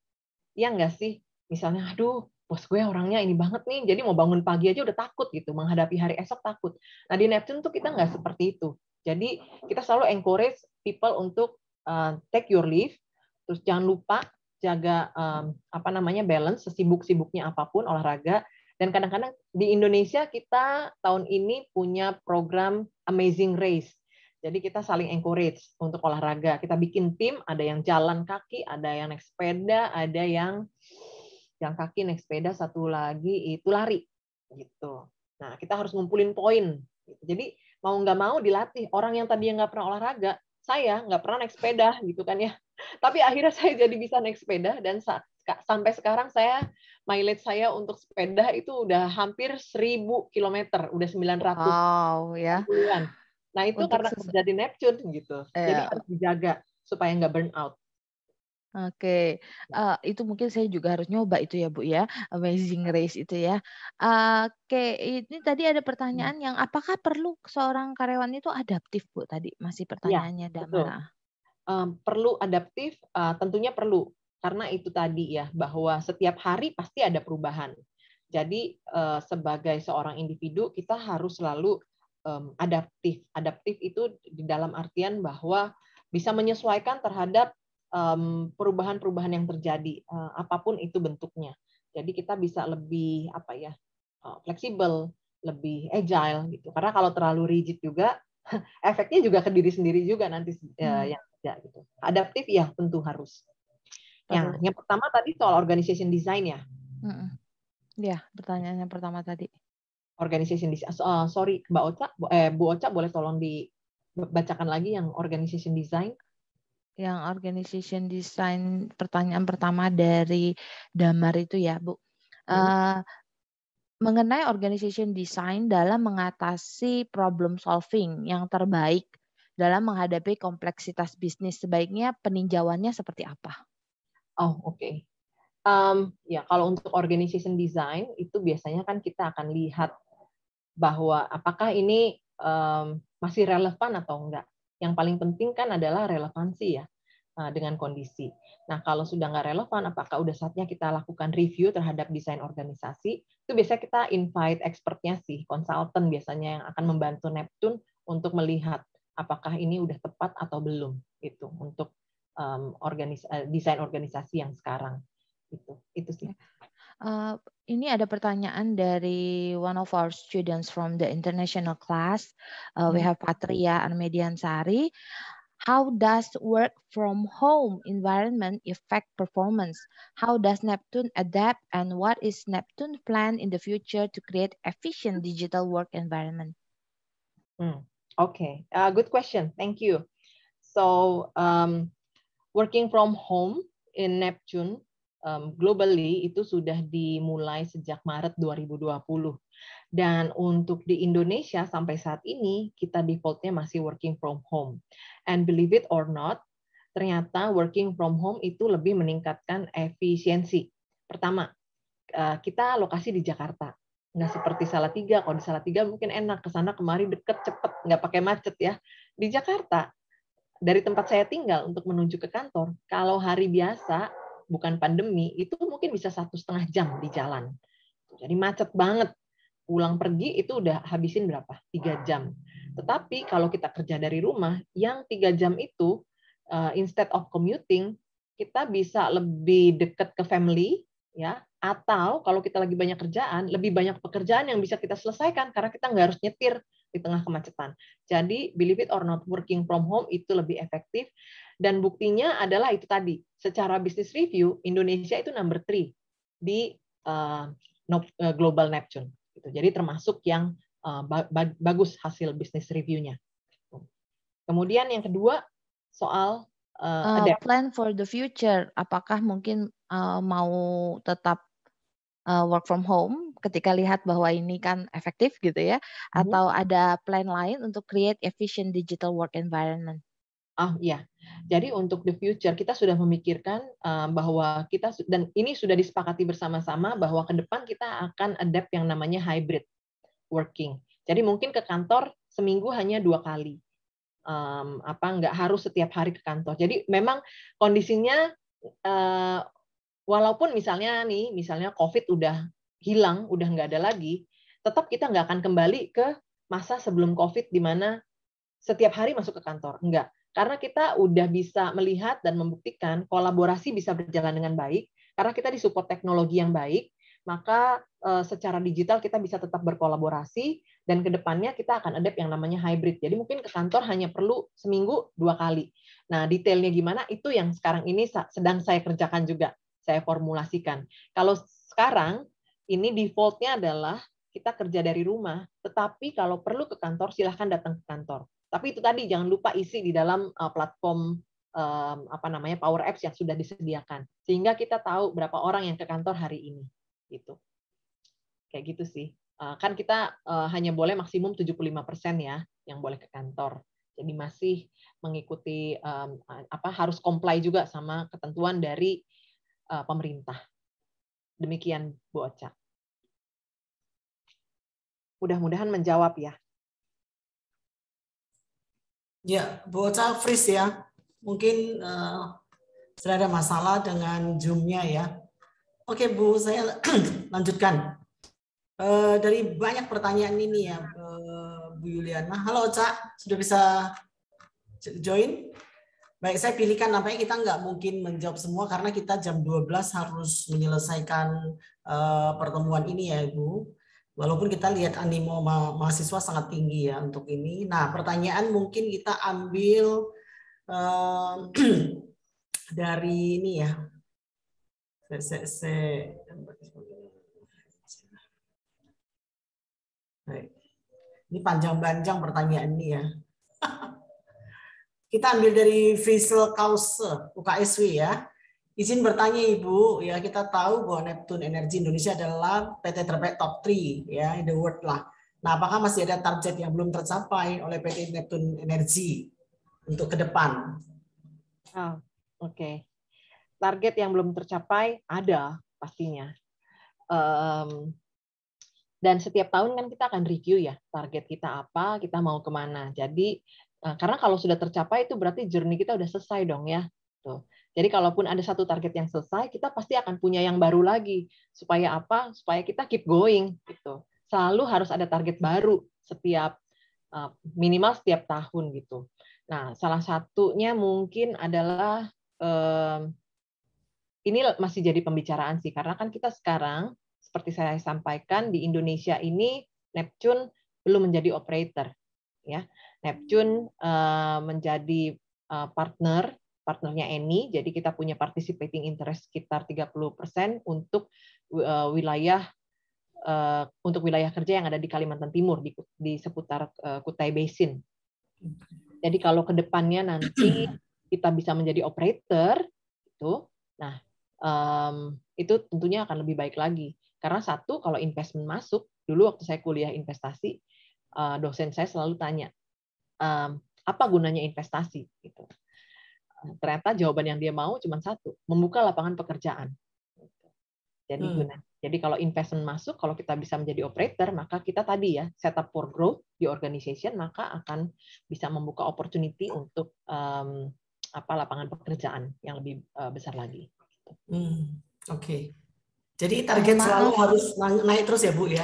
Ya nggak sih? Misalnya, aduh, bos gue orangnya ini banget nih, jadi mau bangun pagi aja udah takut gitu, menghadapi hari esok takut. Nah di Neptune tuh kita nggak seperti itu. Jadi kita selalu encourage people untuk uh, take your leave Terus jangan lupa jaga um, apa namanya balance sesibuk-sibuknya apapun olahraga dan kadang-kadang di Indonesia kita tahun ini punya program Amazing Race. Jadi kita saling encourage untuk olahraga. Kita bikin tim, ada yang jalan kaki, ada yang naik sepeda, ada yang yang kaki, naik sepeda, satu lagi itu lari gitu. Nah, kita harus ngumpulin poin. Gitu. Jadi mau nggak mau dilatih. Orang yang tadi yang nggak pernah olahraga, saya nggak pernah naik sepeda gitu kan ya. Tapi akhirnya saya jadi bisa naik sepeda dan sa sampai sekarang saya mileage saya untuk sepeda itu udah hampir 1000 km, udah 900. Wow, ya. Bulan. Nah, itu untuk karena jadi Neptune gitu. Yeah. Jadi harus dijaga supaya nggak burn out. Oke, uh, itu mungkin saya juga harus nyoba itu ya, Bu, ya, Amazing iya. Race itu ya. Oke, ini tadi ada hmm. pertanyaan yang apakah perlu seorang karyawan itu adaptif, Bu, tadi masih iya, pertanyaannya ya, Damara. Um, perlu adaptif, uh, tentunya perlu. Karena itu tadi ya, bahwa setiap hari pasti ada perubahan. Jadi, uh, sebagai seorang individu kita harus selalu, um, adaptif. Adaptif itu di dalam artian bahwa bisa menyesuaikan terhadap perubahan-perubahan yang terjadi eh, apapun itu bentuknya. Jadi kita bisa lebih apa ya eh, fleksibel, lebih agile gitu. Karena kalau terlalu rigid juga efeknya juga ke diri sendiri juga nanti eh, hmm. yang ya, gitu. Adaptif ya tentu harus. Yang yang pertama tadi soal organization design ya. Hmm. Ya pertanyaan yang pertama tadi. Organization design. Uh, sorry Mbak Oca, eh, Bu Oca boleh tolong dibacakan lagi yang organization design yang organization design pertanyaan pertama dari Damar itu ya, Bu. Hmm. Uh, mengenai organization design dalam mengatasi problem solving yang terbaik dalam menghadapi kompleksitas bisnis sebaiknya peninjauannya seperti apa? Oh oke, okay. um, ya kalau untuk organization design itu biasanya kan kita akan lihat bahwa apakah ini um, masih relevan atau enggak. Yang paling penting kan adalah relevansi ya eh, dengan kondisi. Nah, kalau sudah nggak relevan, apakah udah saatnya kita lakukan review terhadap desain organisasi? Itu biasanya kita invite expertnya sih, konsultan biasanya yang akan membantu Neptune untuk melihat apakah ini udah tepat atau belum itu untuk um, organis eh, desain organisasi yang sekarang. Itu, itu sih. Uh, ini ada pertanyaan dari one of our students from the international class. Uh, eh, hmm. we have Patria Armedian Sari. How does work from home environment affect performance? How does Neptune adapt and what is Neptune plan in the future to create efficient digital work environment? Mm, okay, uh, good question. Thank you. So um, working from home in Neptune um, globally itu sudah dimulai sejak Maret 2020. Dan untuk di Indonesia sampai saat ini kita defaultnya masih working from home. And believe it or not, ternyata working from home itu lebih meningkatkan efisiensi. Pertama, eh, kita lokasi di Jakarta. Nggak seperti Salatiga. Kalau di Salatiga mungkin enak, ke sana kemari deket, cepet, nggak pakai macet ya. Di Jakarta, dari tempat saya tinggal untuk menuju ke kantor, kalau hari biasa bukan pandemi itu mungkin bisa satu setengah jam di jalan. Jadi macet banget. Pulang pergi itu udah habisin berapa? Tiga jam. Tetapi kalau kita kerja dari rumah, yang tiga jam itu uh, instead of commuting, kita bisa lebih dekat ke family, ya. Atau kalau kita lagi banyak kerjaan, lebih banyak pekerjaan yang bisa kita selesaikan karena kita nggak harus nyetir di tengah kemacetan. Jadi, believe it or not, working from home itu lebih efektif dan buktinya adalah itu tadi, secara bisnis review Indonesia itu number three di eh, eh, global Neptune. Gitu. Jadi termasuk yang eh, bagus hasil bisnis reviewnya. Kemudian yang kedua soal uh, uh, plan for the future. Apakah mungkin uh, mau tetap uh, work from home ketika lihat bahwa ini kan efektif gitu ya mhm. atau ada plan lain untuk create efficient digital work environment. Oh iya. Jadi untuk the future kita sudah memikirkan bahwa kita dan ini sudah disepakati bersama-sama bahwa ke depan kita akan adapt yang namanya hybrid working. Jadi mungkin ke kantor seminggu hanya dua kali. Um, apa nggak harus setiap hari ke kantor. Jadi memang kondisinya uh, walaupun misalnya nih misalnya COVID udah hilang, udah nggak ada lagi, tetap kita nggak akan kembali ke masa sebelum COVID di mana setiap hari masuk ke kantor. nggak. Karena kita udah bisa melihat dan membuktikan kolaborasi bisa berjalan dengan baik, karena kita disupport teknologi yang baik, maka eh, secara digital kita bisa tetap berkolaborasi dan kedepannya kita akan adapt yang namanya hybrid. Jadi mungkin ke kantor hanya perlu seminggu dua kali. Nah detailnya gimana itu yang sekarang ini sedang saya kerjakan juga, saya formulasikan. Kalau sekarang ini defaultnya adalah kita kerja dari rumah, tetapi kalau perlu ke kantor silahkan datang ke kantor. Tapi itu tadi jangan lupa isi di dalam uh, platform um, apa namanya Power Apps yang sudah disediakan sehingga kita tahu berapa orang yang ke kantor hari ini gitu. Kayak gitu sih. Uh, kan kita uh, hanya boleh maksimum 75% ya yang boleh ke kantor. Jadi masih mengikuti um, apa harus comply juga sama ketentuan dari uh, pemerintah. Demikian Bu Oca. Mudah-mudahan menjawab ya. Ya, Bu Fris freeze ya. Mungkin uh, sudah ada masalah dengan zoomnya ya. Oke Bu, saya lanjutkan. Uh, dari banyak pertanyaan ini ya, eh, Bu Yuliana. Halo Oca, sudah bisa join? Baik, saya pilihkan nampaknya kita nggak mungkin menjawab semua karena kita jam 12 harus menyelesaikan uh, pertemuan ini ya Ibu walaupun kita lihat animo ma mahasiswa sangat tinggi ya untuk ini. Nah, pertanyaan mungkin kita ambil um, dari ini ya. Ini panjang-panjang pertanyaan ini ya. kita ambil dari Faisal Kause, UKSW ya. Izin bertanya Ibu, ya kita tahu bahwa Neptune Energy Indonesia adalah PT terbaik top 3 ya in the world lah. Nah, apakah masih ada target yang belum tercapai oleh PT Neptune Energy untuk ke depan? Oh, oke. Okay. Target yang belum tercapai ada pastinya. Um, dan setiap tahun kan kita akan review ya target kita apa, kita mau kemana. Jadi eh, karena kalau sudah tercapai itu berarti journey kita udah selesai dong ya. Tuh. Jadi kalaupun ada satu target yang selesai, kita pasti akan punya yang baru lagi. Supaya apa? Supaya kita keep going gitu. Selalu harus ada target baru setiap eh, minimal setiap tahun gitu. Nah, salah satunya mungkin adalah eh, ini masih jadi pembicaraan sih karena kan kita sekarang seperti saya sampaikan di Indonesia ini Neptune belum menjadi operator ya. Neptune eh, menjadi partner partnernya Eni, jadi kita punya participating interest sekitar 30% untuk eh, wilayah eh, untuk wilayah kerja yang ada di Kalimantan Timur di, di seputar eh, Kutai Basin. Jadi kalau ke depannya nanti kita bisa menjadi operator itu, nah um, itu tentunya akan lebih baik lagi. Karena satu kalau investment masuk, dulu waktu saya kuliah investasi, dosen saya selalu tanya apa gunanya investasi gitu ternyata jawaban yang dia mau cuma satu, membuka lapangan pekerjaan. Jadi hmm. guna. Jadi kalau investment masuk, kalau kita bisa menjadi operator, maka kita tadi ya setup for growth di organization, maka akan bisa membuka opportunity untuk um, apa lapangan pekerjaan yang lebih uh, besar lagi. Hmm. Oke. Okay. Jadi target nah, selalu harus naik terus ya bu ya.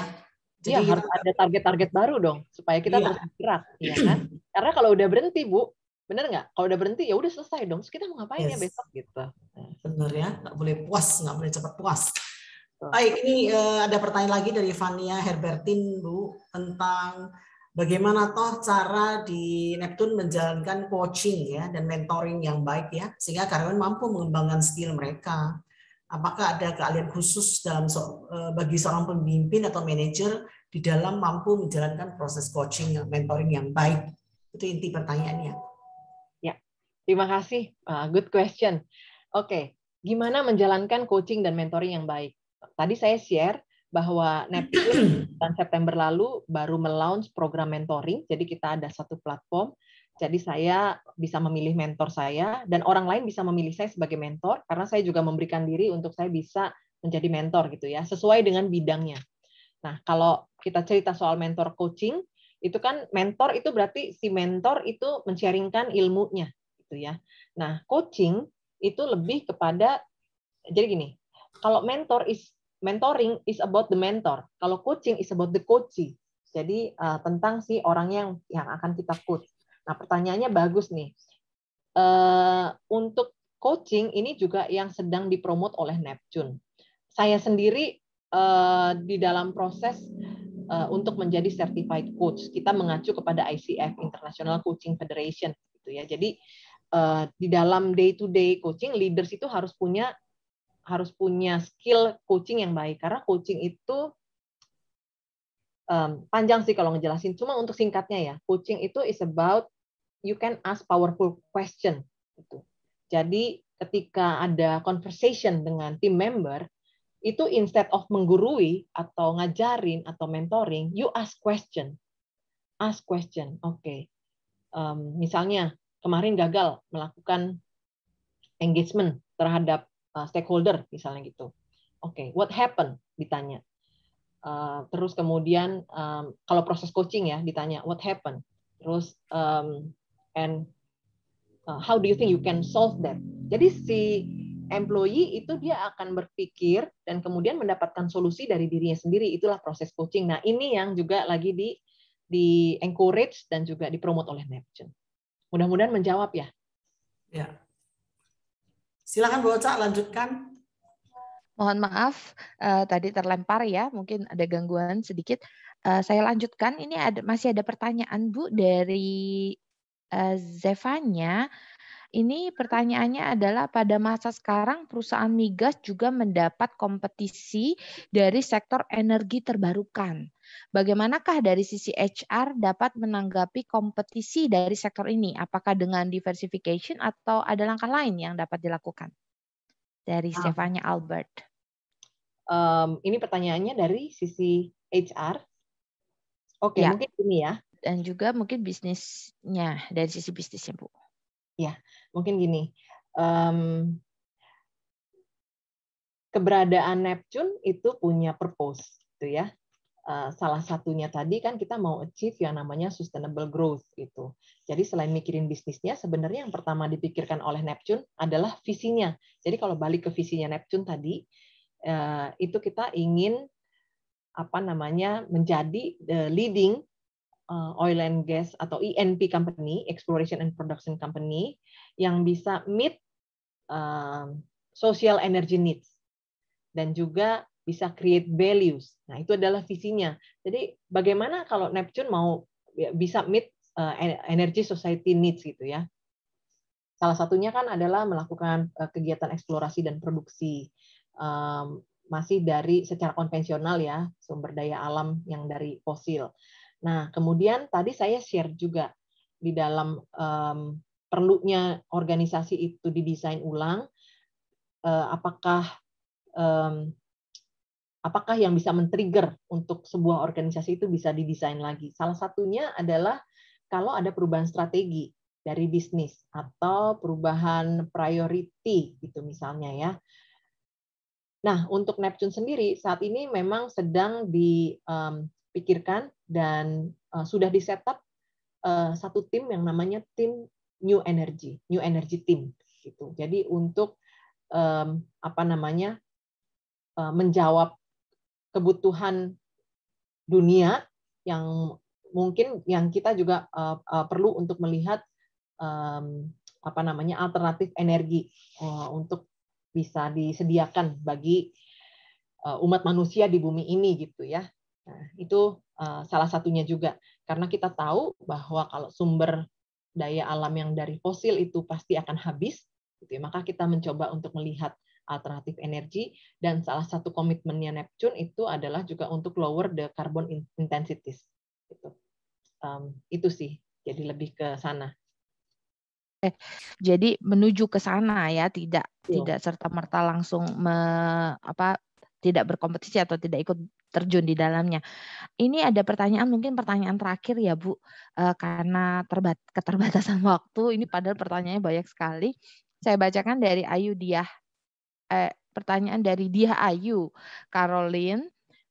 Jadi ya, harus ada target-target baru dong supaya kita iya. terus bergerak, ya kan? Karena kalau udah berhenti bu, bener nggak kalau udah berhenti ya udah selesai dong terus kita mau ngapain ya yes. ya besok gitu nah. bener ya nggak boleh puas nggak boleh cepat puas baik ini uh, ada pertanyaan lagi dari Fania Herbertin bu tentang bagaimana toh cara di Neptune menjalankan coaching ya dan mentoring yang baik ya sehingga karyawan mampu mengembangkan skill mereka apakah ada keahlian khusus dalam so, eh, bagi seorang pemimpin atau manajer di dalam mampu menjalankan proses coaching mentoring yang baik itu inti pertanyaannya Terima kasih. Uh, good question. Oke, okay. gimana menjalankan coaching dan mentoring yang baik? Tadi saya share bahwa Netflix bulan September lalu baru melaunch program mentoring. Jadi kita ada satu platform. Jadi saya bisa memilih mentor saya dan orang lain bisa memilih saya sebagai mentor karena saya juga memberikan diri untuk saya bisa menjadi mentor gitu ya, sesuai dengan bidangnya. Nah, kalau kita cerita soal mentor coaching, itu kan mentor itu berarti si mentor itu mensharingkan ilmunya gitu ya. Nah, coaching itu lebih kepada jadi gini, kalau mentor is mentoring is about the mentor, kalau coaching is about the coach. Jadi uh, tentang si orang yang yang akan kita coach. Nah, pertanyaannya bagus nih. Uh, untuk coaching ini juga yang sedang dipromot oleh Neptune. Saya sendiri uh, di dalam proses uh, untuk menjadi certified coach, kita mengacu kepada ICF International Coaching Federation gitu ya. Jadi uh, di dalam day to day coaching leaders itu harus punya harus punya skill coaching yang baik karena coaching itu um, panjang sih kalau ngejelasin cuma untuk singkatnya ya coaching itu is about you can ask powerful question itu jadi ketika ada conversation dengan team member itu instead of menggurui atau ngajarin atau mentoring you ask question ask question oke okay. um, misalnya kemarin gagal melakukan engagement terhadap uh, stakeholder misalnya gitu. Oke, okay, what happened? Ditanya. Uh, terus kemudian um, kalau proses coaching ya ditanya what happened. Terus um, and uh, how do you think you can solve that? Jadi si employee itu dia akan berpikir dan kemudian mendapatkan solusi dari dirinya sendiri. Itulah proses coaching. Nah ini yang juga lagi di di encourage dan juga dipromot oleh Neptune. Mudah-mudahan menjawab ya. Ya. Silakan Bu Oca lanjutkan. Mohon maaf uh, tadi terlempar ya, mungkin ada gangguan sedikit. Uh, saya lanjutkan. Ini ada masih ada pertanyaan Bu dari uh, Zevanya. Ini pertanyaannya adalah pada masa sekarang perusahaan migas juga mendapat kompetisi dari sektor energi terbarukan. Bagaimanakah dari sisi HR dapat menanggapi kompetisi dari sektor ini? Apakah dengan diversification atau ada langkah lain yang dapat dilakukan? Dari ah. Stefania Albert. Um, ini pertanyaannya dari sisi HR. Oke, okay, ya. mungkin ini ya. Dan juga mungkin bisnisnya dari sisi bisnisnya, Bu. Ya, mungkin gini. Um, keberadaan Neptune itu punya purpose, gitu ya. Eh, salah satunya tadi kan kita mau achieve yang namanya sustainable growth gitu. Jadi selain mikirin bisnisnya, sebenarnya yang pertama dipikirkan oleh Neptune adalah visinya. Jadi kalau balik ke visinya Neptune tadi, eh, itu kita ingin apa namanya menjadi the leading eh, oil and gas atau ENP company, exploration and production company yang bisa meet social energy needs dan juga bisa create values. Nah, itu adalah visinya. Jadi bagaimana kalau Neptune mau ya, bisa meet eh, energy society needs gitu ya. Salah satunya kan adalah melakukan eh, kegiatan eksplorasi dan produksi masih dari secara konvensional ya sumber daya alam yang dari fosil. Nah kemudian tadi saya share juga di dalam um, perlunya organisasi itu didesain ulang. Uh, apakah um, apakah yang bisa men-trigger untuk sebuah organisasi itu bisa didesain lagi. Salah satunya adalah kalau ada perubahan strategi dari bisnis atau perubahan priority gitu misalnya ya. Nah, untuk Neptune sendiri saat ini memang sedang dipikirkan dan eh, sudah di-setup eh, satu tim yang namanya tim New Energy, New Energy Team gitu. Jadi untuk apa namanya eh, menjawab kebutuhan dunia yang mungkin yang kita juga eh, eh, perlu untuk melihat apa namanya alternatif energi eh, untuk bisa disediakan bagi umat manusia di bumi ini gitu ya. Nah, itu salah satunya juga karena kita tahu bahwa kalau sumber daya alam yang dari fosil itu pasti akan habis gitu ya. Maka kita mencoba untuk melihat alternatif energi dan salah satu komitmennya Neptune itu adalah juga untuk lower the carbon intensities gitu. um, itu sih jadi lebih ke sana eh, jadi menuju ke sana ya tidak Yo. Iya. tidak serta merta langsung me, apa tidak berkompetisi atau tidak ikut terjun di dalamnya. Ini ada pertanyaan mungkin pertanyaan terakhir ya Bu e, karena terbat keterbatasan waktu ini padahal pertanyaannya banyak sekali. Saya bacakan dari Ayu Diah eh, pertanyaan dari Dia Ayu, Caroline.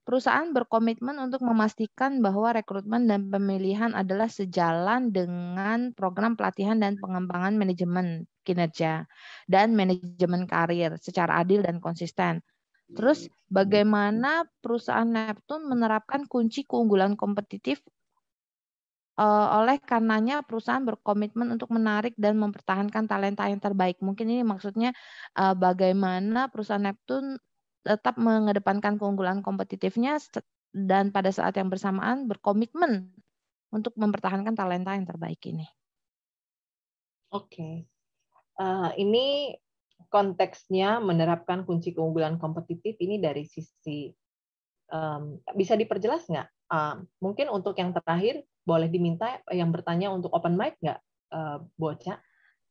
Perusahaan berkomitmen untuk memastikan bahwa rekrutmen dan pemilihan adalah sejalan dengan program pelatihan dan pengembangan manajemen kinerja dan manajemen karir secara adil dan konsisten. Terus hmm. bagaimana perusahaan Neptun menerapkan kunci keunggulan kompetitif Eh, oleh karenanya perusahaan berkomitmen untuk menarik dan mempertahankan talenta yang terbaik. Mungkin ini maksudnya eh, bagaimana perusahaan Neptune tetap mengedepankan keunggulan kompetitifnya dan pada saat yang bersamaan berkomitmen untuk mempertahankan talenta yang terbaik ini. Oke, okay. uh, eh, ini konteksnya menerapkan kunci keunggulan kompetitif ini dari sisi um, bisa diperjelas nggak? Uh, mungkin untuk yang terakhir boleh diminta yang bertanya untuk open mic nggak, uh, Boca?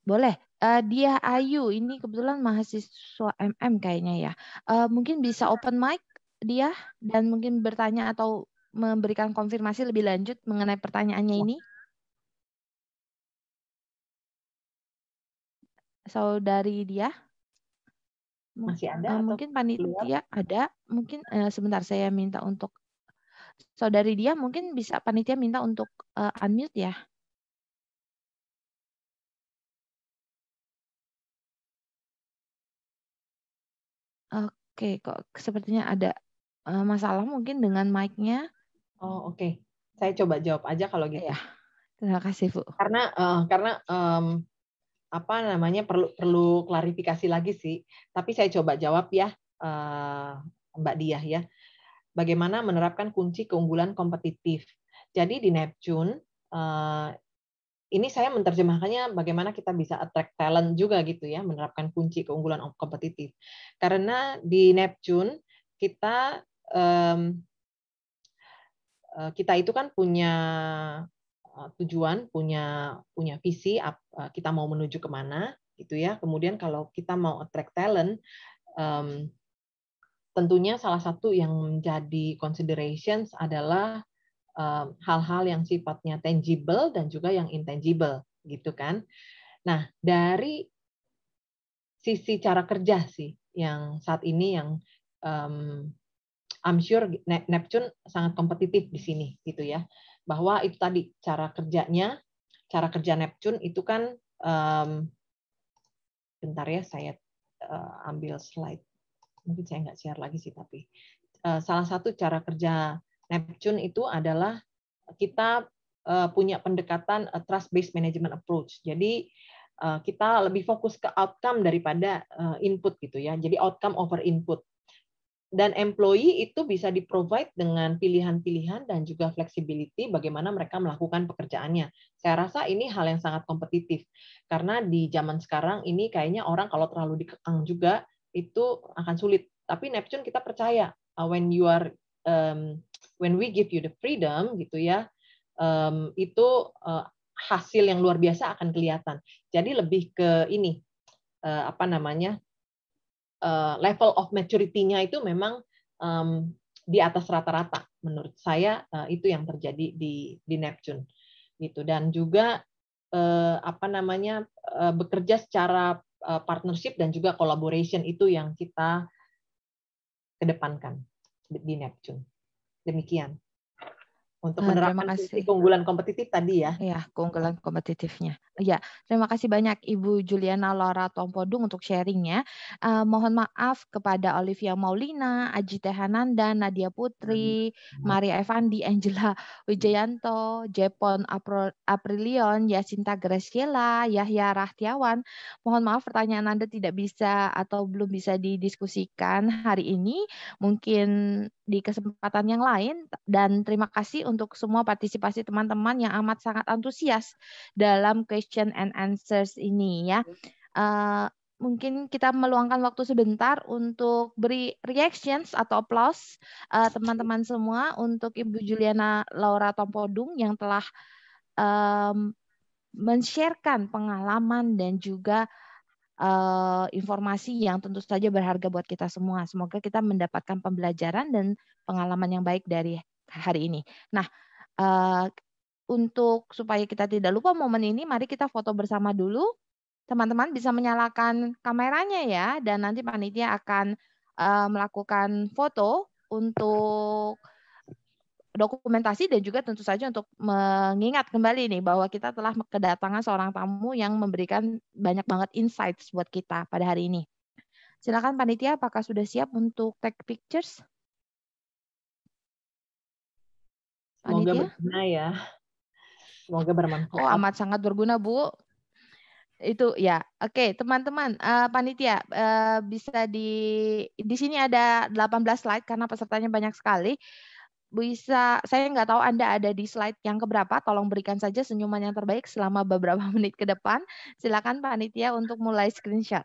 Boleh. Uh, dia Ayu, ini kebetulan mahasiswa MM kayaknya ya. Uh, mungkin bisa open mic dia dan mungkin bertanya atau memberikan konfirmasi lebih lanjut mengenai pertanyaannya ini. Saudari dia. Masih ada? Uh, mungkin panitia ada. Mungkin uh, sebentar saya minta untuk saudari dia mungkin bisa panitia minta untuk uh, unmute ya. Oke, kok sepertinya ada uh, masalah mungkin dengan mic-nya. Oh, oke. Okay. Saya coba jawab aja kalau gitu. Ya. Terima kasih, Bu. Karena uh, karena um, apa namanya perlu perlu klarifikasi lagi sih. Tapi saya coba jawab ya uh, Mbak Diah ya bagaimana menerapkan kunci keunggulan kompetitif. Jadi di Neptune eh, ini saya menerjemahkannya bagaimana kita bisa attract talent juga gitu ya, menerapkan kunci keunggulan kompetitif. Karena di Neptune kita eh, kita itu kan punya eh, tujuan, punya punya visi kita mau menuju kemana gitu ya. Kemudian kalau kita mau attract talent tentunya salah satu yang menjadi considerations adalah ehm, hal-hal yang sifatnya tangible dan juga yang intangible gitu kan. Nah, dari sisi cara kerja sih yang saat ini yang um, I'm sure Neptune sangat kompetitif di sini gitu ya. Bahwa itu tadi cara kerjanya, cara kerja Neptune itu kan um, bentar ya saya uh, ambil slide mungkin saya nggak share lagi sih tapi eh, salah satu cara kerja Neptune itu adalah kita eh, punya pendekatan eh, trust based management approach. Jadi kita lebih fokus ke outcome daripada input gitu ya. Jadi outcome over input. Dan employee itu bisa di-provide dengan pilihan-pilihan dan juga flexibility bagaimana mereka melakukan pekerjaannya. Saya rasa ini hal yang sangat kompetitif. Karena di zaman sekarang ini kayaknya orang kalau terlalu dikekang juga, itu akan sulit. Tapi Neptune kita percaya uh, when you are um, when we give you the freedom gitu ya um, itu uh, hasil yang luar biasa akan kelihatan. Jadi lebih ke ini uh, apa namanya uh, level of maturity-nya itu memang um, di atas rata-rata menurut saya uh, itu yang terjadi di di Neptune gitu dan juga uh, apa namanya uh, bekerja secara Eh, partnership dan juga collaboration itu yang kita kedepankan di Neptune. Demikian untuk nah, menerapkan kasih. keunggulan kompetitif tadi ya. Iya, keunggulan kompetitifnya. Iya, terima kasih banyak Ibu Juliana Laura Tompodung untuk sharingnya. Uh, mohon maaf kepada Olivia Maulina, Aji Tehananda, Nadia Putri, hmm. Maria Evandi, Angela Wijayanto, Jepon Aprilion, Aprilion, Yasinta Graciela, Yahya Rahtiawan. Mohon maaf pertanyaan Anda tidak bisa atau belum bisa didiskusikan hari ini. Mungkin di kesempatan yang lain dan terima kasih untuk semua partisipasi teman-teman yang amat sangat antusias dalam question and answers ini ya. Uh, mungkin kita meluangkan waktu sebentar untuk beri reactions atau applause teman eh, teman-teman semua untuk Ibu Juliana Laura Tompodung yang telah um, men-sharekan pengalaman dan juga Eh, informasi yang tentu saja berharga buat kita semua. Semoga kita mendapatkan pembelajaran dan pengalaman yang baik dari hari ini. Nah, eh, untuk supaya kita tidak lupa momen ini, mari kita foto bersama dulu. Teman-teman bisa menyalakan kameranya ya, dan nanti panitia akan eh, melakukan foto untuk dokumentasi dan juga tentu saja untuk mengingat kembali nih bahwa kita telah kedatangan seorang tamu yang memberikan banyak banget insights buat kita pada hari ini. Silakan panitia, apakah sudah siap untuk take pictures? Semoga panitia? berguna ya. Semoga bermanfaat. Oh, amat sangat berguna, Bu. Itu ya. Oke, teman-teman, uh, panitia uh, bisa di di sini ada 18 slide karena pesertanya banyak sekali bisa saya nggak tahu Anda ada di slide yang keberapa, tolong berikan saja senyuman yang terbaik selama beberapa menit ke depan. Silakan panitia untuk mulai screenshot.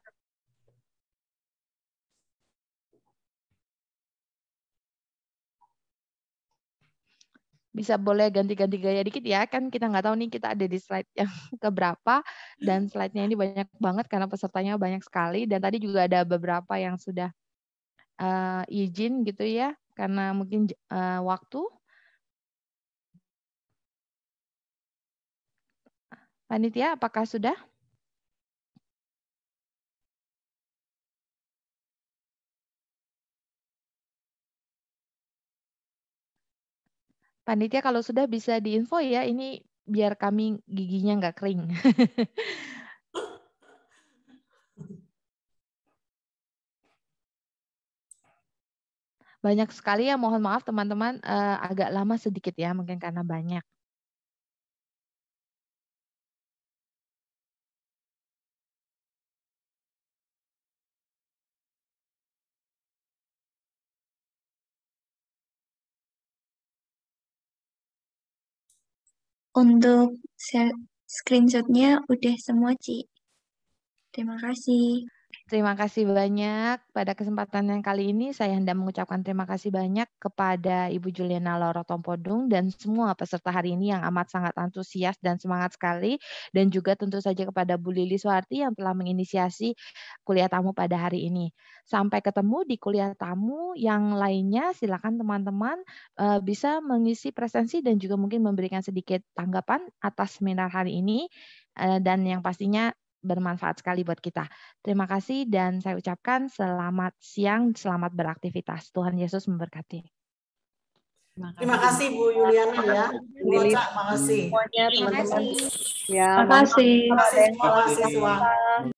Bisa boleh ganti-ganti gaya dikit ya, kan kita nggak tahu nih kita ada di slide yang keberapa, dan slide-nya ini banyak banget karena pesertanya banyak sekali, dan tadi juga ada beberapa yang sudah uh, izin gitu ya, karena mungkin uh, waktu. Panitia, apakah sudah? Panitia kalau sudah bisa diinfo ya, ini biar kami giginya nggak kering. banyak sekali ya mohon maaf teman-teman uh, agak lama sedikit ya mungkin karena banyak. Untuk screenshotnya udah semua, Ci. Terima kasih. Terima kasih banyak. Pada kesempatan yang kali ini, saya hendak mengucapkan terima kasih banyak kepada Ibu Juliana Loro Tompodung dan semua peserta hari ini yang amat sangat antusias dan semangat sekali. Dan juga tentu saja kepada Bu Lili Suwarti yang telah menginisiasi kuliah tamu pada hari ini. Sampai ketemu di kuliah tamu yang lainnya. Silakan teman-teman eh, bisa mengisi presensi dan juga mungkin memberikan sedikit tanggapan atas seminar hari ini. Eh, dan yang pastinya bermanfaat sekali buat kita. Terima kasih dan saya ucapkan selamat siang, selamat beraktivitas. Tuhan Yesus memberkati. Terima kasih Bu Yuliana ya. Terima kasih makasih. Semuanya Terima kasih. Terima makasih. Terima kasih